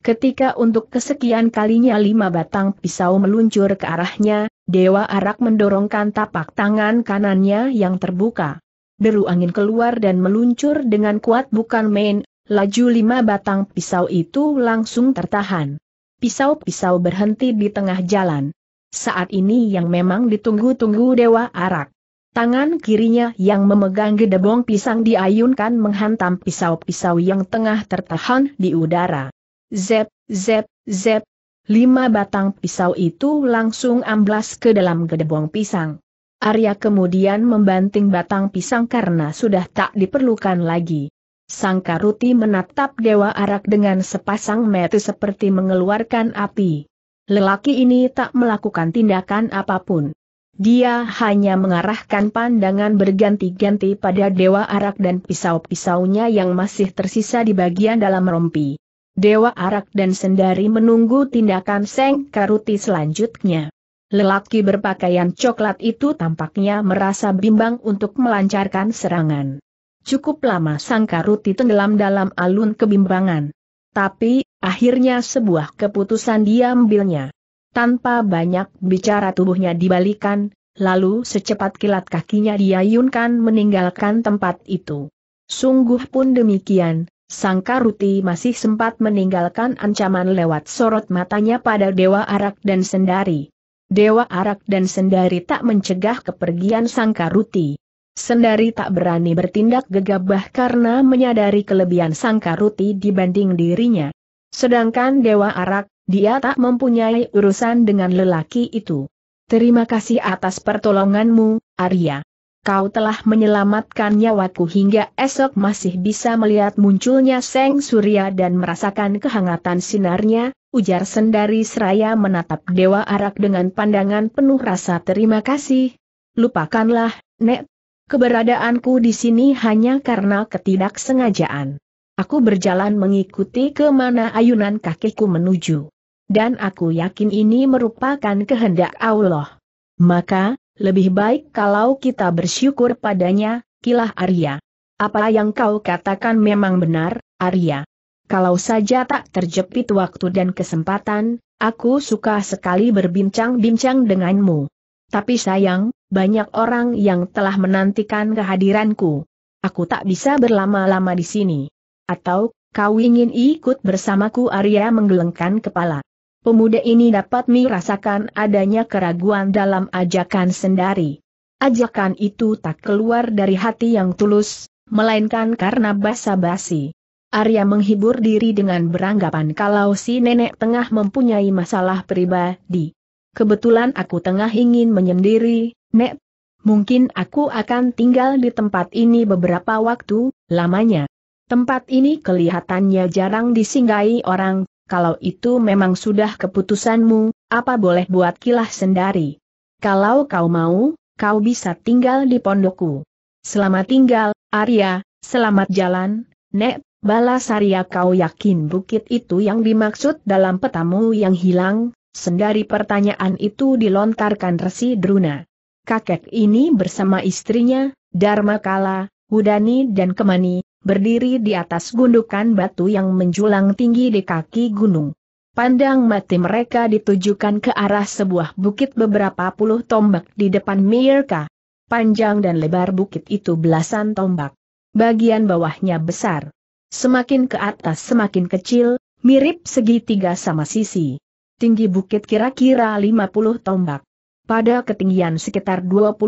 Ketika untuk kesekian kalinya lima batang pisau meluncur ke arahnya, Dewa Arak mendorongkan tapak tangan kanannya yang terbuka deru angin keluar dan meluncur dengan kuat bukan main, laju lima batang pisau itu langsung tertahan. Pisau-pisau berhenti di tengah jalan. Saat ini yang memang ditunggu-tunggu Dewa Arak. Tangan kirinya yang memegang gedebong pisang diayunkan menghantam pisau-pisau yang tengah tertahan di udara. Zep, zep, zep. Lima batang pisau itu langsung amblas ke dalam gedebong pisang. Arya kemudian membanting batang pisang karena sudah tak diperlukan lagi. Sangkaruti menatap Dewa Arak dengan sepasang mata seperti mengeluarkan api. Lelaki ini tak melakukan tindakan apapun. Dia hanya mengarahkan pandangan berganti-ganti pada Dewa Arak dan pisau-pisaunya yang masih tersisa di bagian dalam rompi. Dewa Arak dan Sendari menunggu tindakan Seng Karuti selanjutnya. Lelaki berpakaian coklat itu tampaknya merasa bimbang untuk melancarkan serangan. Cukup lama sang karuti tenggelam dalam alun kebimbangan. Tapi, akhirnya sebuah keputusan diambilnya. Tanpa banyak bicara tubuhnya dibalikan, lalu secepat kilat kakinya diayunkan meninggalkan tempat itu. Sungguh pun demikian, Sang Karuti masih sempat meninggalkan ancaman lewat sorot matanya pada Dewa Arak dan Sendari. Dewa Arak dan Sendari tak mencegah kepergian Sangkaruti. Sendari tak berani bertindak gegabah karena menyadari kelebihan Sangkaruti dibanding dirinya. Sedangkan Dewa Arak, dia tak mempunyai urusan dengan lelaki itu. Terima kasih atas pertolonganmu, Arya. Kau telah menyelamatkan nyawaku hingga esok masih bisa melihat munculnya Seng Surya dan merasakan kehangatan sinarnya, Ujar Sendari Seraya menatap Dewa Arak dengan pandangan penuh rasa terima kasih. Lupakanlah, Nek. Keberadaanku di sini hanya karena ketidaksengajaan. Aku berjalan mengikuti kemana ayunan kakiku menuju. Dan aku yakin ini merupakan kehendak Allah. Maka, lebih baik kalau kita bersyukur padanya, kilah Arya. Apa yang kau katakan memang benar, Arya kalau saja tak terjepit waktu dan kesempatan, aku suka sekali berbincang-bincang denganmu. Tapi sayang, banyak orang yang telah menantikan kehadiranku. Aku tak bisa berlama-lama di sini. Atau, kau ingin ikut bersamaku Arya menggelengkan kepala. Pemuda ini dapat merasakan adanya keraguan dalam ajakan sendari. Ajakan itu tak keluar dari hati yang tulus, melainkan karena basa-basi. Arya menghibur diri dengan beranggapan kalau si nenek tengah mempunyai masalah pribadi. Kebetulan aku tengah ingin menyendiri, Nek. Mungkin aku akan tinggal di tempat ini beberapa waktu, lamanya. Tempat ini kelihatannya jarang disinggahi orang, kalau itu memang sudah keputusanmu, apa boleh buat kilah sendari. Kalau kau mau, kau bisa tinggal di pondokku. Selamat tinggal, Arya, selamat jalan, Nek. Balasaria kau yakin bukit itu yang dimaksud dalam petamu yang hilang? Sendari pertanyaan itu dilontarkan Resi Druna. Kakek ini bersama istrinya, Dharma Kala, Hudani dan Kemani, berdiri di atas gundukan batu yang menjulang tinggi di kaki gunung. Pandang mati mereka ditujukan ke arah sebuah bukit beberapa puluh tombak di depan Mirka. Panjang dan lebar bukit itu belasan tombak. Bagian bawahnya besar Semakin ke atas semakin kecil, mirip segitiga sama sisi. Tinggi bukit kira-kira 50 tombak. Pada ketinggian sekitar 25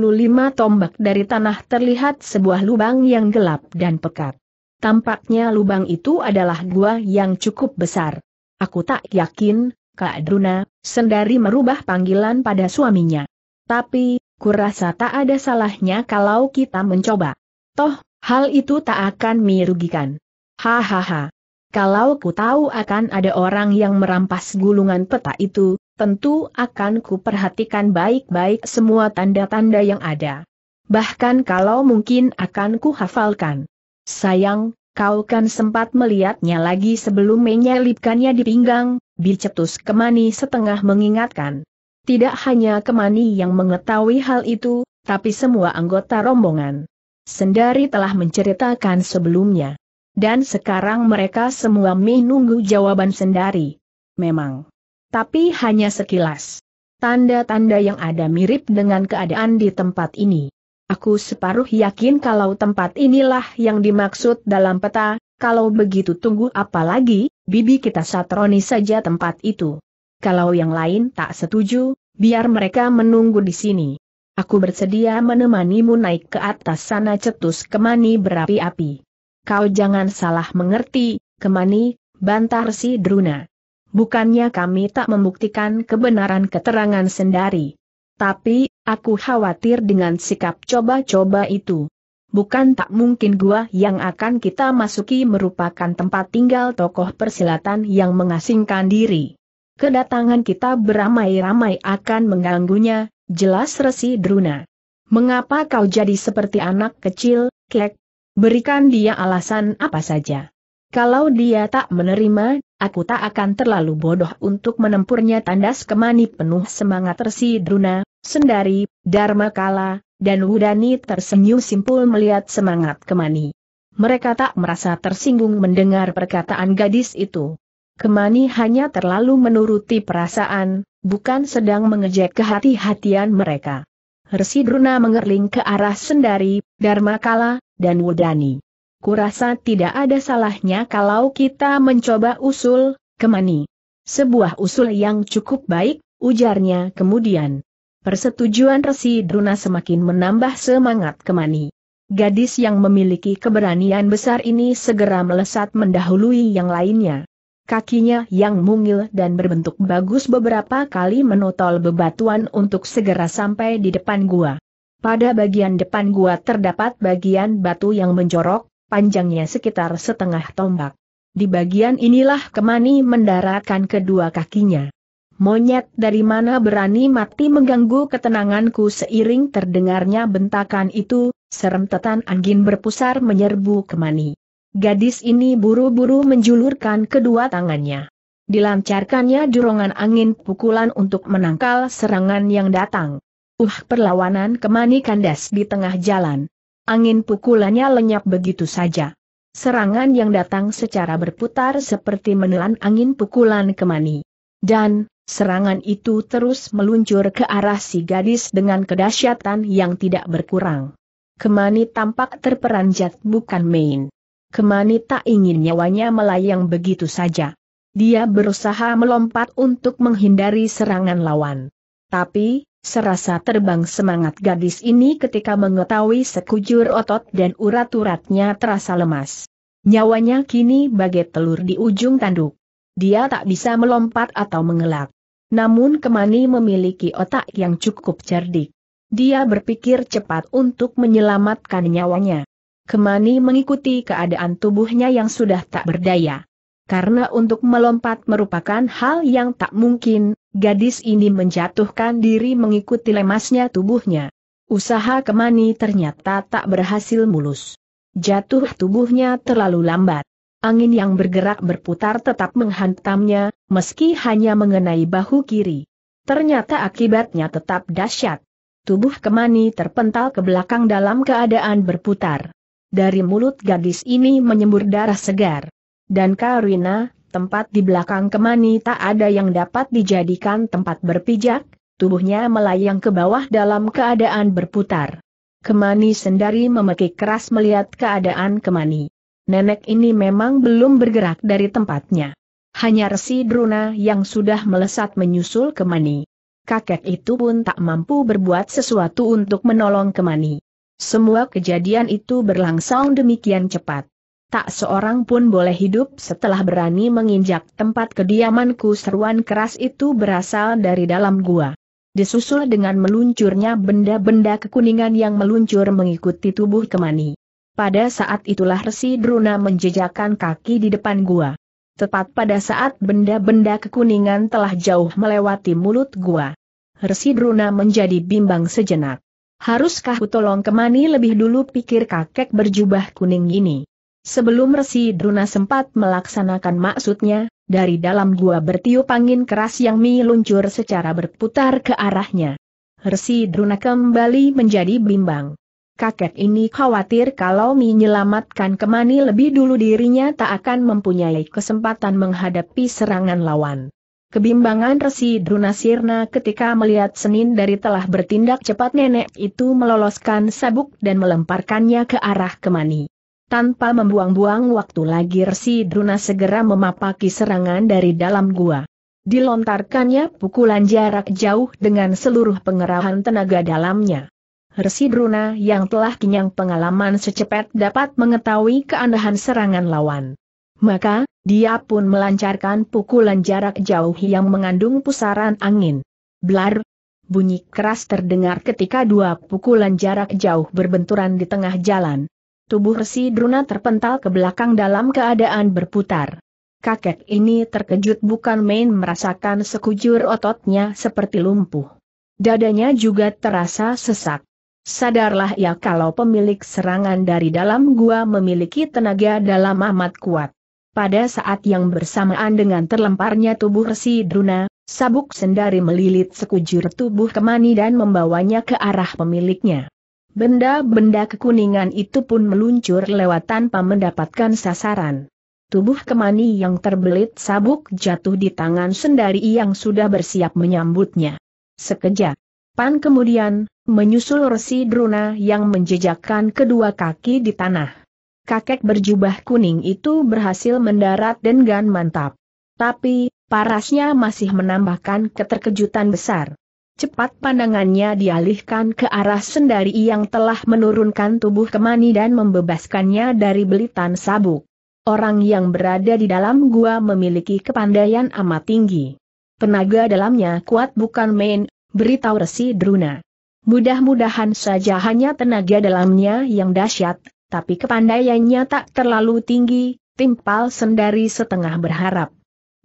tombak dari tanah terlihat sebuah lubang yang gelap dan pekat. Tampaknya lubang itu adalah gua yang cukup besar. Aku tak yakin, Kak Druna, sendari merubah panggilan pada suaminya. Tapi, kurasa tak ada salahnya kalau kita mencoba. Toh, hal itu tak akan merugikan. Hahaha. Kalau ku tahu akan ada orang yang merampas gulungan peta itu, tentu akan ku perhatikan baik-baik semua tanda-tanda yang ada. Bahkan kalau mungkin akan ku hafalkan. Sayang, kau kan sempat melihatnya lagi sebelum menyelipkannya di pinggang, bicetus kemani setengah mengingatkan. Tidak hanya kemani yang mengetahui hal itu, tapi semua anggota rombongan. Sendari telah menceritakan sebelumnya. Dan sekarang mereka semua menunggu jawaban sendari. Memang. Tapi hanya sekilas. Tanda-tanda yang ada mirip dengan keadaan di tempat ini. Aku separuh yakin kalau tempat inilah yang dimaksud dalam peta, kalau begitu tunggu apa lagi, bibi kita satroni saja tempat itu. Kalau yang lain tak setuju, biar mereka menunggu di sini. Aku bersedia menemanimu naik ke atas sana cetus kemani berapi-api. Kau jangan salah mengerti, Kemani, bantar si Druna. Bukannya kami tak membuktikan kebenaran keterangan sendiri. Tapi, aku khawatir dengan sikap coba-coba itu. Bukan tak mungkin gua yang akan kita masuki merupakan tempat tinggal tokoh persilatan yang mengasingkan diri. Kedatangan kita beramai-ramai akan mengganggunya, jelas Resi Druna. Mengapa kau jadi seperti anak kecil, Klek, Berikan dia alasan apa saja. Kalau dia tak menerima, aku tak akan terlalu bodoh untuk menempurnya tandas kemani penuh semangat Resi Druna, Sendari, Dharma Kala, dan Wudani tersenyum simpul melihat semangat kemani. Mereka tak merasa tersinggung mendengar perkataan gadis itu. Kemani hanya terlalu menuruti perasaan, bukan sedang mengejek kehati-hatian mereka. Resi Druna mengerling ke arah Sendari, Dharmakala, dan Wudani. Kurasa tidak ada salahnya kalau kita mencoba usul, kemani. Sebuah usul yang cukup baik, ujarnya kemudian. Persetujuan Resi Druna semakin menambah semangat kemani. Gadis yang memiliki keberanian besar ini segera melesat mendahului yang lainnya. Kakinya yang mungil dan berbentuk bagus beberapa kali menotol bebatuan untuk segera sampai di depan gua. Pada bagian depan gua terdapat bagian batu yang menjorok, panjangnya sekitar setengah tombak. Di bagian inilah Kemani mendaratkan kedua kakinya. Monyet dari mana berani mati mengganggu ketenanganku seiring terdengarnya bentakan itu, serem tetan angin berpusar menyerbu Kemani. Gadis ini buru-buru menjulurkan kedua tangannya. Dilancarkannya dorongan angin pukulan untuk menangkal serangan yang datang. Uh perlawanan kemani kandas di tengah jalan. Angin pukulannya lenyap begitu saja. Serangan yang datang secara berputar seperti menelan angin pukulan kemani. Dan, serangan itu terus meluncur ke arah si gadis dengan kedahsyatan yang tidak berkurang. Kemani tampak terperanjat bukan main. Kemani tak ingin nyawanya melayang begitu saja. Dia berusaha melompat untuk menghindari serangan lawan. Tapi, serasa terbang semangat gadis ini ketika mengetahui sekujur otot dan urat-uratnya terasa lemas. Nyawanya kini bagai telur di ujung tanduk. Dia tak bisa melompat atau mengelak. Namun Kemani memiliki otak yang cukup cerdik. Dia berpikir cepat untuk menyelamatkan nyawanya. Kemani mengikuti keadaan tubuhnya yang sudah tak berdaya. Karena untuk melompat merupakan hal yang tak mungkin, gadis ini menjatuhkan diri mengikuti lemasnya tubuhnya. Usaha Kemani ternyata tak berhasil mulus. Jatuh tubuhnya terlalu lambat. Angin yang bergerak berputar tetap menghantamnya, meski hanya mengenai bahu kiri. Ternyata akibatnya tetap dahsyat. Tubuh Kemani terpental ke belakang dalam keadaan berputar. Dari mulut gadis ini menyembur darah segar. Dan Karina, tempat di belakang kemani tak ada yang dapat dijadikan tempat berpijak, tubuhnya melayang ke bawah dalam keadaan berputar. Kemani sendari memekik keras melihat keadaan kemani. Nenek ini memang belum bergerak dari tempatnya. Hanya resi Druna yang sudah melesat menyusul kemani kakek itu pun tak mampu berbuat sesuatu untuk menolong Kemani. Semua kejadian itu berlangsung demikian cepat. Tak seorang pun boleh hidup setelah berani menginjak tempat kediamanku seruan keras itu berasal dari dalam gua. Disusul dengan meluncurnya benda-benda kekuningan yang meluncur mengikuti tubuh kemani. Pada saat itulah Resi Druna menjejakkan kaki di depan gua. Tepat pada saat benda-benda kekuningan telah jauh melewati mulut gua. Resi Druna menjadi bimbang sejenak. Haruskah ku tolong kemani lebih dulu pikir kakek berjubah kuning ini. Sebelum Resi Druna sempat melaksanakan maksudnya, dari dalam gua bertiup angin keras yang meluncur secara berputar ke arahnya. Resi Druna kembali menjadi bimbang. Kakek ini khawatir kalau menyelamatkan kemani lebih dulu dirinya tak akan mempunyai kesempatan menghadapi serangan lawan. Kebimbangan Resi Drunasirna ketika melihat Senin dari telah bertindak cepat nenek itu meloloskan sabuk dan melemparkannya ke arah Kemani. Tanpa membuang-buang waktu lagi Resi Druna segera memapaki serangan dari dalam gua. Dilontarkannya pukulan jarak jauh dengan seluruh pengerahan tenaga dalamnya. Resi Druna yang telah kenyang pengalaman secepat dapat mengetahui keandahan serangan lawan. Maka, dia pun melancarkan pukulan jarak jauh yang mengandung pusaran angin. Blar! Bunyi keras terdengar ketika dua pukulan jarak jauh berbenturan di tengah jalan. Tubuh Resi Druna terpental ke belakang dalam keadaan berputar. Kakek ini terkejut bukan main merasakan sekujur ototnya seperti lumpuh. Dadanya juga terasa sesak. Sadarlah ya kalau pemilik serangan dari dalam gua memiliki tenaga dalam amat kuat. Pada saat yang bersamaan dengan terlemparnya tubuh Resi Druna, sabuk sendari melilit sekujur tubuh Kemani dan membawanya ke arah pemiliknya. Benda-benda kekuningan itu pun meluncur lewat tanpa mendapatkan sasaran. Tubuh Kemani yang terbelit sabuk jatuh di tangan sendari yang sudah bersiap menyambutnya. Sekejap. Pan kemudian, menyusul Resi Druna yang menjejakkan kedua kaki di tanah kakek berjubah kuning itu berhasil mendarat dengan mantap. Tapi, parasnya masih menambahkan keterkejutan besar. Cepat pandangannya dialihkan ke arah sendari yang telah menurunkan tubuh kemani dan membebaskannya dari belitan sabuk. Orang yang berada di dalam gua memiliki kepandaian amat tinggi. Tenaga dalamnya kuat bukan main, beritahu Resi Druna. Mudah-mudahan saja hanya tenaga dalamnya yang dahsyat, tapi kepandaiannya tak terlalu tinggi, timpal sendari setengah berharap.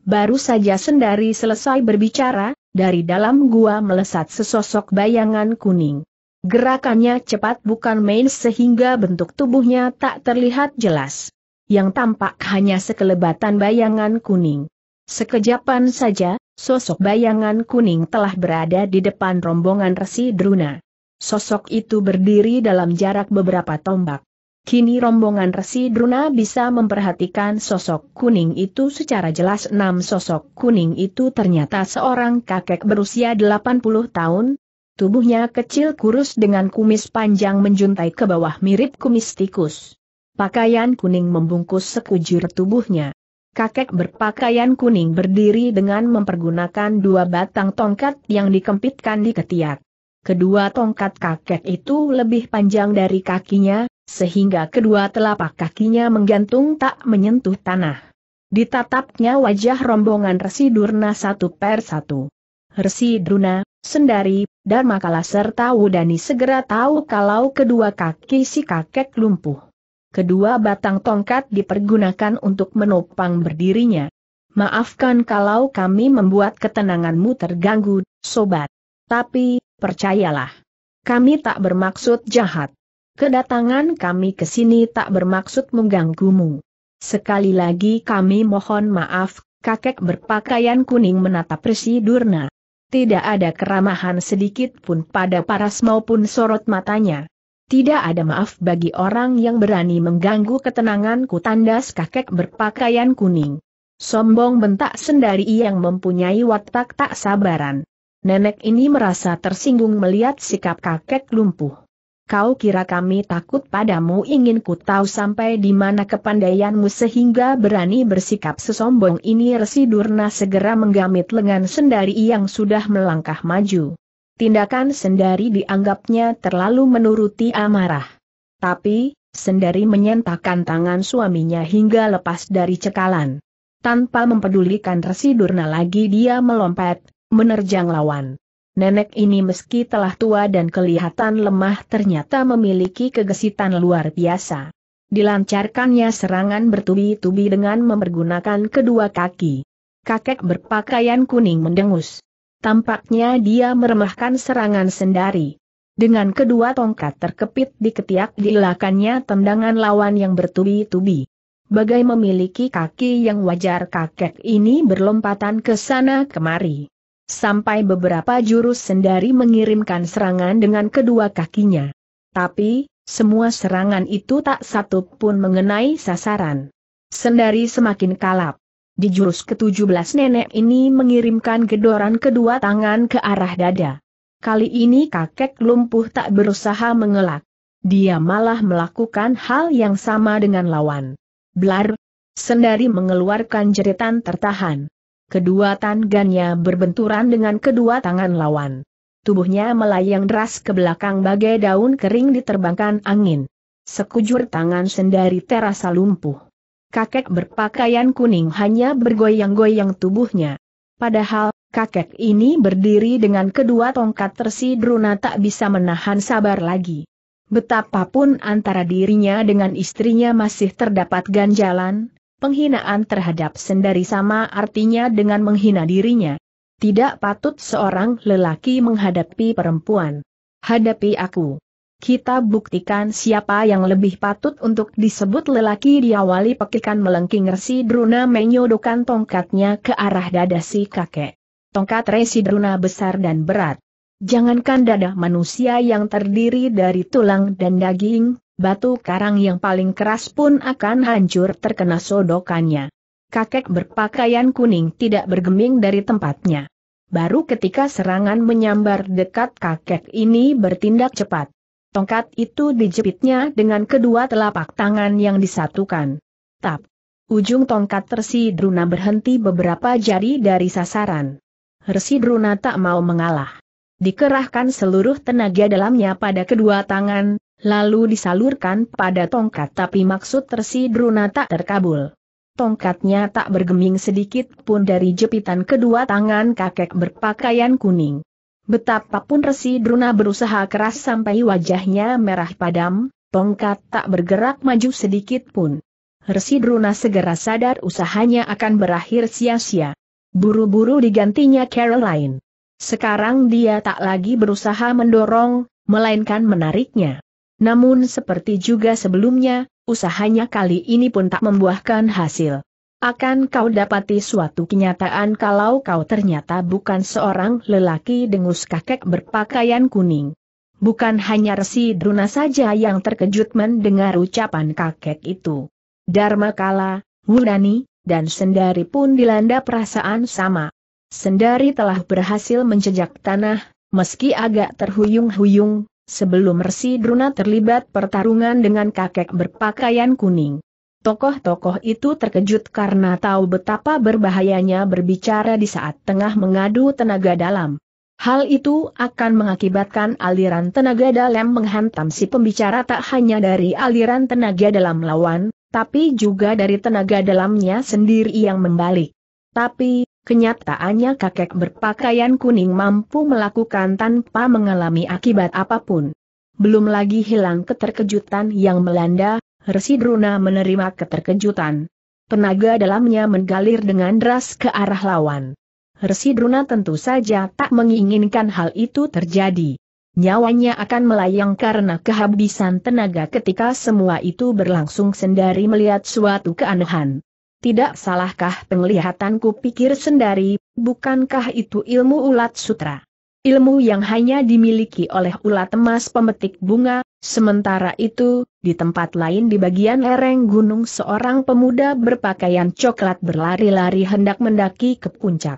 Baru saja sendari selesai berbicara, dari dalam gua melesat sesosok bayangan kuning. Gerakannya cepat bukan main sehingga bentuk tubuhnya tak terlihat jelas. Yang tampak hanya sekelebatan bayangan kuning. Sekejapan saja, sosok bayangan kuning telah berada di depan rombongan resi Druna. Sosok itu berdiri dalam jarak beberapa tombak. Kini rombongan resi Druna bisa memperhatikan sosok kuning itu secara jelas enam sosok kuning itu ternyata seorang kakek berusia 80 tahun, tubuhnya kecil kurus dengan kumis panjang menjuntai ke bawah mirip kumis tikus. Pakaian kuning membungkus sekujur tubuhnya. Kakek berpakaian kuning berdiri dengan mempergunakan dua batang tongkat yang dikempitkan di ketiak. Kedua tongkat kakek itu lebih panjang dari kakinya, sehingga kedua telapak kakinya menggantung tak menyentuh tanah. Ditatapnya wajah rombongan Resi Durna satu per satu. Resi Durna, Sendari, Darmakala serta Wudani segera tahu kalau kedua kaki si kakek lumpuh. Kedua batang tongkat dipergunakan untuk menopang berdirinya. Maafkan kalau kami membuat ketenanganmu terganggu, sobat. Tapi, percayalah. Kami tak bermaksud jahat. Kedatangan kami ke sini tak bermaksud mengganggumu. Sekali lagi kami mohon maaf, kakek berpakaian kuning menatap Resi Durna. Tidak ada keramahan sedikit pun pada paras maupun sorot matanya. Tidak ada maaf bagi orang yang berani mengganggu ketenanganku tandas kakek berpakaian kuning. Sombong bentak sendari yang mempunyai watak tak sabaran. Nenek ini merasa tersinggung melihat sikap kakek lumpuh. Kau kira kami takut padamu ingin ku tahu sampai di mana kepandaianmu sehingga berani bersikap sesombong ini Resi Durna segera menggamit lengan sendari yang sudah melangkah maju. Tindakan sendari dianggapnya terlalu menuruti amarah. Tapi, sendari menyentakkan tangan suaminya hingga lepas dari cekalan. Tanpa mempedulikan Resi Durna lagi dia melompat, menerjang lawan nenek ini meski telah tua dan kelihatan lemah ternyata memiliki kegesitan luar biasa. Dilancarkannya serangan bertubi-tubi dengan mempergunakan kedua kaki. Kakek berpakaian kuning mendengus. Tampaknya dia meremahkan serangan sendari. Dengan kedua tongkat terkepit di ketiak dilakannya tendangan lawan yang bertubi-tubi. Bagai memiliki kaki yang wajar kakek ini berlompatan ke sana kemari sampai beberapa jurus sendari mengirimkan serangan dengan kedua kakinya. Tapi, semua serangan itu tak satu pun mengenai sasaran. Sendari semakin kalap. Di jurus ke-17 nenek ini mengirimkan gedoran kedua tangan ke arah dada. Kali ini kakek lumpuh tak berusaha mengelak. Dia malah melakukan hal yang sama dengan lawan. Blar! Sendari mengeluarkan jeritan tertahan. Kedua tangannya berbenturan dengan kedua tangan lawan. Tubuhnya melayang deras ke belakang bagai daun kering diterbangkan angin. Sekujur tangan sendari terasa lumpuh. Kakek berpakaian kuning hanya bergoyang-goyang tubuhnya. Padahal, kakek ini berdiri dengan kedua tongkat tersidruna tak bisa menahan sabar lagi. Betapapun antara dirinya dengan istrinya masih terdapat ganjalan, Penghinaan terhadap sendari sama artinya dengan menghina dirinya. Tidak patut seorang lelaki menghadapi perempuan. Hadapi aku. Kita buktikan siapa yang lebih patut untuk disebut lelaki diawali pekikan melengking Resi Druna menyodokan tongkatnya ke arah dada si kakek. Tongkat Resi Druna besar dan berat. Jangankan dada manusia yang terdiri dari tulang dan daging, batu karang yang paling keras pun akan hancur terkena sodokannya. Kakek berpakaian kuning tidak bergeming dari tempatnya. Baru ketika serangan menyambar dekat kakek ini bertindak cepat. Tongkat itu dijepitnya dengan kedua telapak tangan yang disatukan. Tap. Ujung tongkat Resi Druna berhenti beberapa jari dari sasaran. Resi Druna tak mau mengalah. Dikerahkan seluruh tenaga dalamnya pada kedua tangan, lalu disalurkan pada tongkat tapi maksud Resi Druna tak terkabul. Tongkatnya tak bergeming sedikit pun dari jepitan kedua tangan kakek berpakaian kuning. Betapapun Resi Druna berusaha keras sampai wajahnya merah padam, tongkat tak bergerak maju sedikit pun. Resi Druna segera sadar usahanya akan berakhir sia-sia. Buru-buru digantinya Caroline. Sekarang dia tak lagi berusaha mendorong, melainkan menariknya. Namun seperti juga sebelumnya, usahanya kali ini pun tak membuahkan hasil. Akan kau dapati suatu kenyataan kalau kau ternyata bukan seorang lelaki dengus kakek berpakaian kuning. Bukan hanya Resi Druna saja yang terkejut mendengar ucapan kakek itu. Dharma Kala, Wunani, dan Sendari pun dilanda perasaan sama. Sendari telah berhasil menjejak tanah, meski agak terhuyung-huyung, sebelum Resi Druna terlibat pertarungan dengan kakek berpakaian kuning. Tokoh-tokoh itu terkejut karena tahu betapa berbahayanya berbicara di saat tengah mengadu tenaga dalam. Hal itu akan mengakibatkan aliran tenaga dalam menghantam si pembicara tak hanya dari aliran tenaga dalam lawan, tapi juga dari tenaga dalamnya sendiri yang membalik. Tapi, Kenyataannya kakek berpakaian kuning mampu melakukan tanpa mengalami akibat apapun. Belum lagi hilang keterkejutan yang melanda, Resi Druna menerima keterkejutan. Tenaga dalamnya mengalir dengan deras ke arah lawan. Resi Druna tentu saja tak menginginkan hal itu terjadi. Nyawanya akan melayang karena kehabisan tenaga ketika semua itu berlangsung sendari melihat suatu keanehan tidak salahkah penglihatanku pikir sendari, bukankah itu ilmu ulat sutra? Ilmu yang hanya dimiliki oleh ulat emas pemetik bunga, sementara itu, di tempat lain di bagian lereng gunung seorang pemuda berpakaian coklat berlari-lari hendak mendaki ke puncak.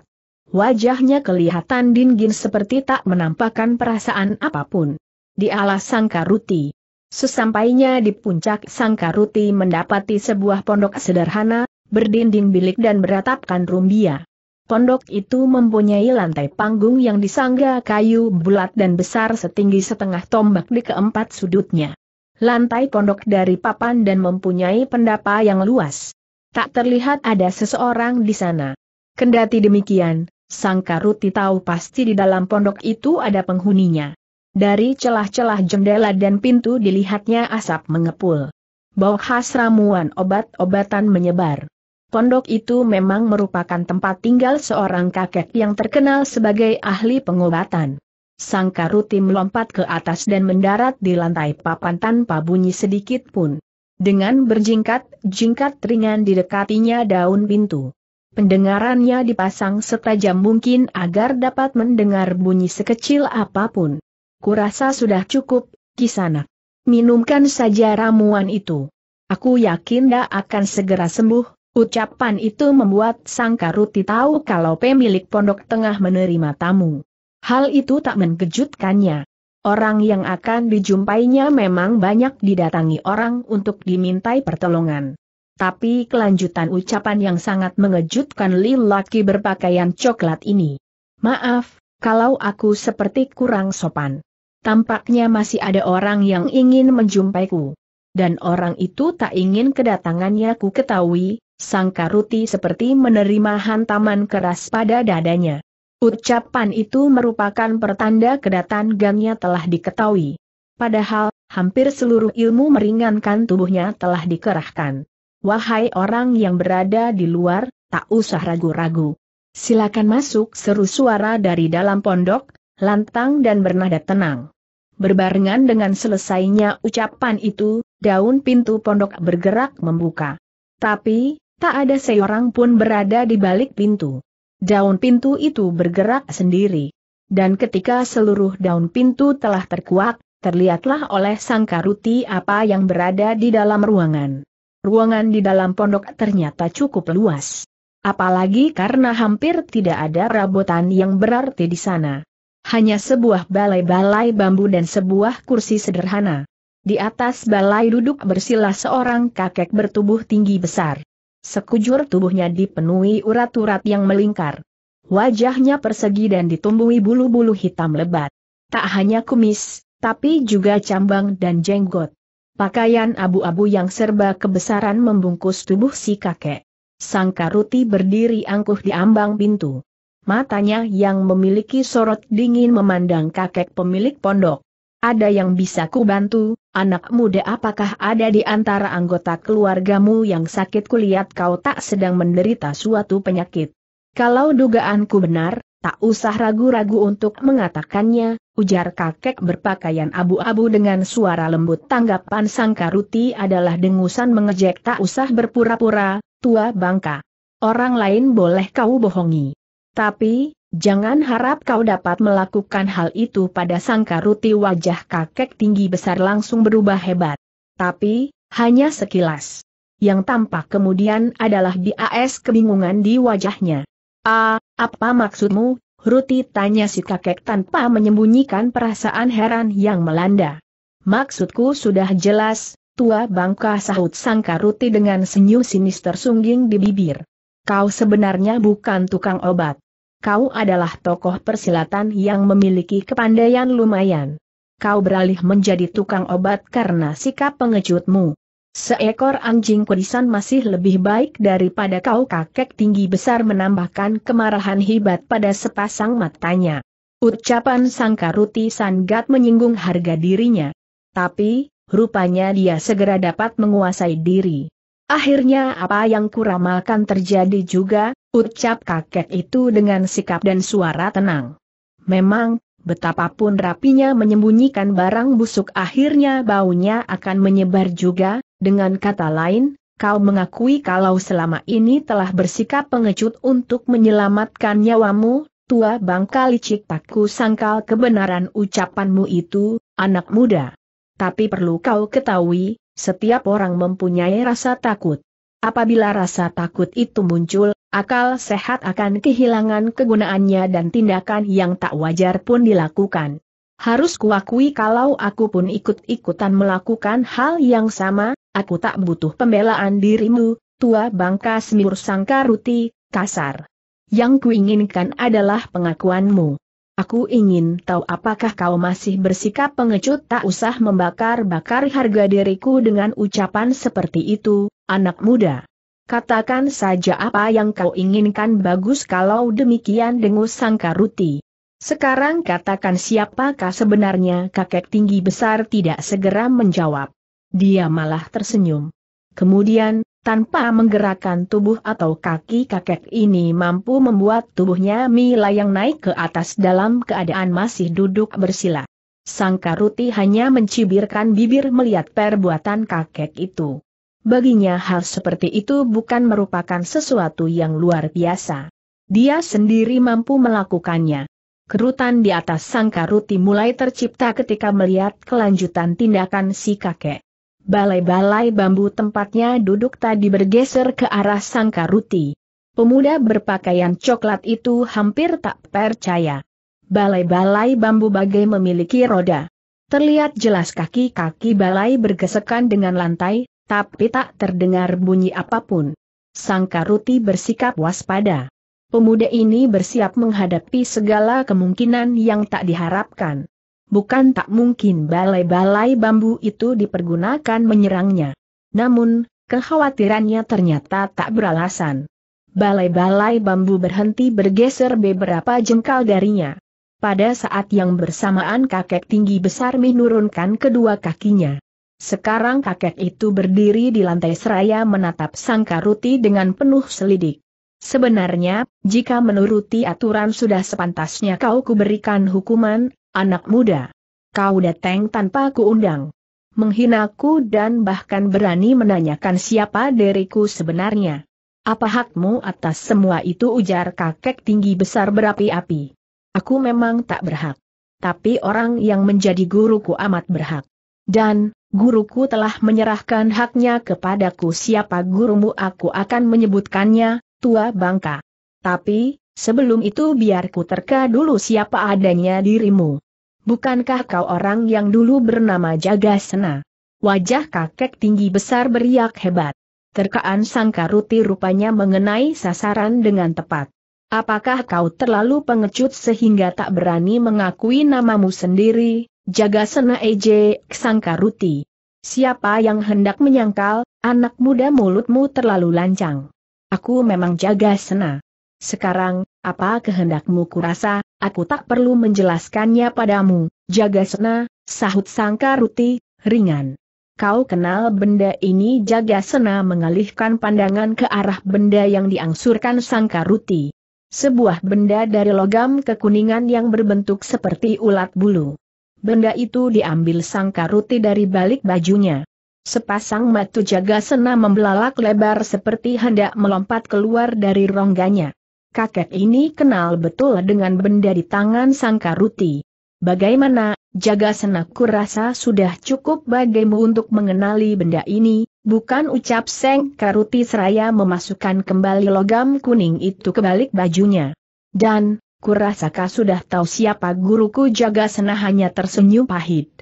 Wajahnya kelihatan dingin seperti tak menampakkan perasaan apapun. Di alas Sangkaruti. Sesampainya di puncak Sangkaruti mendapati sebuah pondok sederhana, berdinding bilik dan beratapkan rumbia. Pondok itu mempunyai lantai panggung yang disangga kayu bulat dan besar setinggi setengah tombak di keempat sudutnya. Lantai pondok dari papan dan mempunyai pendapa yang luas. Tak terlihat ada seseorang di sana. Kendati demikian, Sang Karuti tahu pasti di dalam pondok itu ada penghuninya. Dari celah-celah jendela dan pintu dilihatnya asap mengepul. Bau khas ramuan obat-obatan menyebar. Pondok itu memang merupakan tempat tinggal seorang kakek yang terkenal sebagai ahli pengobatan. Sang rutin melompat ke atas dan mendarat di lantai papan tanpa bunyi sedikit pun. Dengan berjingkat-jingkat ringan di didekatinya daun pintu. Pendengarannya dipasang setajam mungkin agar dapat mendengar bunyi sekecil apapun. Kurasa sudah cukup, kisanak. Minumkan saja ramuan itu. Aku yakin dia akan segera sembuh, Ucapan itu membuat Sang Karuti tahu kalau pemilik pondok tengah menerima tamu. Hal itu tak mengejutkannya. Orang yang akan dijumpainya memang banyak didatangi orang untuk dimintai pertolongan. Tapi kelanjutan ucapan yang sangat mengejutkan lelaki berpakaian coklat ini. Maaf, kalau aku seperti kurang sopan. Tampaknya masih ada orang yang ingin menjumpaiku dan orang itu tak ingin kedatangannya ku ketahui, Sang Karuti seperti menerima hantaman keras pada dadanya. Ucapan itu merupakan pertanda kedatangannya telah diketahui. Padahal, hampir seluruh ilmu meringankan tubuhnya telah dikerahkan. Wahai orang yang berada di luar, tak usah ragu-ragu. Silakan masuk seru suara dari dalam pondok, lantang dan bernada tenang. Berbarengan dengan selesainya ucapan itu, daun pintu pondok bergerak membuka. Tapi, Tak ada seorang pun berada di balik pintu. Daun pintu itu bergerak sendiri. Dan ketika seluruh daun pintu telah terkuak, terlihatlah oleh sang karuti apa yang berada di dalam ruangan. Ruangan di dalam pondok ternyata cukup luas. Apalagi karena hampir tidak ada rabotan yang berarti di sana. Hanya sebuah balai-balai bambu dan sebuah kursi sederhana. Di atas balai duduk bersila seorang kakek bertubuh tinggi besar. Sekujur tubuhnya dipenuhi urat-urat yang melingkar. Wajahnya persegi dan ditumbuhi bulu-bulu hitam lebat. Tak hanya kumis, tapi juga cambang dan jenggot. Pakaian abu-abu yang serba kebesaran membungkus tubuh si kakek. Sang Karuti berdiri angkuh di ambang pintu. Matanya yang memiliki sorot dingin memandang kakek pemilik pondok. Ada yang bisa kubantu? Anak muda apakah ada di antara anggota keluargamu yang sakit kulihat kau tak sedang menderita suatu penyakit? Kalau dugaanku benar, tak usah ragu-ragu untuk mengatakannya, ujar kakek berpakaian abu-abu dengan suara lembut tanggapan sangkaruti adalah dengusan mengejek tak usah berpura-pura, tua bangka. Orang lain boleh kau bohongi. Tapi, Jangan harap kau dapat melakukan hal itu pada sangka ruti wajah kakek tinggi besar langsung berubah hebat. Tapi, hanya sekilas. Yang tampak kemudian adalah bias kebingungan di wajahnya. Ah, apa maksudmu? Ruti tanya si kakek tanpa menyembunyikan perasaan heran yang melanda. Maksudku sudah jelas, tua bangka sahut sangka Ruti dengan senyum sinis tersungging di bibir. Kau sebenarnya bukan tukang obat. Kau adalah tokoh persilatan yang memiliki kepandaian lumayan. Kau beralih menjadi tukang obat karena sikap pengecutmu. Seekor anjing kudisan masih lebih baik daripada kau kakek tinggi besar menambahkan kemarahan hebat pada sepasang matanya. Ucapan Sangkaruti Sanggat menyinggung harga dirinya. Tapi, rupanya dia segera dapat menguasai diri. Akhirnya apa yang kuramalkan terjadi juga, ucap kakek itu dengan sikap dan suara tenang. Memang, betapapun rapinya menyembunyikan barang busuk akhirnya baunya akan menyebar juga, dengan kata lain, kau mengakui kalau selama ini telah bersikap pengecut untuk menyelamatkan nyawamu, tua bangka licik takku sangkal kebenaran ucapanmu itu, anak muda. Tapi perlu kau ketahui, setiap orang mempunyai rasa takut. Apabila rasa takut itu muncul, akal sehat akan kehilangan kegunaannya dan tindakan yang tak wajar pun dilakukan. Harus kuakui kalau aku pun ikut-ikutan melakukan hal yang sama, aku tak butuh pembelaan dirimu, tua bangka semur sangkaruti, kasar. Yang kuinginkan adalah pengakuanmu. Aku ingin tahu apakah kau masih bersikap pengecut tak usah membakar-bakar harga diriku dengan ucapan seperti itu, anak muda. Katakan saja apa yang kau inginkan bagus kalau demikian dengus sangkaruti. Sekarang katakan siapakah sebenarnya kakek tinggi besar tidak segera menjawab. Dia malah tersenyum. Kemudian, tanpa menggerakkan tubuh atau kaki kakek ini mampu membuat tubuhnya mila yang naik ke atas dalam keadaan masih duduk bersila. Sangkaruti hanya mencibirkan bibir melihat perbuatan kakek itu. Baginya hal seperti itu bukan merupakan sesuatu yang luar biasa. Dia sendiri mampu melakukannya. Kerutan di atas Sangkaruti mulai tercipta ketika melihat kelanjutan tindakan si kakek. Balai-balai bambu tempatnya duduk tadi bergeser ke arah Sangkaruti. Pemuda berpakaian coklat itu hampir tak percaya. Balai-balai bambu bagai memiliki roda. Terlihat jelas kaki-kaki balai bergesekan dengan lantai, tapi tak terdengar bunyi apapun. Sangkaruti bersikap waspada. Pemuda ini bersiap menghadapi segala kemungkinan yang tak diharapkan bukan tak mungkin balai-balai bambu itu dipergunakan menyerangnya. Namun, kekhawatirannya ternyata tak beralasan. Balai-balai bambu berhenti bergeser beberapa jengkal darinya. Pada saat yang bersamaan kakek tinggi besar menurunkan kedua kakinya. Sekarang kakek itu berdiri di lantai seraya menatap sang karuti dengan penuh selidik. Sebenarnya, jika menuruti aturan sudah sepantasnya kau kuberikan hukuman, Anak muda. Kau datang tanpa kuundang. Menghinaku dan bahkan berani menanyakan siapa diriku sebenarnya. Apa hakmu atas semua itu ujar kakek tinggi besar berapi-api. Aku memang tak berhak. Tapi orang yang menjadi guruku amat berhak. Dan, guruku telah menyerahkan haknya kepadaku siapa gurumu aku akan menyebutkannya, tua bangka. Tapi, Sebelum itu biarku terka dulu siapa adanya dirimu. Bukankah kau orang yang dulu bernama Jagasena? Wajah kakek tinggi besar beriak hebat. Terkaan Sangkaruti rupanya mengenai sasaran dengan tepat. Apakah kau terlalu pengecut sehingga tak berani mengakui namamu sendiri, Jagasena EJ sangka Sangkaruti? Siapa yang hendak menyangkal, anak muda mulutmu terlalu lancang. Aku memang Jaga Sena. Sekarang, apa kehendakmu kurasa, aku tak perlu menjelaskannya padamu, Jagasena, sahut Sangkaruti, ringan. Kau kenal benda ini Jagasena mengalihkan pandangan ke arah benda yang diangsurkan Sangkaruti. Sebuah benda dari logam kekuningan yang berbentuk seperti ulat bulu. Benda itu diambil Sangkaruti dari balik bajunya. Sepasang mata Jagasena membelalak lebar seperti hendak melompat keluar dari rongganya kakek ini kenal betul dengan benda di tangan Sangkaruti. Bagaimana, jaga senaku rasa sudah cukup bagimu untuk mengenali benda ini, bukan ucap Seng Karuti seraya memasukkan kembali logam kuning itu ke balik bajunya. Dan, kurasa kau sudah tahu siapa guruku jaga sena hanya tersenyum pahit.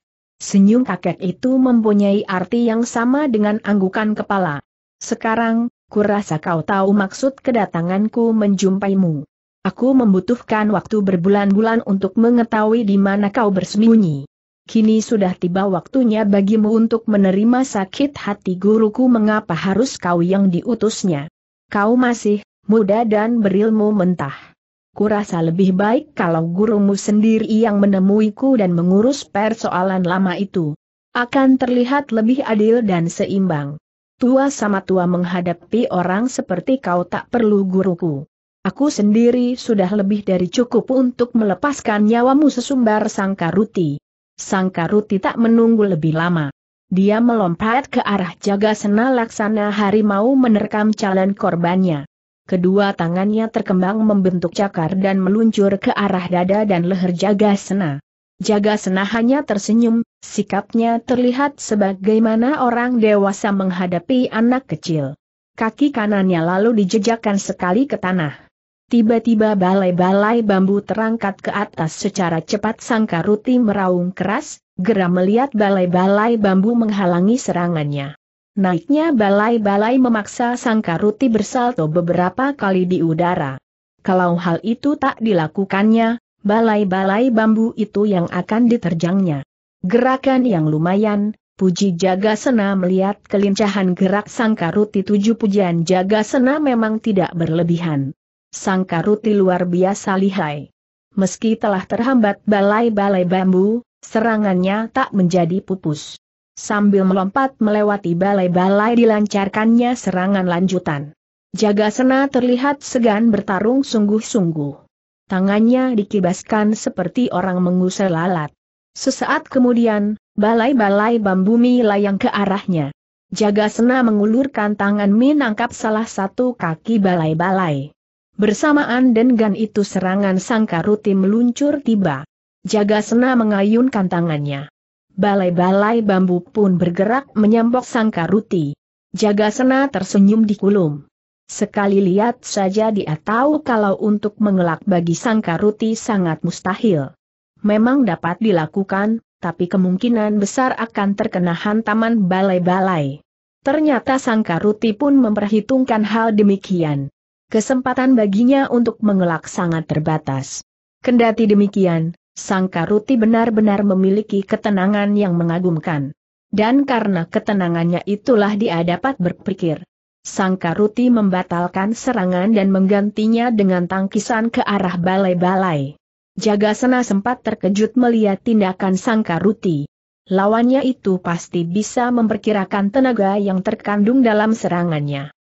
Senyum kakek itu mempunyai arti yang sama dengan anggukan kepala. Sekarang, kurasa kau tahu maksud kedatanganku menjumpaimu. Aku membutuhkan waktu berbulan-bulan untuk mengetahui di mana kau bersembunyi. Kini sudah tiba waktunya bagimu untuk menerima sakit hati guruku mengapa harus kau yang diutusnya. Kau masih muda dan berilmu mentah. Kurasa lebih baik kalau gurumu sendiri yang menemuiku dan mengurus persoalan lama itu. Akan terlihat lebih adil dan seimbang. Tua sama tua menghadapi orang seperti kau tak perlu guruku. Aku sendiri sudah lebih dari cukup untuk melepaskan nyawamu sesumbar Sangkaruti. Sangkaruti tak menunggu lebih lama. Dia melompat ke arah jaga sena laksana harimau menerkam calon korbannya. Kedua tangannya terkembang membentuk cakar dan meluncur ke arah dada dan leher jaga sena. Jaga senahannya tersenyum, sikapnya terlihat sebagaimana orang dewasa menghadapi anak kecil. Kaki kanannya lalu dijejakkan sekali ke tanah. Tiba-tiba balai-balai bambu terangkat ke atas secara cepat sangka ruti meraung keras, geram melihat balai-balai bambu menghalangi serangannya. Naiknya balai-balai memaksa sangka ruti bersalto beberapa kali di udara. Kalau hal itu tak dilakukannya, balai-balai bambu itu yang akan diterjangnya. Gerakan yang lumayan, Puji Jaga Sena melihat kelincahan gerak Sangkaruti tujuh pujian Jaga Sena memang tidak berlebihan. Sangkaruti luar biasa lihai. Meski telah terhambat balai-balai bambu, serangannya tak menjadi pupus. Sambil melompat melewati balai-balai dilancarkannya serangan lanjutan. Jaga Sena terlihat segan bertarung sungguh-sungguh tangannya dikibaskan seperti orang mengusir lalat. Sesaat kemudian, balai-balai bambu melayang ke arahnya. Jagasena mengulurkan tangan menangkap salah satu kaki balai-balai. Bersamaan dengan itu serangan sangkaruti meluncur tiba. Jagasena mengayunkan tangannya. Balai-balai bambu pun bergerak menyambok sangkaruti. Jagasena tersenyum di kulum. Sekali lihat saja dia tahu kalau untuk mengelak bagi Sangkaruti sangat mustahil. Memang dapat dilakukan, tapi kemungkinan besar akan terkena hantaman balai-balai. Ternyata Sangkaruti pun memperhitungkan hal demikian. Kesempatan baginya untuk mengelak sangat terbatas. Kendati demikian, Sangkaruti benar-benar memiliki ketenangan yang mengagumkan. Dan karena ketenangannya itulah dia dapat berpikir, Sangkaruti membatalkan serangan dan menggantinya dengan tangkisan ke arah balai-balai. Jagasena sempat terkejut melihat tindakan Sangkaruti. Lawannya itu pasti bisa memperkirakan tenaga yang terkandung dalam serangannya.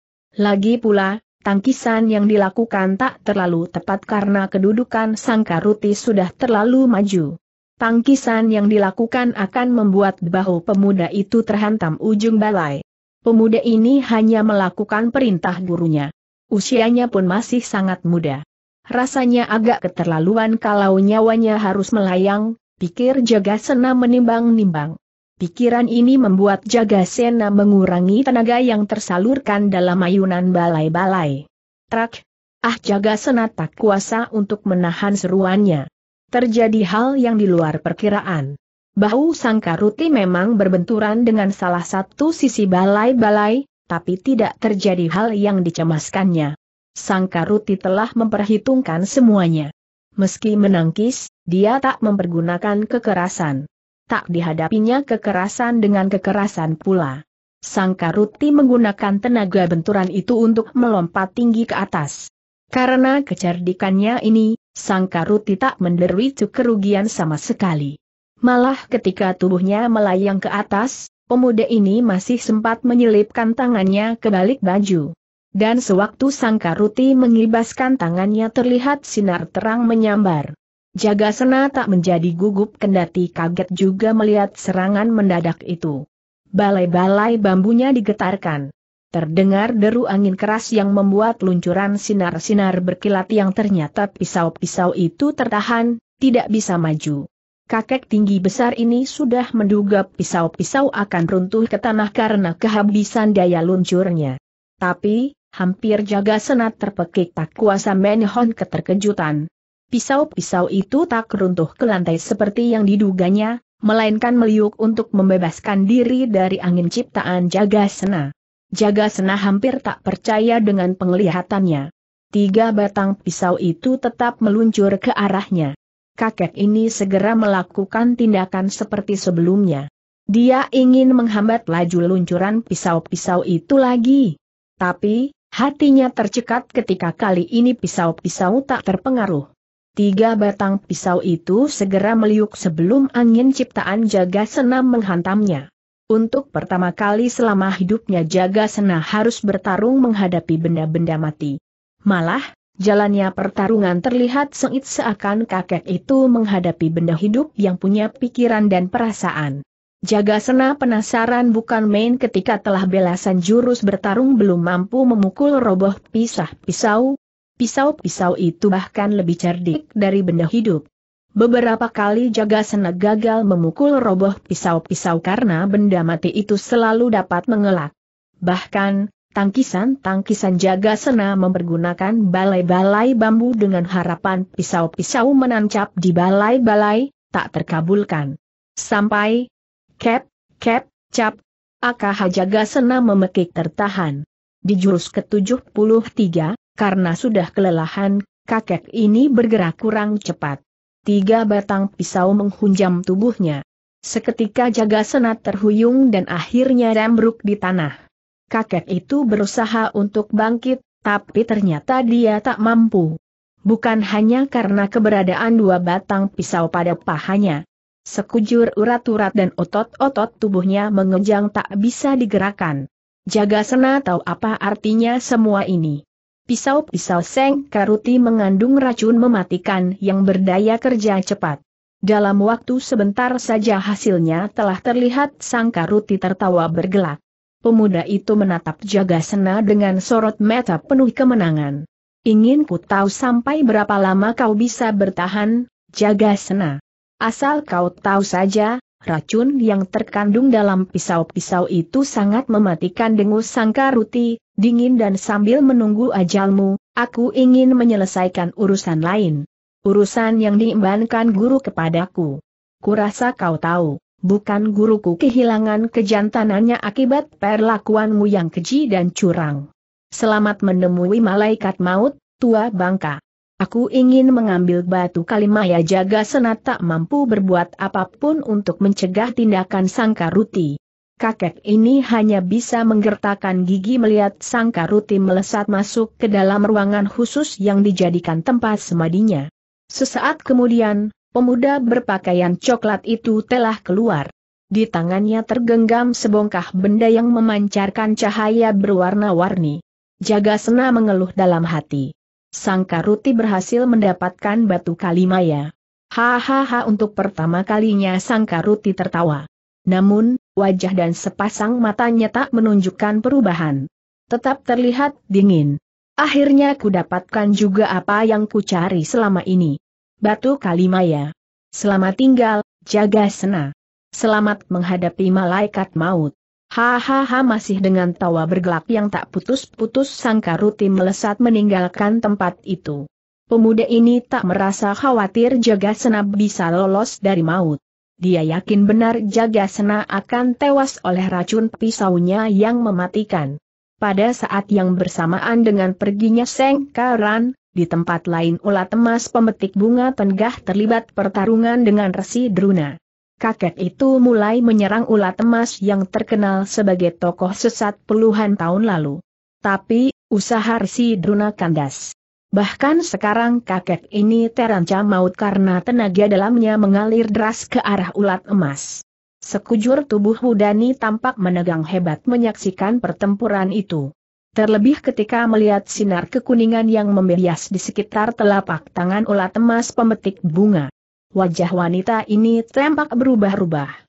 Lagi pula, tangkisan yang dilakukan tak terlalu tepat karena kedudukan Sangkaruti sudah terlalu maju. Tangkisan yang dilakukan akan membuat bahu pemuda itu terhantam ujung balai. Pemuda ini hanya melakukan perintah gurunya. Usianya pun masih sangat muda. Rasanya agak keterlaluan kalau nyawanya harus melayang, pikir Jaga Sena menimbang-nimbang. Pikiran ini membuat Jaga Sena mengurangi tenaga yang tersalurkan dalam ayunan balai-balai. Trak! Ah Jaga Sena tak kuasa untuk menahan seruannya. Terjadi hal yang di luar perkiraan. Bahu Sangkaruti memang berbenturan dengan salah satu sisi balai-balai, tapi tidak terjadi hal yang dicemaskannya. Sangkaruti telah memperhitungkan semuanya. Meski menangkis, dia tak mempergunakan kekerasan. Tak dihadapinya kekerasan dengan kekerasan pula. Sangkaruti menggunakan tenaga benturan itu untuk melompat tinggi ke atas. Karena kecerdikannya ini, Sangkaruti tak menderita kerugian sama sekali. Malah ketika tubuhnya melayang ke atas, pemuda ini masih sempat menyelipkan tangannya ke balik baju. Dan sewaktu Sangkaruti mengibaskan tangannya terlihat sinar terang menyambar. Jaga Sena tak menjadi gugup kendati kaget juga melihat serangan mendadak itu. Balai-balai bambunya digetarkan. Terdengar deru angin keras yang membuat luncuran sinar-sinar berkilat yang ternyata pisau-pisau itu tertahan, tidak bisa maju kakek tinggi besar ini sudah menduga pisau-pisau akan runtuh ke tanah karena kehabisan daya luncurnya. Tapi, hampir jaga senat terpekik tak kuasa menhon keterkejutan. Pisau-pisau itu tak runtuh ke lantai seperti yang diduganya, melainkan meliuk untuk membebaskan diri dari angin ciptaan jaga sena. Jaga sena hampir tak percaya dengan penglihatannya. Tiga batang pisau itu tetap meluncur ke arahnya kakek ini segera melakukan tindakan seperti sebelumnya. Dia ingin menghambat laju luncuran pisau-pisau itu lagi. Tapi, hatinya tercekat ketika kali ini pisau-pisau tak terpengaruh. Tiga batang pisau itu segera meliuk sebelum angin ciptaan Jaga senam menghantamnya. Untuk pertama kali selama hidupnya Jaga Sena harus bertarung menghadapi benda-benda mati. Malah, Jalannya pertarungan terlihat sengit seakan kakek itu menghadapi benda hidup yang punya pikiran dan perasaan. Jaga sena penasaran bukan main ketika telah belasan jurus bertarung belum mampu memukul roboh pisah pisau. Pisau-pisau itu bahkan lebih cerdik dari benda hidup. Beberapa kali jaga sena gagal memukul roboh pisau-pisau karena benda mati itu selalu dapat mengelak. Bahkan, Tangkisan-tangkisan jaga sena mempergunakan balai-balai bambu dengan harapan pisau-pisau menancap di balai-balai, tak terkabulkan. Sampai, kep, kep, cap, Akah jaga sena memekik tertahan. Di jurus ke-73, karena sudah kelelahan, kakek ini bergerak kurang cepat. Tiga batang pisau menghunjam tubuhnya. Seketika jaga sena terhuyung dan akhirnya rembruk di tanah kakek itu berusaha untuk bangkit, tapi ternyata dia tak mampu. Bukan hanya karena keberadaan dua batang pisau pada pahanya. Sekujur urat-urat dan otot-otot tubuhnya mengejang tak bisa digerakkan. Jaga sena tahu apa artinya semua ini. Pisau-pisau seng karuti mengandung racun mematikan yang berdaya kerja cepat. Dalam waktu sebentar saja hasilnya telah terlihat sang karuti tertawa bergelak. Pemuda itu menatap Jagasena dengan sorot mata penuh kemenangan. Ingin ku tahu sampai berapa lama kau bisa bertahan, Jagasena. Asal kau tahu saja, racun yang terkandung dalam pisau-pisau itu sangat mematikan dengus sangkaruti, dingin dan sambil menunggu ajalmu, aku ingin menyelesaikan urusan lain. Urusan yang diimbankan guru kepadaku. Kurasa kau tahu bukan guruku kehilangan kejantanannya akibat perlakuanmu yang keji dan curang. Selamat menemui malaikat maut, tua bangka. Aku ingin mengambil batu kalimaya jaga senat tak mampu berbuat apapun untuk mencegah tindakan Sangkaruti. Kakek ini hanya bisa menggertakkan gigi melihat Sangkaruti melesat masuk ke dalam ruangan khusus yang dijadikan tempat semadinya. Sesaat kemudian, pemuda berpakaian coklat itu telah keluar. Di tangannya tergenggam sebongkah benda yang memancarkan cahaya berwarna-warni. Jaga Sena mengeluh dalam hati. Sangkaruti berhasil mendapatkan batu kalimaya. Hahaha untuk pertama kalinya Sangkaruti tertawa. Namun, wajah dan sepasang matanya tak menunjukkan perubahan. Tetap terlihat dingin. Akhirnya ku dapatkan juga apa yang ku cari selama ini. Batu Kalimaya. Selamat tinggal, jaga sena. Selamat menghadapi malaikat maut. Hahaha masih dengan tawa bergelak yang tak putus-putus sangka rutin melesat meninggalkan tempat itu. Pemuda ini tak merasa khawatir jaga sena bisa lolos dari maut. Dia yakin benar jaga sena akan tewas oleh racun pisaunya yang mematikan. Pada saat yang bersamaan dengan perginya Seng Karan, di tempat lain ulat emas pemetik bunga tenggah terlibat pertarungan dengan resi Druna. Kakek itu mulai menyerang ulat emas yang terkenal sebagai tokoh sesat puluhan tahun lalu. Tapi, usaha resi Druna kandas. Bahkan sekarang kakek ini terancam maut karena tenaga dalamnya mengalir deras ke arah ulat emas. Sekujur tubuh Hudani tampak menegang hebat menyaksikan pertempuran itu. Terlebih ketika melihat sinar kekuningan yang membias di sekitar telapak tangan ulat emas pemetik bunga. Wajah wanita ini tampak berubah-ubah.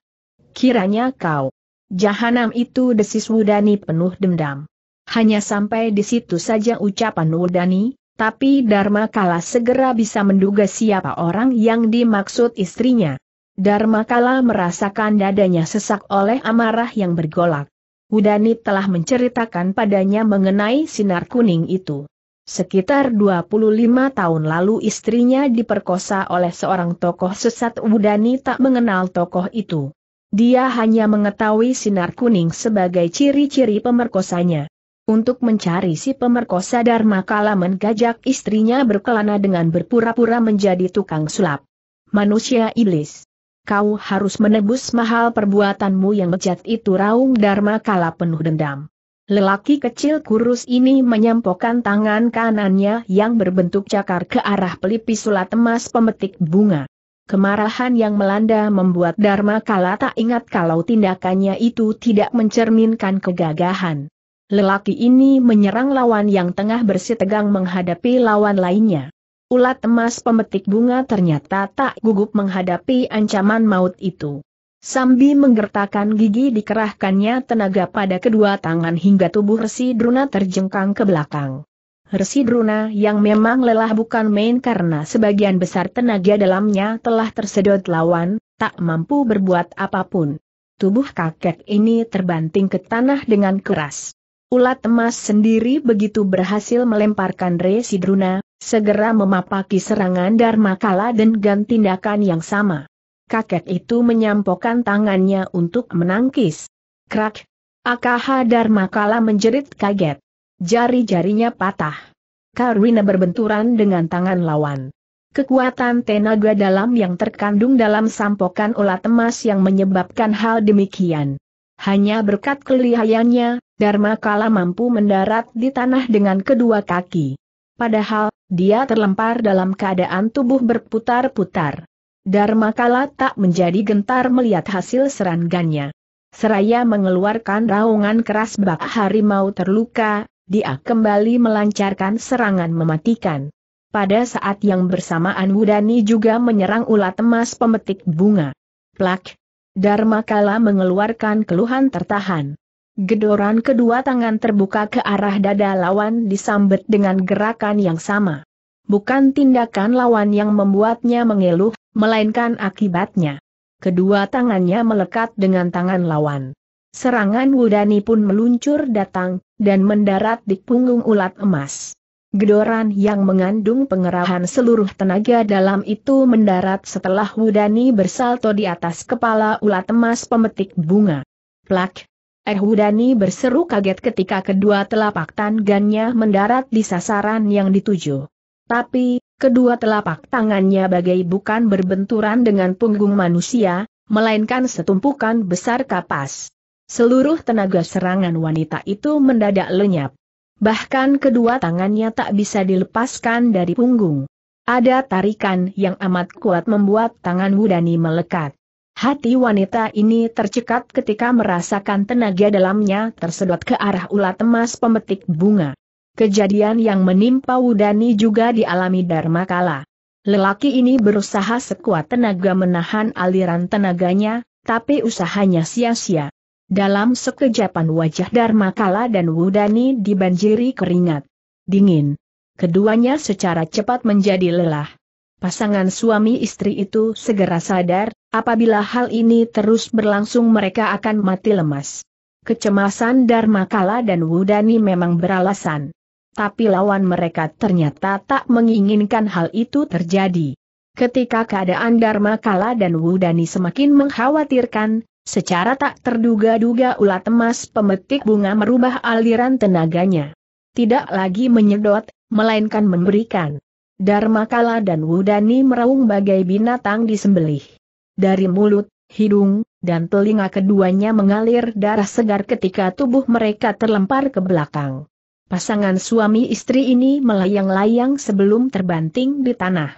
Kiranya kau. Jahanam itu desis Wudani penuh dendam. Hanya sampai di situ saja ucapan Wudani, tapi Dharma Kala segera bisa menduga siapa orang yang dimaksud istrinya. Dharma Kala merasakan dadanya sesak oleh amarah yang bergolak. Udani telah menceritakan padanya mengenai sinar kuning itu. Sekitar 25 tahun lalu istrinya diperkosa oleh seorang tokoh sesat Udani tak mengenal tokoh itu. Dia hanya mengetahui sinar kuning sebagai ciri-ciri pemerkosanya. Untuk mencari si pemerkosa Dharma Kala menggajak istrinya berkelana dengan berpura-pura menjadi tukang sulap. Manusia iblis kau harus menebus mahal perbuatanmu yang bejat itu Raung Dharma kala penuh dendam. Lelaki kecil kurus ini menyampokkan tangan kanannya yang berbentuk cakar ke arah pelipis sulat emas pemetik bunga. Kemarahan yang melanda membuat Dharma kala tak ingat kalau tindakannya itu tidak mencerminkan kegagahan. Lelaki ini menyerang lawan yang tengah bersitegang menghadapi lawan lainnya. Ulat emas pemetik bunga ternyata tak gugup menghadapi ancaman maut itu. Sambi menggertakkan gigi dikerahkannya tenaga pada kedua tangan hingga tubuh Resi Druna terjengkang ke belakang. Resi Druna yang memang lelah bukan main karena sebagian besar tenaga dalamnya telah tersedot lawan, tak mampu berbuat apapun. Tubuh kakek ini terbanting ke tanah dengan keras. Ulat emas sendiri begitu berhasil melemparkan Resi Druna, segera memapaki serangan Dharma Kala dengan tindakan yang sama. Kakek itu menyampokan tangannya untuk menangkis. Krak! Akaha Dharma Kala menjerit kaget. Jari-jarinya patah. Karina berbenturan dengan tangan lawan. Kekuatan tenaga dalam yang terkandung dalam sampokan ulat emas yang menyebabkan hal demikian. Hanya berkat kelihayannya, Dharma Kala mampu mendarat di tanah dengan kedua kaki. Padahal, dia terlempar dalam keadaan tubuh berputar-putar. Dharma Kala tak menjadi gentar melihat hasil serangannya. Seraya mengeluarkan raungan keras bak harimau terluka, dia kembali melancarkan serangan mematikan. Pada saat yang bersamaan Wudani juga menyerang ulat emas pemetik bunga. Plak! Dharma Kala mengeluarkan keluhan tertahan. Gedoran kedua tangan terbuka ke arah dada lawan disambet dengan gerakan yang sama. Bukan tindakan lawan yang membuatnya mengeluh, melainkan akibatnya. Kedua tangannya melekat dengan tangan lawan. Serangan Wudani pun meluncur datang, dan mendarat di punggung ulat emas. Gedoran yang mengandung pengerahan seluruh tenaga dalam itu mendarat setelah Wudani bersalto di atas kepala ulat emas pemetik bunga. Plak, Erhudani berseru kaget ketika kedua telapak tangannya mendarat di sasaran yang dituju. Tapi, kedua telapak tangannya bagai bukan berbenturan dengan punggung manusia, melainkan setumpukan besar kapas. Seluruh tenaga serangan wanita itu mendadak lenyap. Bahkan kedua tangannya tak bisa dilepaskan dari punggung. Ada tarikan yang amat kuat membuat tangan Wudani melekat. Hati wanita ini tercekat ketika merasakan tenaga dalamnya tersedot ke arah ulat emas pemetik bunga. Kejadian yang menimpa Wudani juga dialami Dharma Kala. Lelaki ini berusaha sekuat tenaga menahan aliran tenaganya, tapi usahanya sia-sia. Dalam sekejapan wajah Dharma Kala dan Wudani dibanjiri keringat. Dingin. Keduanya secara cepat menjadi lelah. Pasangan suami istri itu segera sadar, apabila hal ini terus berlangsung mereka akan mati lemas. Kecemasan Dharma Kala dan Wudani memang beralasan. Tapi lawan mereka ternyata tak menginginkan hal itu terjadi. Ketika keadaan Dharma Kala dan Wudani semakin mengkhawatirkan, secara tak terduga-duga ulat emas pemetik bunga merubah aliran tenaganya. Tidak lagi menyedot, melainkan memberikan. Darmakala dan Wudani meraung bagai binatang disembelih. Dari mulut, hidung, dan telinga keduanya mengalir darah segar ketika tubuh mereka terlempar ke belakang. Pasangan suami istri ini melayang-layang sebelum terbanting di tanah.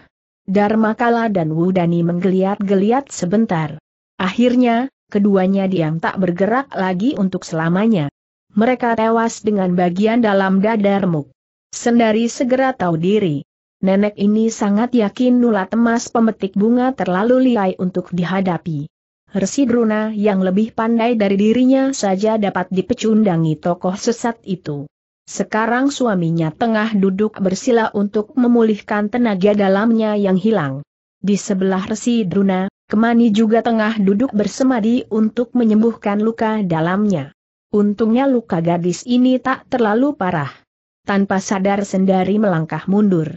Darmakala dan Wudani menggeliat-geliat sebentar. Akhirnya, keduanya diam tak bergerak lagi untuk selamanya. Mereka tewas dengan bagian dalam dada Sendari segera tahu diri nenek ini sangat yakin Nula Temas pemetik bunga terlalu liai untuk dihadapi. Resi Druna yang lebih pandai dari dirinya saja dapat dipecundangi tokoh sesat itu. Sekarang suaminya tengah duduk bersila untuk memulihkan tenaga dalamnya yang hilang. Di sebelah Resi Druna, Kemani juga tengah duduk bersemadi untuk menyembuhkan luka dalamnya. Untungnya luka gadis ini tak terlalu parah. Tanpa sadar sendari melangkah mundur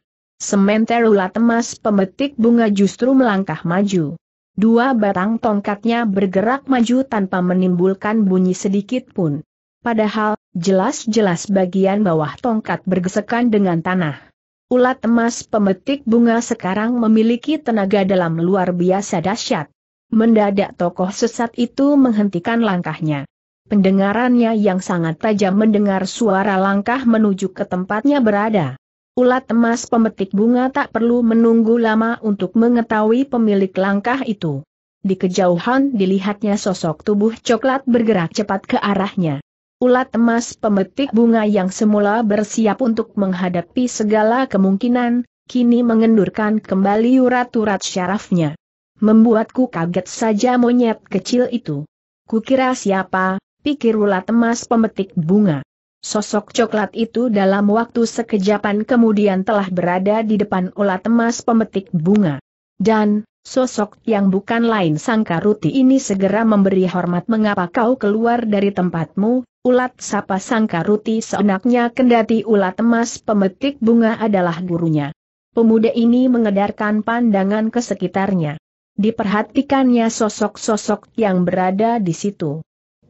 ulat emas pemetik bunga justru melangkah maju. Dua batang tongkatnya bergerak maju tanpa menimbulkan bunyi sedikit pun. Padahal, jelas-jelas bagian bawah tongkat bergesekan dengan tanah. Ulat emas pemetik bunga sekarang memiliki tenaga dalam luar biasa dahsyat. Mendadak tokoh sesat itu menghentikan langkahnya. Pendengarannya yang sangat tajam mendengar suara langkah menuju ke tempatnya berada. Ulat emas pemetik bunga tak perlu menunggu lama untuk mengetahui pemilik langkah itu. Di kejauhan dilihatnya sosok tubuh coklat bergerak cepat ke arahnya. Ulat emas pemetik bunga yang semula bersiap untuk menghadapi segala kemungkinan, kini mengendurkan kembali urat-urat syarafnya. Membuatku kaget saja monyet kecil itu. Kukira siapa, pikir ulat emas pemetik bunga. Sosok coklat itu dalam waktu sekejapan kemudian telah berada di depan ulat emas pemetik bunga. Dan, sosok yang bukan lain ruti ini segera memberi hormat mengapa kau keluar dari tempatmu, ulat sapa ruti seenaknya kendati ulat emas pemetik bunga adalah gurunya. Pemuda ini mengedarkan pandangan ke sekitarnya. Diperhatikannya sosok-sosok yang berada di situ.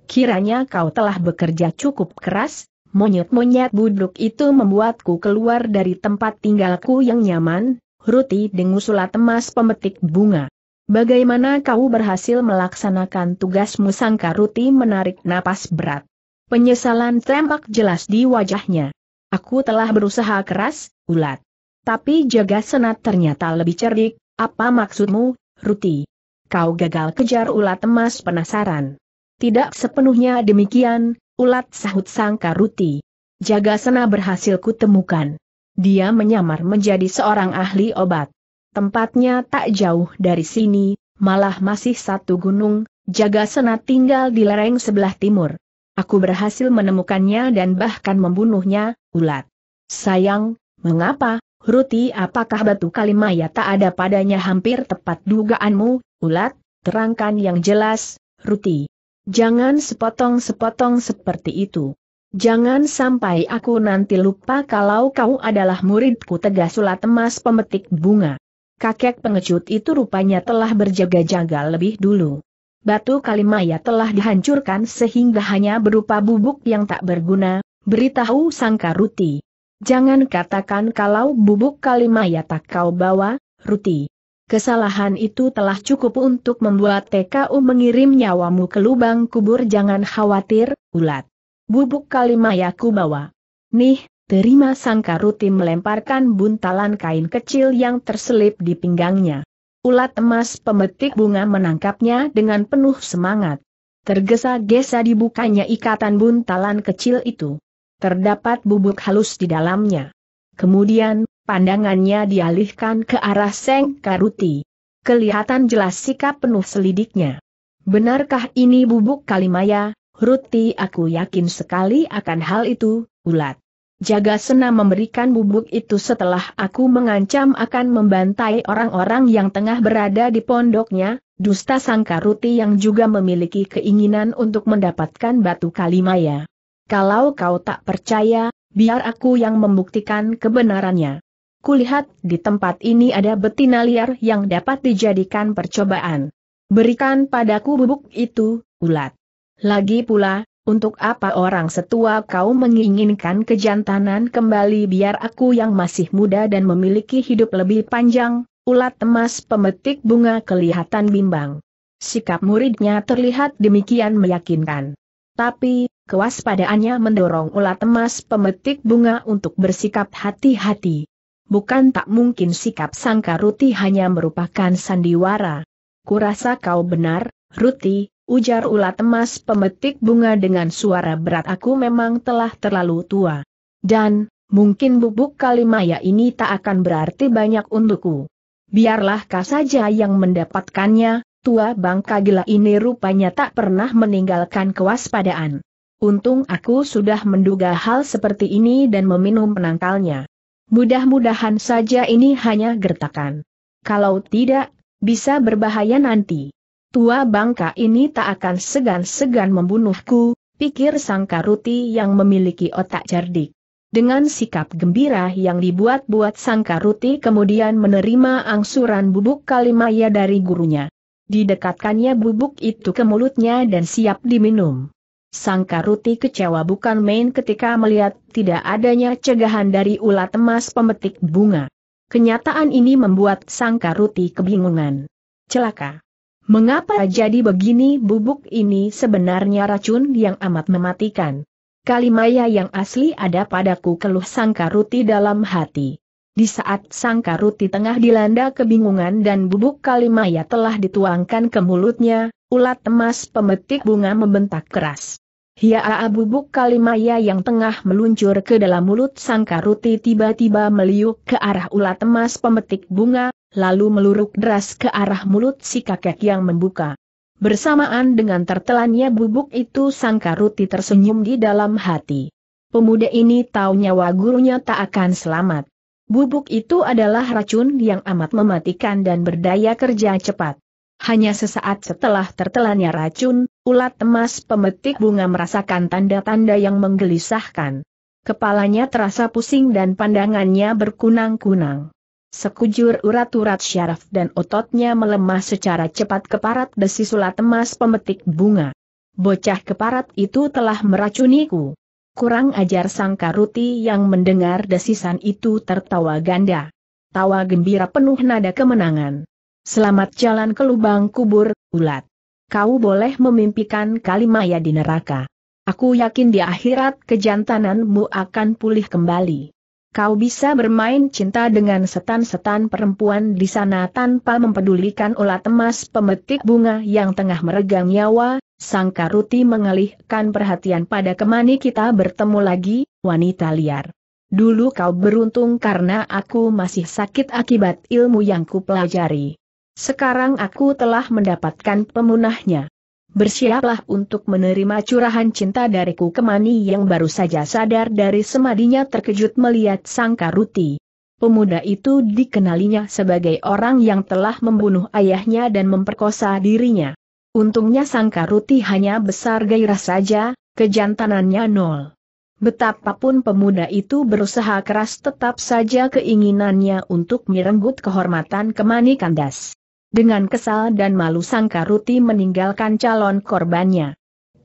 Kiranya kau telah bekerja cukup keras, Monyet-monyet buduk itu membuatku keluar dari tempat tinggalku yang nyaman, Ruti Dengusulat emas pemetik bunga. Bagaimana kau berhasil melaksanakan tugasmu sangka Ruti menarik napas berat. Penyesalan tampak jelas di wajahnya. Aku telah berusaha keras, ulat. Tapi jaga senat ternyata lebih cerdik, apa maksudmu, Ruti? Kau gagal kejar ulat emas penasaran. Tidak sepenuhnya demikian, Ulat sahut sang karuti. Jagasena berhasil kutemukan. Dia menyamar menjadi seorang ahli obat. Tempatnya tak jauh dari sini, malah masih satu gunung, jaga Jagasena tinggal di lereng sebelah timur. Aku berhasil menemukannya dan bahkan membunuhnya, ulat. Sayang, mengapa, Ruti apakah batu kalimaya tak ada padanya hampir tepat dugaanmu, ulat, terangkan yang jelas, Ruti. Jangan sepotong-sepotong seperti itu. Jangan sampai aku nanti lupa kalau kau adalah muridku tegas sulat emas pemetik bunga. Kakek pengecut itu rupanya telah berjaga-jaga lebih dulu. Batu Kalimaya telah dihancurkan sehingga hanya berupa bubuk yang tak berguna, beritahu sangka Ruti. Jangan katakan kalau bubuk Kalimaya tak kau bawa, Ruti. Kesalahan itu telah cukup untuk membuat TKU mengirim nyawamu ke lubang kubur jangan khawatir, ulat. Bubuk kalimayaku bawa. Nih, terima sangka rutin melemparkan buntalan kain kecil yang terselip di pinggangnya. Ulat emas pemetik bunga menangkapnya dengan penuh semangat. Tergesa-gesa dibukanya ikatan buntalan kecil itu. Terdapat bubuk halus di dalamnya. Kemudian, Pandangannya dialihkan ke arah Seng Karuti. Kelihatan jelas sikap penuh selidiknya. Benarkah ini bubuk Kalimaya? Ruti aku yakin sekali akan hal itu, ulat. Jaga Sena memberikan bubuk itu setelah aku mengancam akan membantai orang-orang yang tengah berada di pondoknya, dusta Sangkaruti yang juga memiliki keinginan untuk mendapatkan batu Kalimaya. Kalau kau tak percaya, biar aku yang membuktikan kebenarannya kulihat di tempat ini ada betina liar yang dapat dijadikan percobaan. Berikan padaku bubuk itu, ulat. Lagi pula, untuk apa orang setua kau menginginkan kejantanan kembali biar aku yang masih muda dan memiliki hidup lebih panjang, ulat emas pemetik bunga kelihatan bimbang. Sikap muridnya terlihat demikian meyakinkan. Tapi, kewaspadaannya mendorong ulat emas pemetik bunga untuk bersikap hati-hati. Bukan tak mungkin sikap sangka Ruti hanya merupakan sandiwara. Kurasa kau benar, Ruti, ujar ulat emas pemetik bunga dengan suara berat aku memang telah terlalu tua. Dan, mungkin bubuk kalimaya ini tak akan berarti banyak untukku. Biarlah kau saja yang mendapatkannya, tua bangka gila ini rupanya tak pernah meninggalkan kewaspadaan. Untung aku sudah menduga hal seperti ini dan meminum penangkalnya. Mudah-mudahan saja ini hanya gertakan. Kalau tidak, bisa berbahaya nanti. Tua bangka ini tak akan segan-segan membunuhku, pikir sang Karuti yang memiliki otak cerdik. Dengan sikap gembira yang dibuat-buat sang Karuti kemudian menerima angsuran bubuk kalimaya dari gurunya. Didekatkannya bubuk itu ke mulutnya dan siap diminum. Sangkaruti kecewa bukan main ketika melihat tidak adanya cegahan dari ulat emas pemetik bunga. Kenyataan ini membuat Sangkaruti kebingungan. Celaka. Mengapa jadi begini bubuk ini sebenarnya racun yang amat mematikan? Kalimaya yang asli ada padaku keluh Sangkaruti dalam hati. Di saat Sangkaruti tengah dilanda kebingungan dan bubuk Kalimaya telah dituangkan ke mulutnya, ulat emas pemetik bunga membentak keras. Hiaa bubuk kalimaya yang tengah meluncur ke dalam mulut sang karuti tiba-tiba meliuk ke arah ulat emas pemetik bunga, lalu meluruk deras ke arah mulut si kakek yang membuka. Bersamaan dengan tertelannya bubuk itu sang karuti tersenyum di dalam hati. Pemuda ini tahu nyawa gurunya tak akan selamat. Bubuk itu adalah racun yang amat mematikan dan berdaya kerja cepat. Hanya sesaat setelah tertelannya racun, ulat emas pemetik bunga merasakan tanda-tanda yang menggelisahkan. Kepalanya terasa pusing dan pandangannya berkunang-kunang. Sekujur urat-urat syaraf dan ototnya melemah secara cepat keparat desi sulat emas pemetik bunga. Bocah keparat itu telah meracuniku. Kurang ajar sang karuti yang mendengar desisan itu tertawa ganda. Tawa gembira penuh nada kemenangan. Selamat jalan ke lubang kubur, ulat. Kau boleh memimpikan Kalimaya di neraka. Aku yakin di akhirat kejantananmu akan pulih kembali. Kau bisa bermain cinta dengan setan-setan perempuan di sana tanpa mempedulikan ulat emas pemetik bunga yang tengah meregang nyawa, Sangkaruti mengalihkan perhatian pada kemani kita bertemu lagi, wanita liar. Dulu kau beruntung karena aku masih sakit akibat ilmu yang kupelajari. Sekarang aku telah mendapatkan pemunahnya. Bersiaplah untuk menerima curahan cinta dariku Kemani yang baru saja sadar dari semadinya terkejut melihat sang karuti. Pemuda itu dikenalinya sebagai orang yang telah membunuh ayahnya dan memperkosa dirinya. Untungnya sang karuti hanya besar gairah saja, kejantanannya nol. Betapapun pemuda itu berusaha keras tetap saja keinginannya untuk merenggut kehormatan Kemani kandas. Dengan kesal dan malu sang Ruti meninggalkan calon korbannya.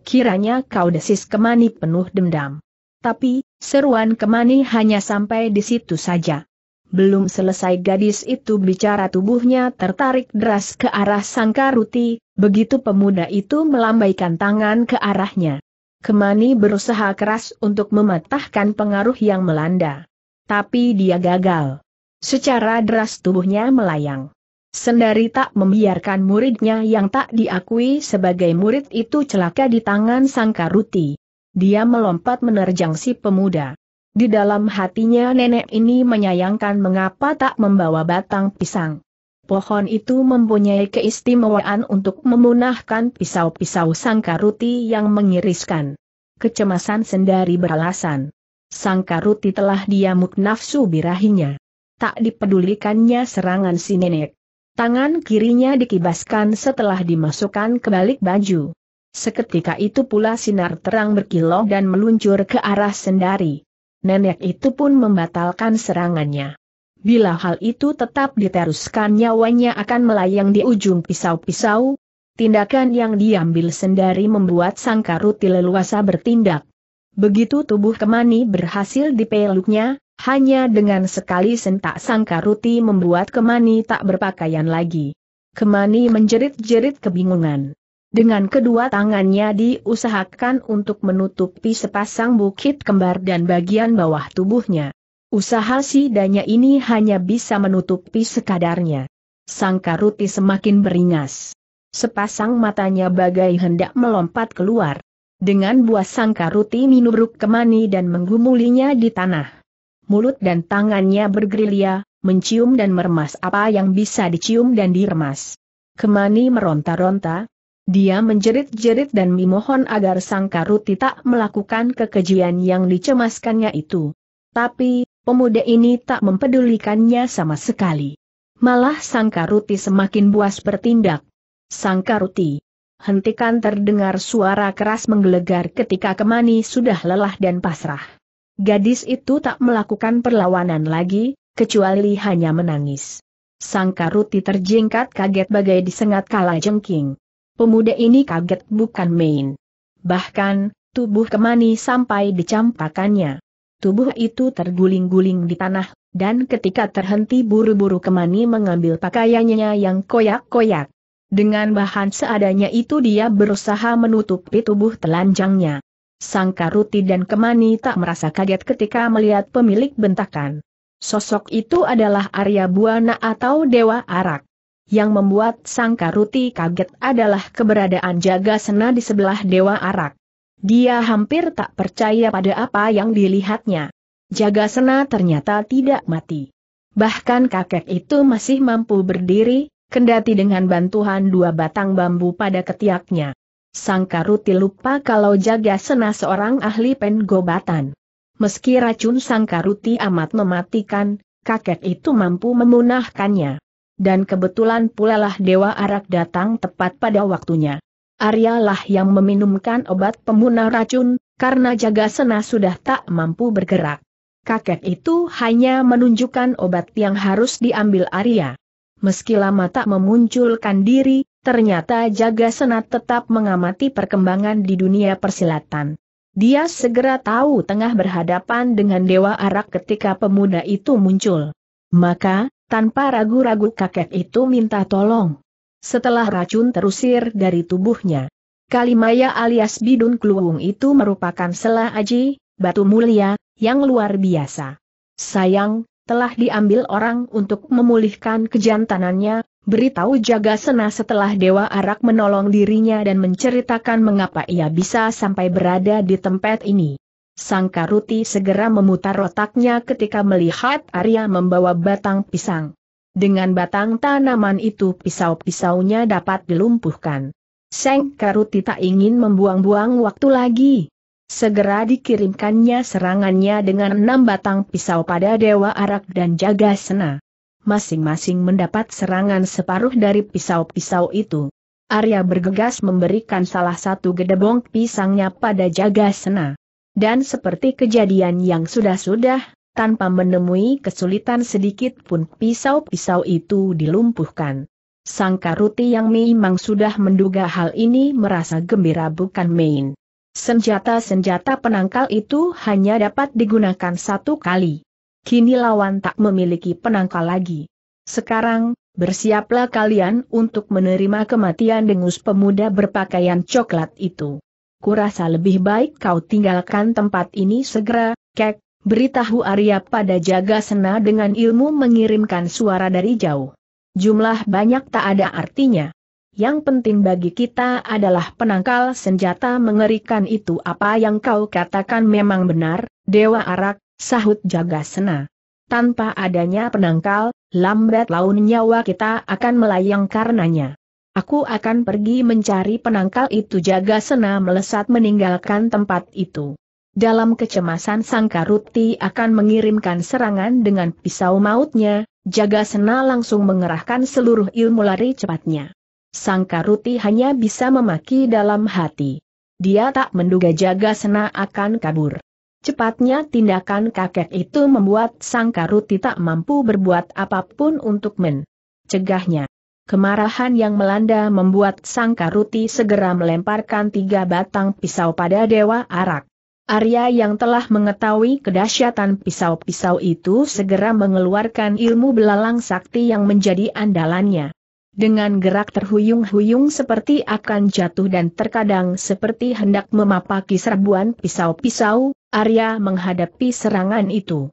Kiranya kau desis Kemani penuh dendam. Tapi, seruan Kemani hanya sampai di situ saja. Belum selesai gadis itu bicara tubuhnya tertarik deras ke arah sang Ruti, begitu pemuda itu melambaikan tangan ke arahnya. Kemani berusaha keras untuk mematahkan pengaruh yang melanda. Tapi dia gagal. Secara deras tubuhnya melayang. Sendari tak membiarkan muridnya yang tak diakui sebagai murid itu celaka di tangan sang karuti. Dia melompat menerjang si pemuda. Di dalam hatinya nenek ini menyayangkan mengapa tak membawa batang pisang. Pohon itu mempunyai keistimewaan untuk memunahkan pisau-pisau sang karuti yang mengiriskan. Kecemasan sendari beralasan. Sang karuti telah diamuk nafsu birahinya. Tak dipedulikannya serangan si nenek. Tangan kirinya dikibaskan setelah dimasukkan ke balik baju. Seketika itu pula sinar terang berkilau dan meluncur ke arah sendari. Nenek itu pun membatalkan serangannya. Bila hal itu tetap diteruskan nyawanya akan melayang di ujung pisau-pisau, tindakan yang diambil sendari membuat sang karuti leluasa bertindak. Begitu tubuh kemani berhasil dipeluknya, hanya dengan sekali sentak sangka Ruti membuat Kemani tak berpakaian lagi. Kemani menjerit-jerit kebingungan. Dengan kedua tangannya diusahakan untuk menutupi sepasang bukit kembar dan bagian bawah tubuhnya. Usaha si danya ini hanya bisa menutupi sekadarnya. Sangka Ruti semakin beringas. Sepasang matanya bagai hendak melompat keluar. Dengan buah sangka Ruti minubruk Kemani dan menggumulinya di tanah mulut dan tangannya bergerilya, mencium dan meremas apa yang bisa dicium dan diremas. Kemani meronta-ronta, dia menjerit-jerit dan memohon agar sang karuti tak melakukan kekejian yang dicemaskannya itu. Tapi, pemuda ini tak mempedulikannya sama sekali. Malah sang karuti semakin buas bertindak. Sang karuti, hentikan terdengar suara keras menggelegar ketika Kemani sudah lelah dan pasrah. Gadis itu tak melakukan perlawanan lagi, kecuali hanya menangis. Sang Karuti terjingkat kaget bagai disengat kala jengking. Pemuda ini kaget bukan main. Bahkan, tubuh kemani sampai dicampakannya. Tubuh itu terguling-guling di tanah, dan ketika terhenti buru-buru kemani mengambil pakaiannya yang koyak-koyak. Dengan bahan seadanya itu dia berusaha menutupi tubuh telanjangnya. Sang Karuti dan Kemani tak merasa kaget ketika melihat pemilik bentakan. Sosok itu adalah Arya Buana atau Dewa Arak. Yang membuat Sang Karuti kaget adalah keberadaan jaga sena di sebelah Dewa Arak. Dia hampir tak percaya pada apa yang dilihatnya. Jaga sena ternyata tidak mati. Bahkan kakek itu masih mampu berdiri, kendati dengan bantuan dua batang bambu pada ketiaknya. Sang Karuti lupa kalau jaga sena seorang ahli pengobatan. Meski racun Sang Karuti amat mematikan, kakek itu mampu memunahkannya. Dan kebetulan pula lah Dewa Arak datang tepat pada waktunya. Arya lah yang meminumkan obat pemunah racun, karena jaga sena sudah tak mampu bergerak. Kakek itu hanya menunjukkan obat yang harus diambil Arya. Meski lama tak memunculkan diri, Ternyata Jaga Senat tetap mengamati perkembangan di dunia persilatan. Dia segera tahu tengah berhadapan dengan Dewa Arak ketika pemuda itu muncul. Maka, tanpa ragu-ragu kakek itu minta tolong. Setelah racun terusir dari tubuhnya, Kalimaya alias Bidun Kluwung itu merupakan selah aji, batu mulia, yang luar biasa. Sayang, telah diambil orang untuk memulihkan kejantanannya, beritahu jaga sena setelah Dewa Arak menolong dirinya dan menceritakan mengapa ia bisa sampai berada di tempat ini. Sang Karuti segera memutar otaknya ketika melihat Arya membawa batang pisang. Dengan batang tanaman itu pisau-pisaunya dapat dilumpuhkan. Sang Karuti tak ingin membuang-buang waktu lagi. Segera dikirimkannya serangannya dengan enam batang pisau pada Dewa Arak dan Jagasena masing-masing mendapat serangan separuh dari pisau-pisau itu. Arya bergegas memberikan salah satu gedebong pisangnya pada jaga sena. Dan seperti kejadian yang sudah-sudah, tanpa menemui kesulitan sedikit pun pisau-pisau itu dilumpuhkan. Sang Karuti yang memang sudah menduga hal ini merasa gembira bukan main. Senjata-senjata penangkal itu hanya dapat digunakan satu kali. Kini lawan tak memiliki penangkal lagi. Sekarang, bersiaplah kalian untuk menerima kematian dengus pemuda berpakaian coklat itu. Kurasa lebih baik kau tinggalkan tempat ini segera, kek, beritahu Arya pada jaga sena dengan ilmu mengirimkan suara dari jauh. Jumlah banyak tak ada artinya. Yang penting bagi kita adalah penangkal senjata mengerikan itu apa yang kau katakan memang benar, Dewa Arak, sahut jaga sena. Tanpa adanya penangkal, lambat laun nyawa kita akan melayang karenanya. Aku akan pergi mencari penangkal itu jaga sena melesat meninggalkan tempat itu. Dalam kecemasan Sangkaruti akan mengirimkan serangan dengan pisau mautnya, jaga sena langsung mengerahkan seluruh ilmu lari cepatnya. Sangkaruti hanya bisa memaki dalam hati. Dia tak menduga jaga sena akan kabur. Cepatnya tindakan kakek itu membuat sang karuti tak mampu berbuat apapun untuk mencegahnya. Kemarahan yang melanda membuat sang karuti segera melemparkan tiga batang pisau pada Dewa Arak. Arya yang telah mengetahui kedahsyatan pisau-pisau itu segera mengeluarkan ilmu belalang sakti yang menjadi andalannya dengan gerak terhuyung-huyung seperti akan jatuh dan terkadang seperti hendak memapaki serbuan pisau-pisau, Arya menghadapi serangan itu.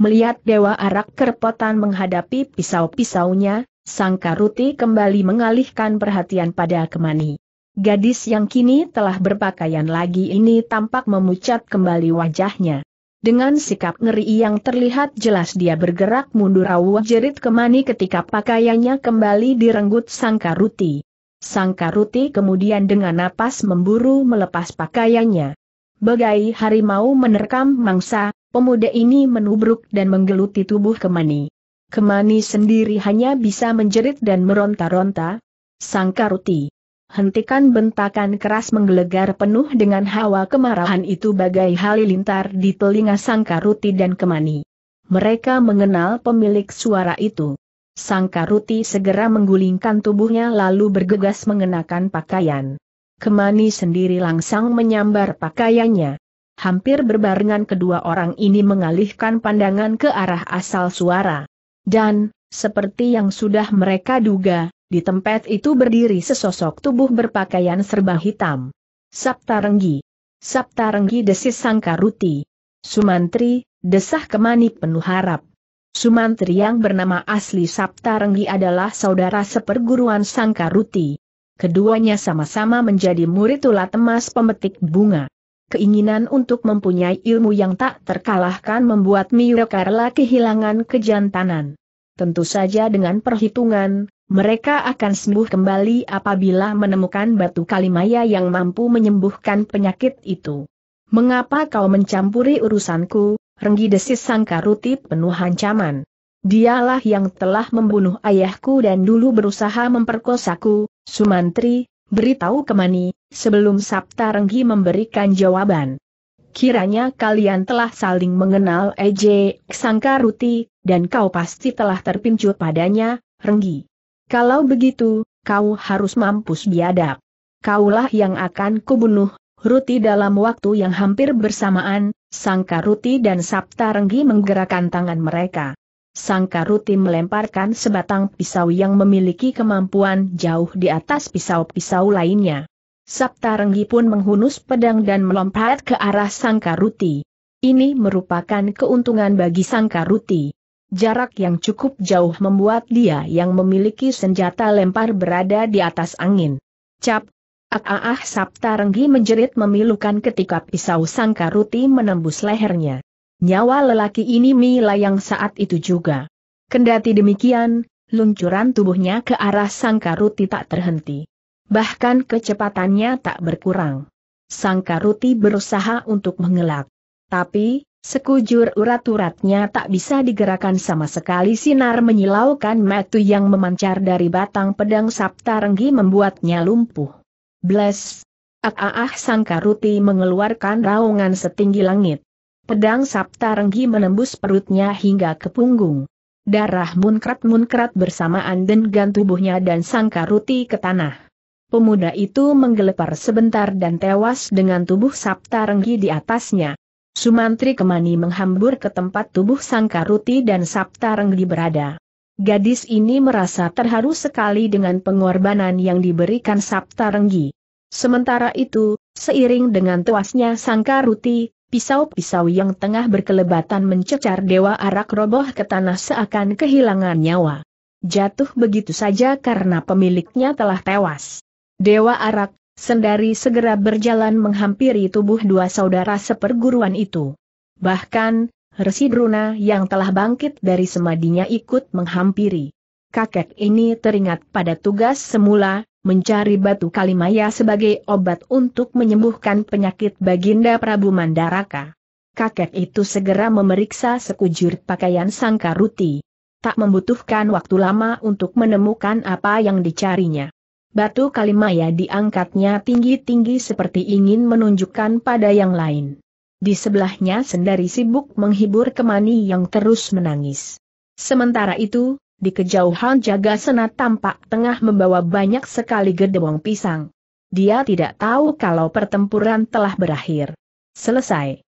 Melihat Dewa Arak kerepotan menghadapi pisau-pisaunya, Sang Karuti kembali mengalihkan perhatian pada Kemani. Gadis yang kini telah berpakaian lagi ini tampak memucat kembali wajahnya. Dengan sikap ngeri yang terlihat jelas dia bergerak mundur awak jerit kemani ketika pakaiannya kembali direnggut Sangkaruti. Sangkaruti kemudian dengan napas memburu melepas pakaiannya. Bagai harimau menerkam mangsa, pemuda ini menubruk dan menggeluti tubuh kemani. Kemani sendiri hanya bisa menjerit dan meronta-ronta. Sangkaruti hentikan bentakan keras menggelegar penuh dengan hawa kemarahan itu bagai halilintar di telinga Sangkaruti dan Kemani. Mereka mengenal pemilik suara itu. Sangkaruti segera menggulingkan tubuhnya lalu bergegas mengenakan pakaian. Kemani sendiri langsung menyambar pakaiannya. Hampir berbarengan kedua orang ini mengalihkan pandangan ke arah asal suara. Dan, seperti yang sudah mereka duga, di tempat itu berdiri sesosok tubuh berpakaian serba hitam. Sapta Renggi. Sapta Renggi desis Sangkaruti. Sumantri, desah kemanip penuh harap. Sumantri yang bernama asli Sapta Renggi adalah saudara seperguruan Sangkaruti. Keduanya sama-sama menjadi murid ulat emas pemetik bunga. Keinginan untuk mempunyai ilmu yang tak terkalahkan membuat Miyokarla kehilangan kejantanan. Tentu saja dengan perhitungan, mereka akan sembuh kembali apabila menemukan batu kalimaya yang mampu menyembuhkan penyakit itu. Mengapa kau mencampuri urusanku, Renggi desis rutip penuh ancaman. Dialah yang telah membunuh ayahku dan dulu berusaha memperkosaku, Sumantri, beritahu kemani, sebelum Sabta Renggi memberikan jawaban. Kiranya kalian telah saling mengenal Eje Sangkaruti, dan kau pasti telah terpincu padanya, Renggi. Kalau begitu, kau harus mampus biadab. Kaulah yang akan kubunuh, Ruti dalam waktu yang hampir bersamaan, Sangka Ruti dan Sabta Renggi menggerakkan tangan mereka. Sangka Ruti melemparkan sebatang pisau yang memiliki kemampuan jauh di atas pisau-pisau lainnya. Sabta Renggi pun menghunus pedang dan melompat ke arah Sangka Ruti. Ini merupakan keuntungan bagi Sangka Ruti. Jarak yang cukup jauh membuat dia yang memiliki senjata lempar berada di atas angin. Cap! Ah, ah, ah Sabta Renggi menjerit memilukan ketika pisau sangkaruti menembus lehernya. Nyawa lelaki ini mila yang saat itu juga. Kendati demikian, luncuran tubuhnya ke arah sangkaruti tak terhenti. Bahkan kecepatannya tak berkurang. Sangkaruti berusaha untuk mengelak. Tapi, Sekujur urat-uratnya tak bisa digerakkan sama sekali sinar menyilaukan metu yang memancar dari batang pedang Sabta Renggi membuatnya lumpuh. Bless, Ah, ah, ah Sangkaruti mengeluarkan raungan setinggi langit. Pedang Sabta Renggi menembus perutnya hingga ke punggung. Darah munkrat-munkrat bersamaan dengan tubuhnya dan Sangkaruti ke tanah. Pemuda itu menggelepar sebentar dan tewas dengan tubuh Sabta Renggi di atasnya. Sumantri Kemani menghambur ke tempat tubuh Sangkaruti dan Sapta Renggi berada. Gadis ini merasa terharu sekali dengan pengorbanan yang diberikan Sapta Renggi. Sementara itu, seiring dengan tuasnya Sangkaruti, pisau-pisau yang tengah berkelebatan mencecar Dewa Arak roboh ke tanah seakan kehilangan nyawa. Jatuh begitu saja karena pemiliknya telah tewas. Dewa Arak, Sendari segera berjalan menghampiri tubuh dua saudara seperguruan itu. Bahkan, Resi Bruna yang telah bangkit dari semadinya ikut menghampiri. Kakek ini teringat pada tugas semula, mencari batu kalimaya sebagai obat untuk menyembuhkan penyakit Baginda Prabu Mandaraka. Kakek itu segera memeriksa sekujur pakaian Sangkaruti. Tak membutuhkan waktu lama untuk menemukan apa yang dicarinya. Batu Kalimaya diangkatnya tinggi-tinggi seperti ingin menunjukkan pada yang lain. Di sebelahnya sendari sibuk menghibur Kemani yang terus menangis. Sementara itu, di kejauhan jaga senat tampak tengah membawa banyak sekali gedebong pisang. Dia tidak tahu kalau pertempuran telah berakhir. Selesai.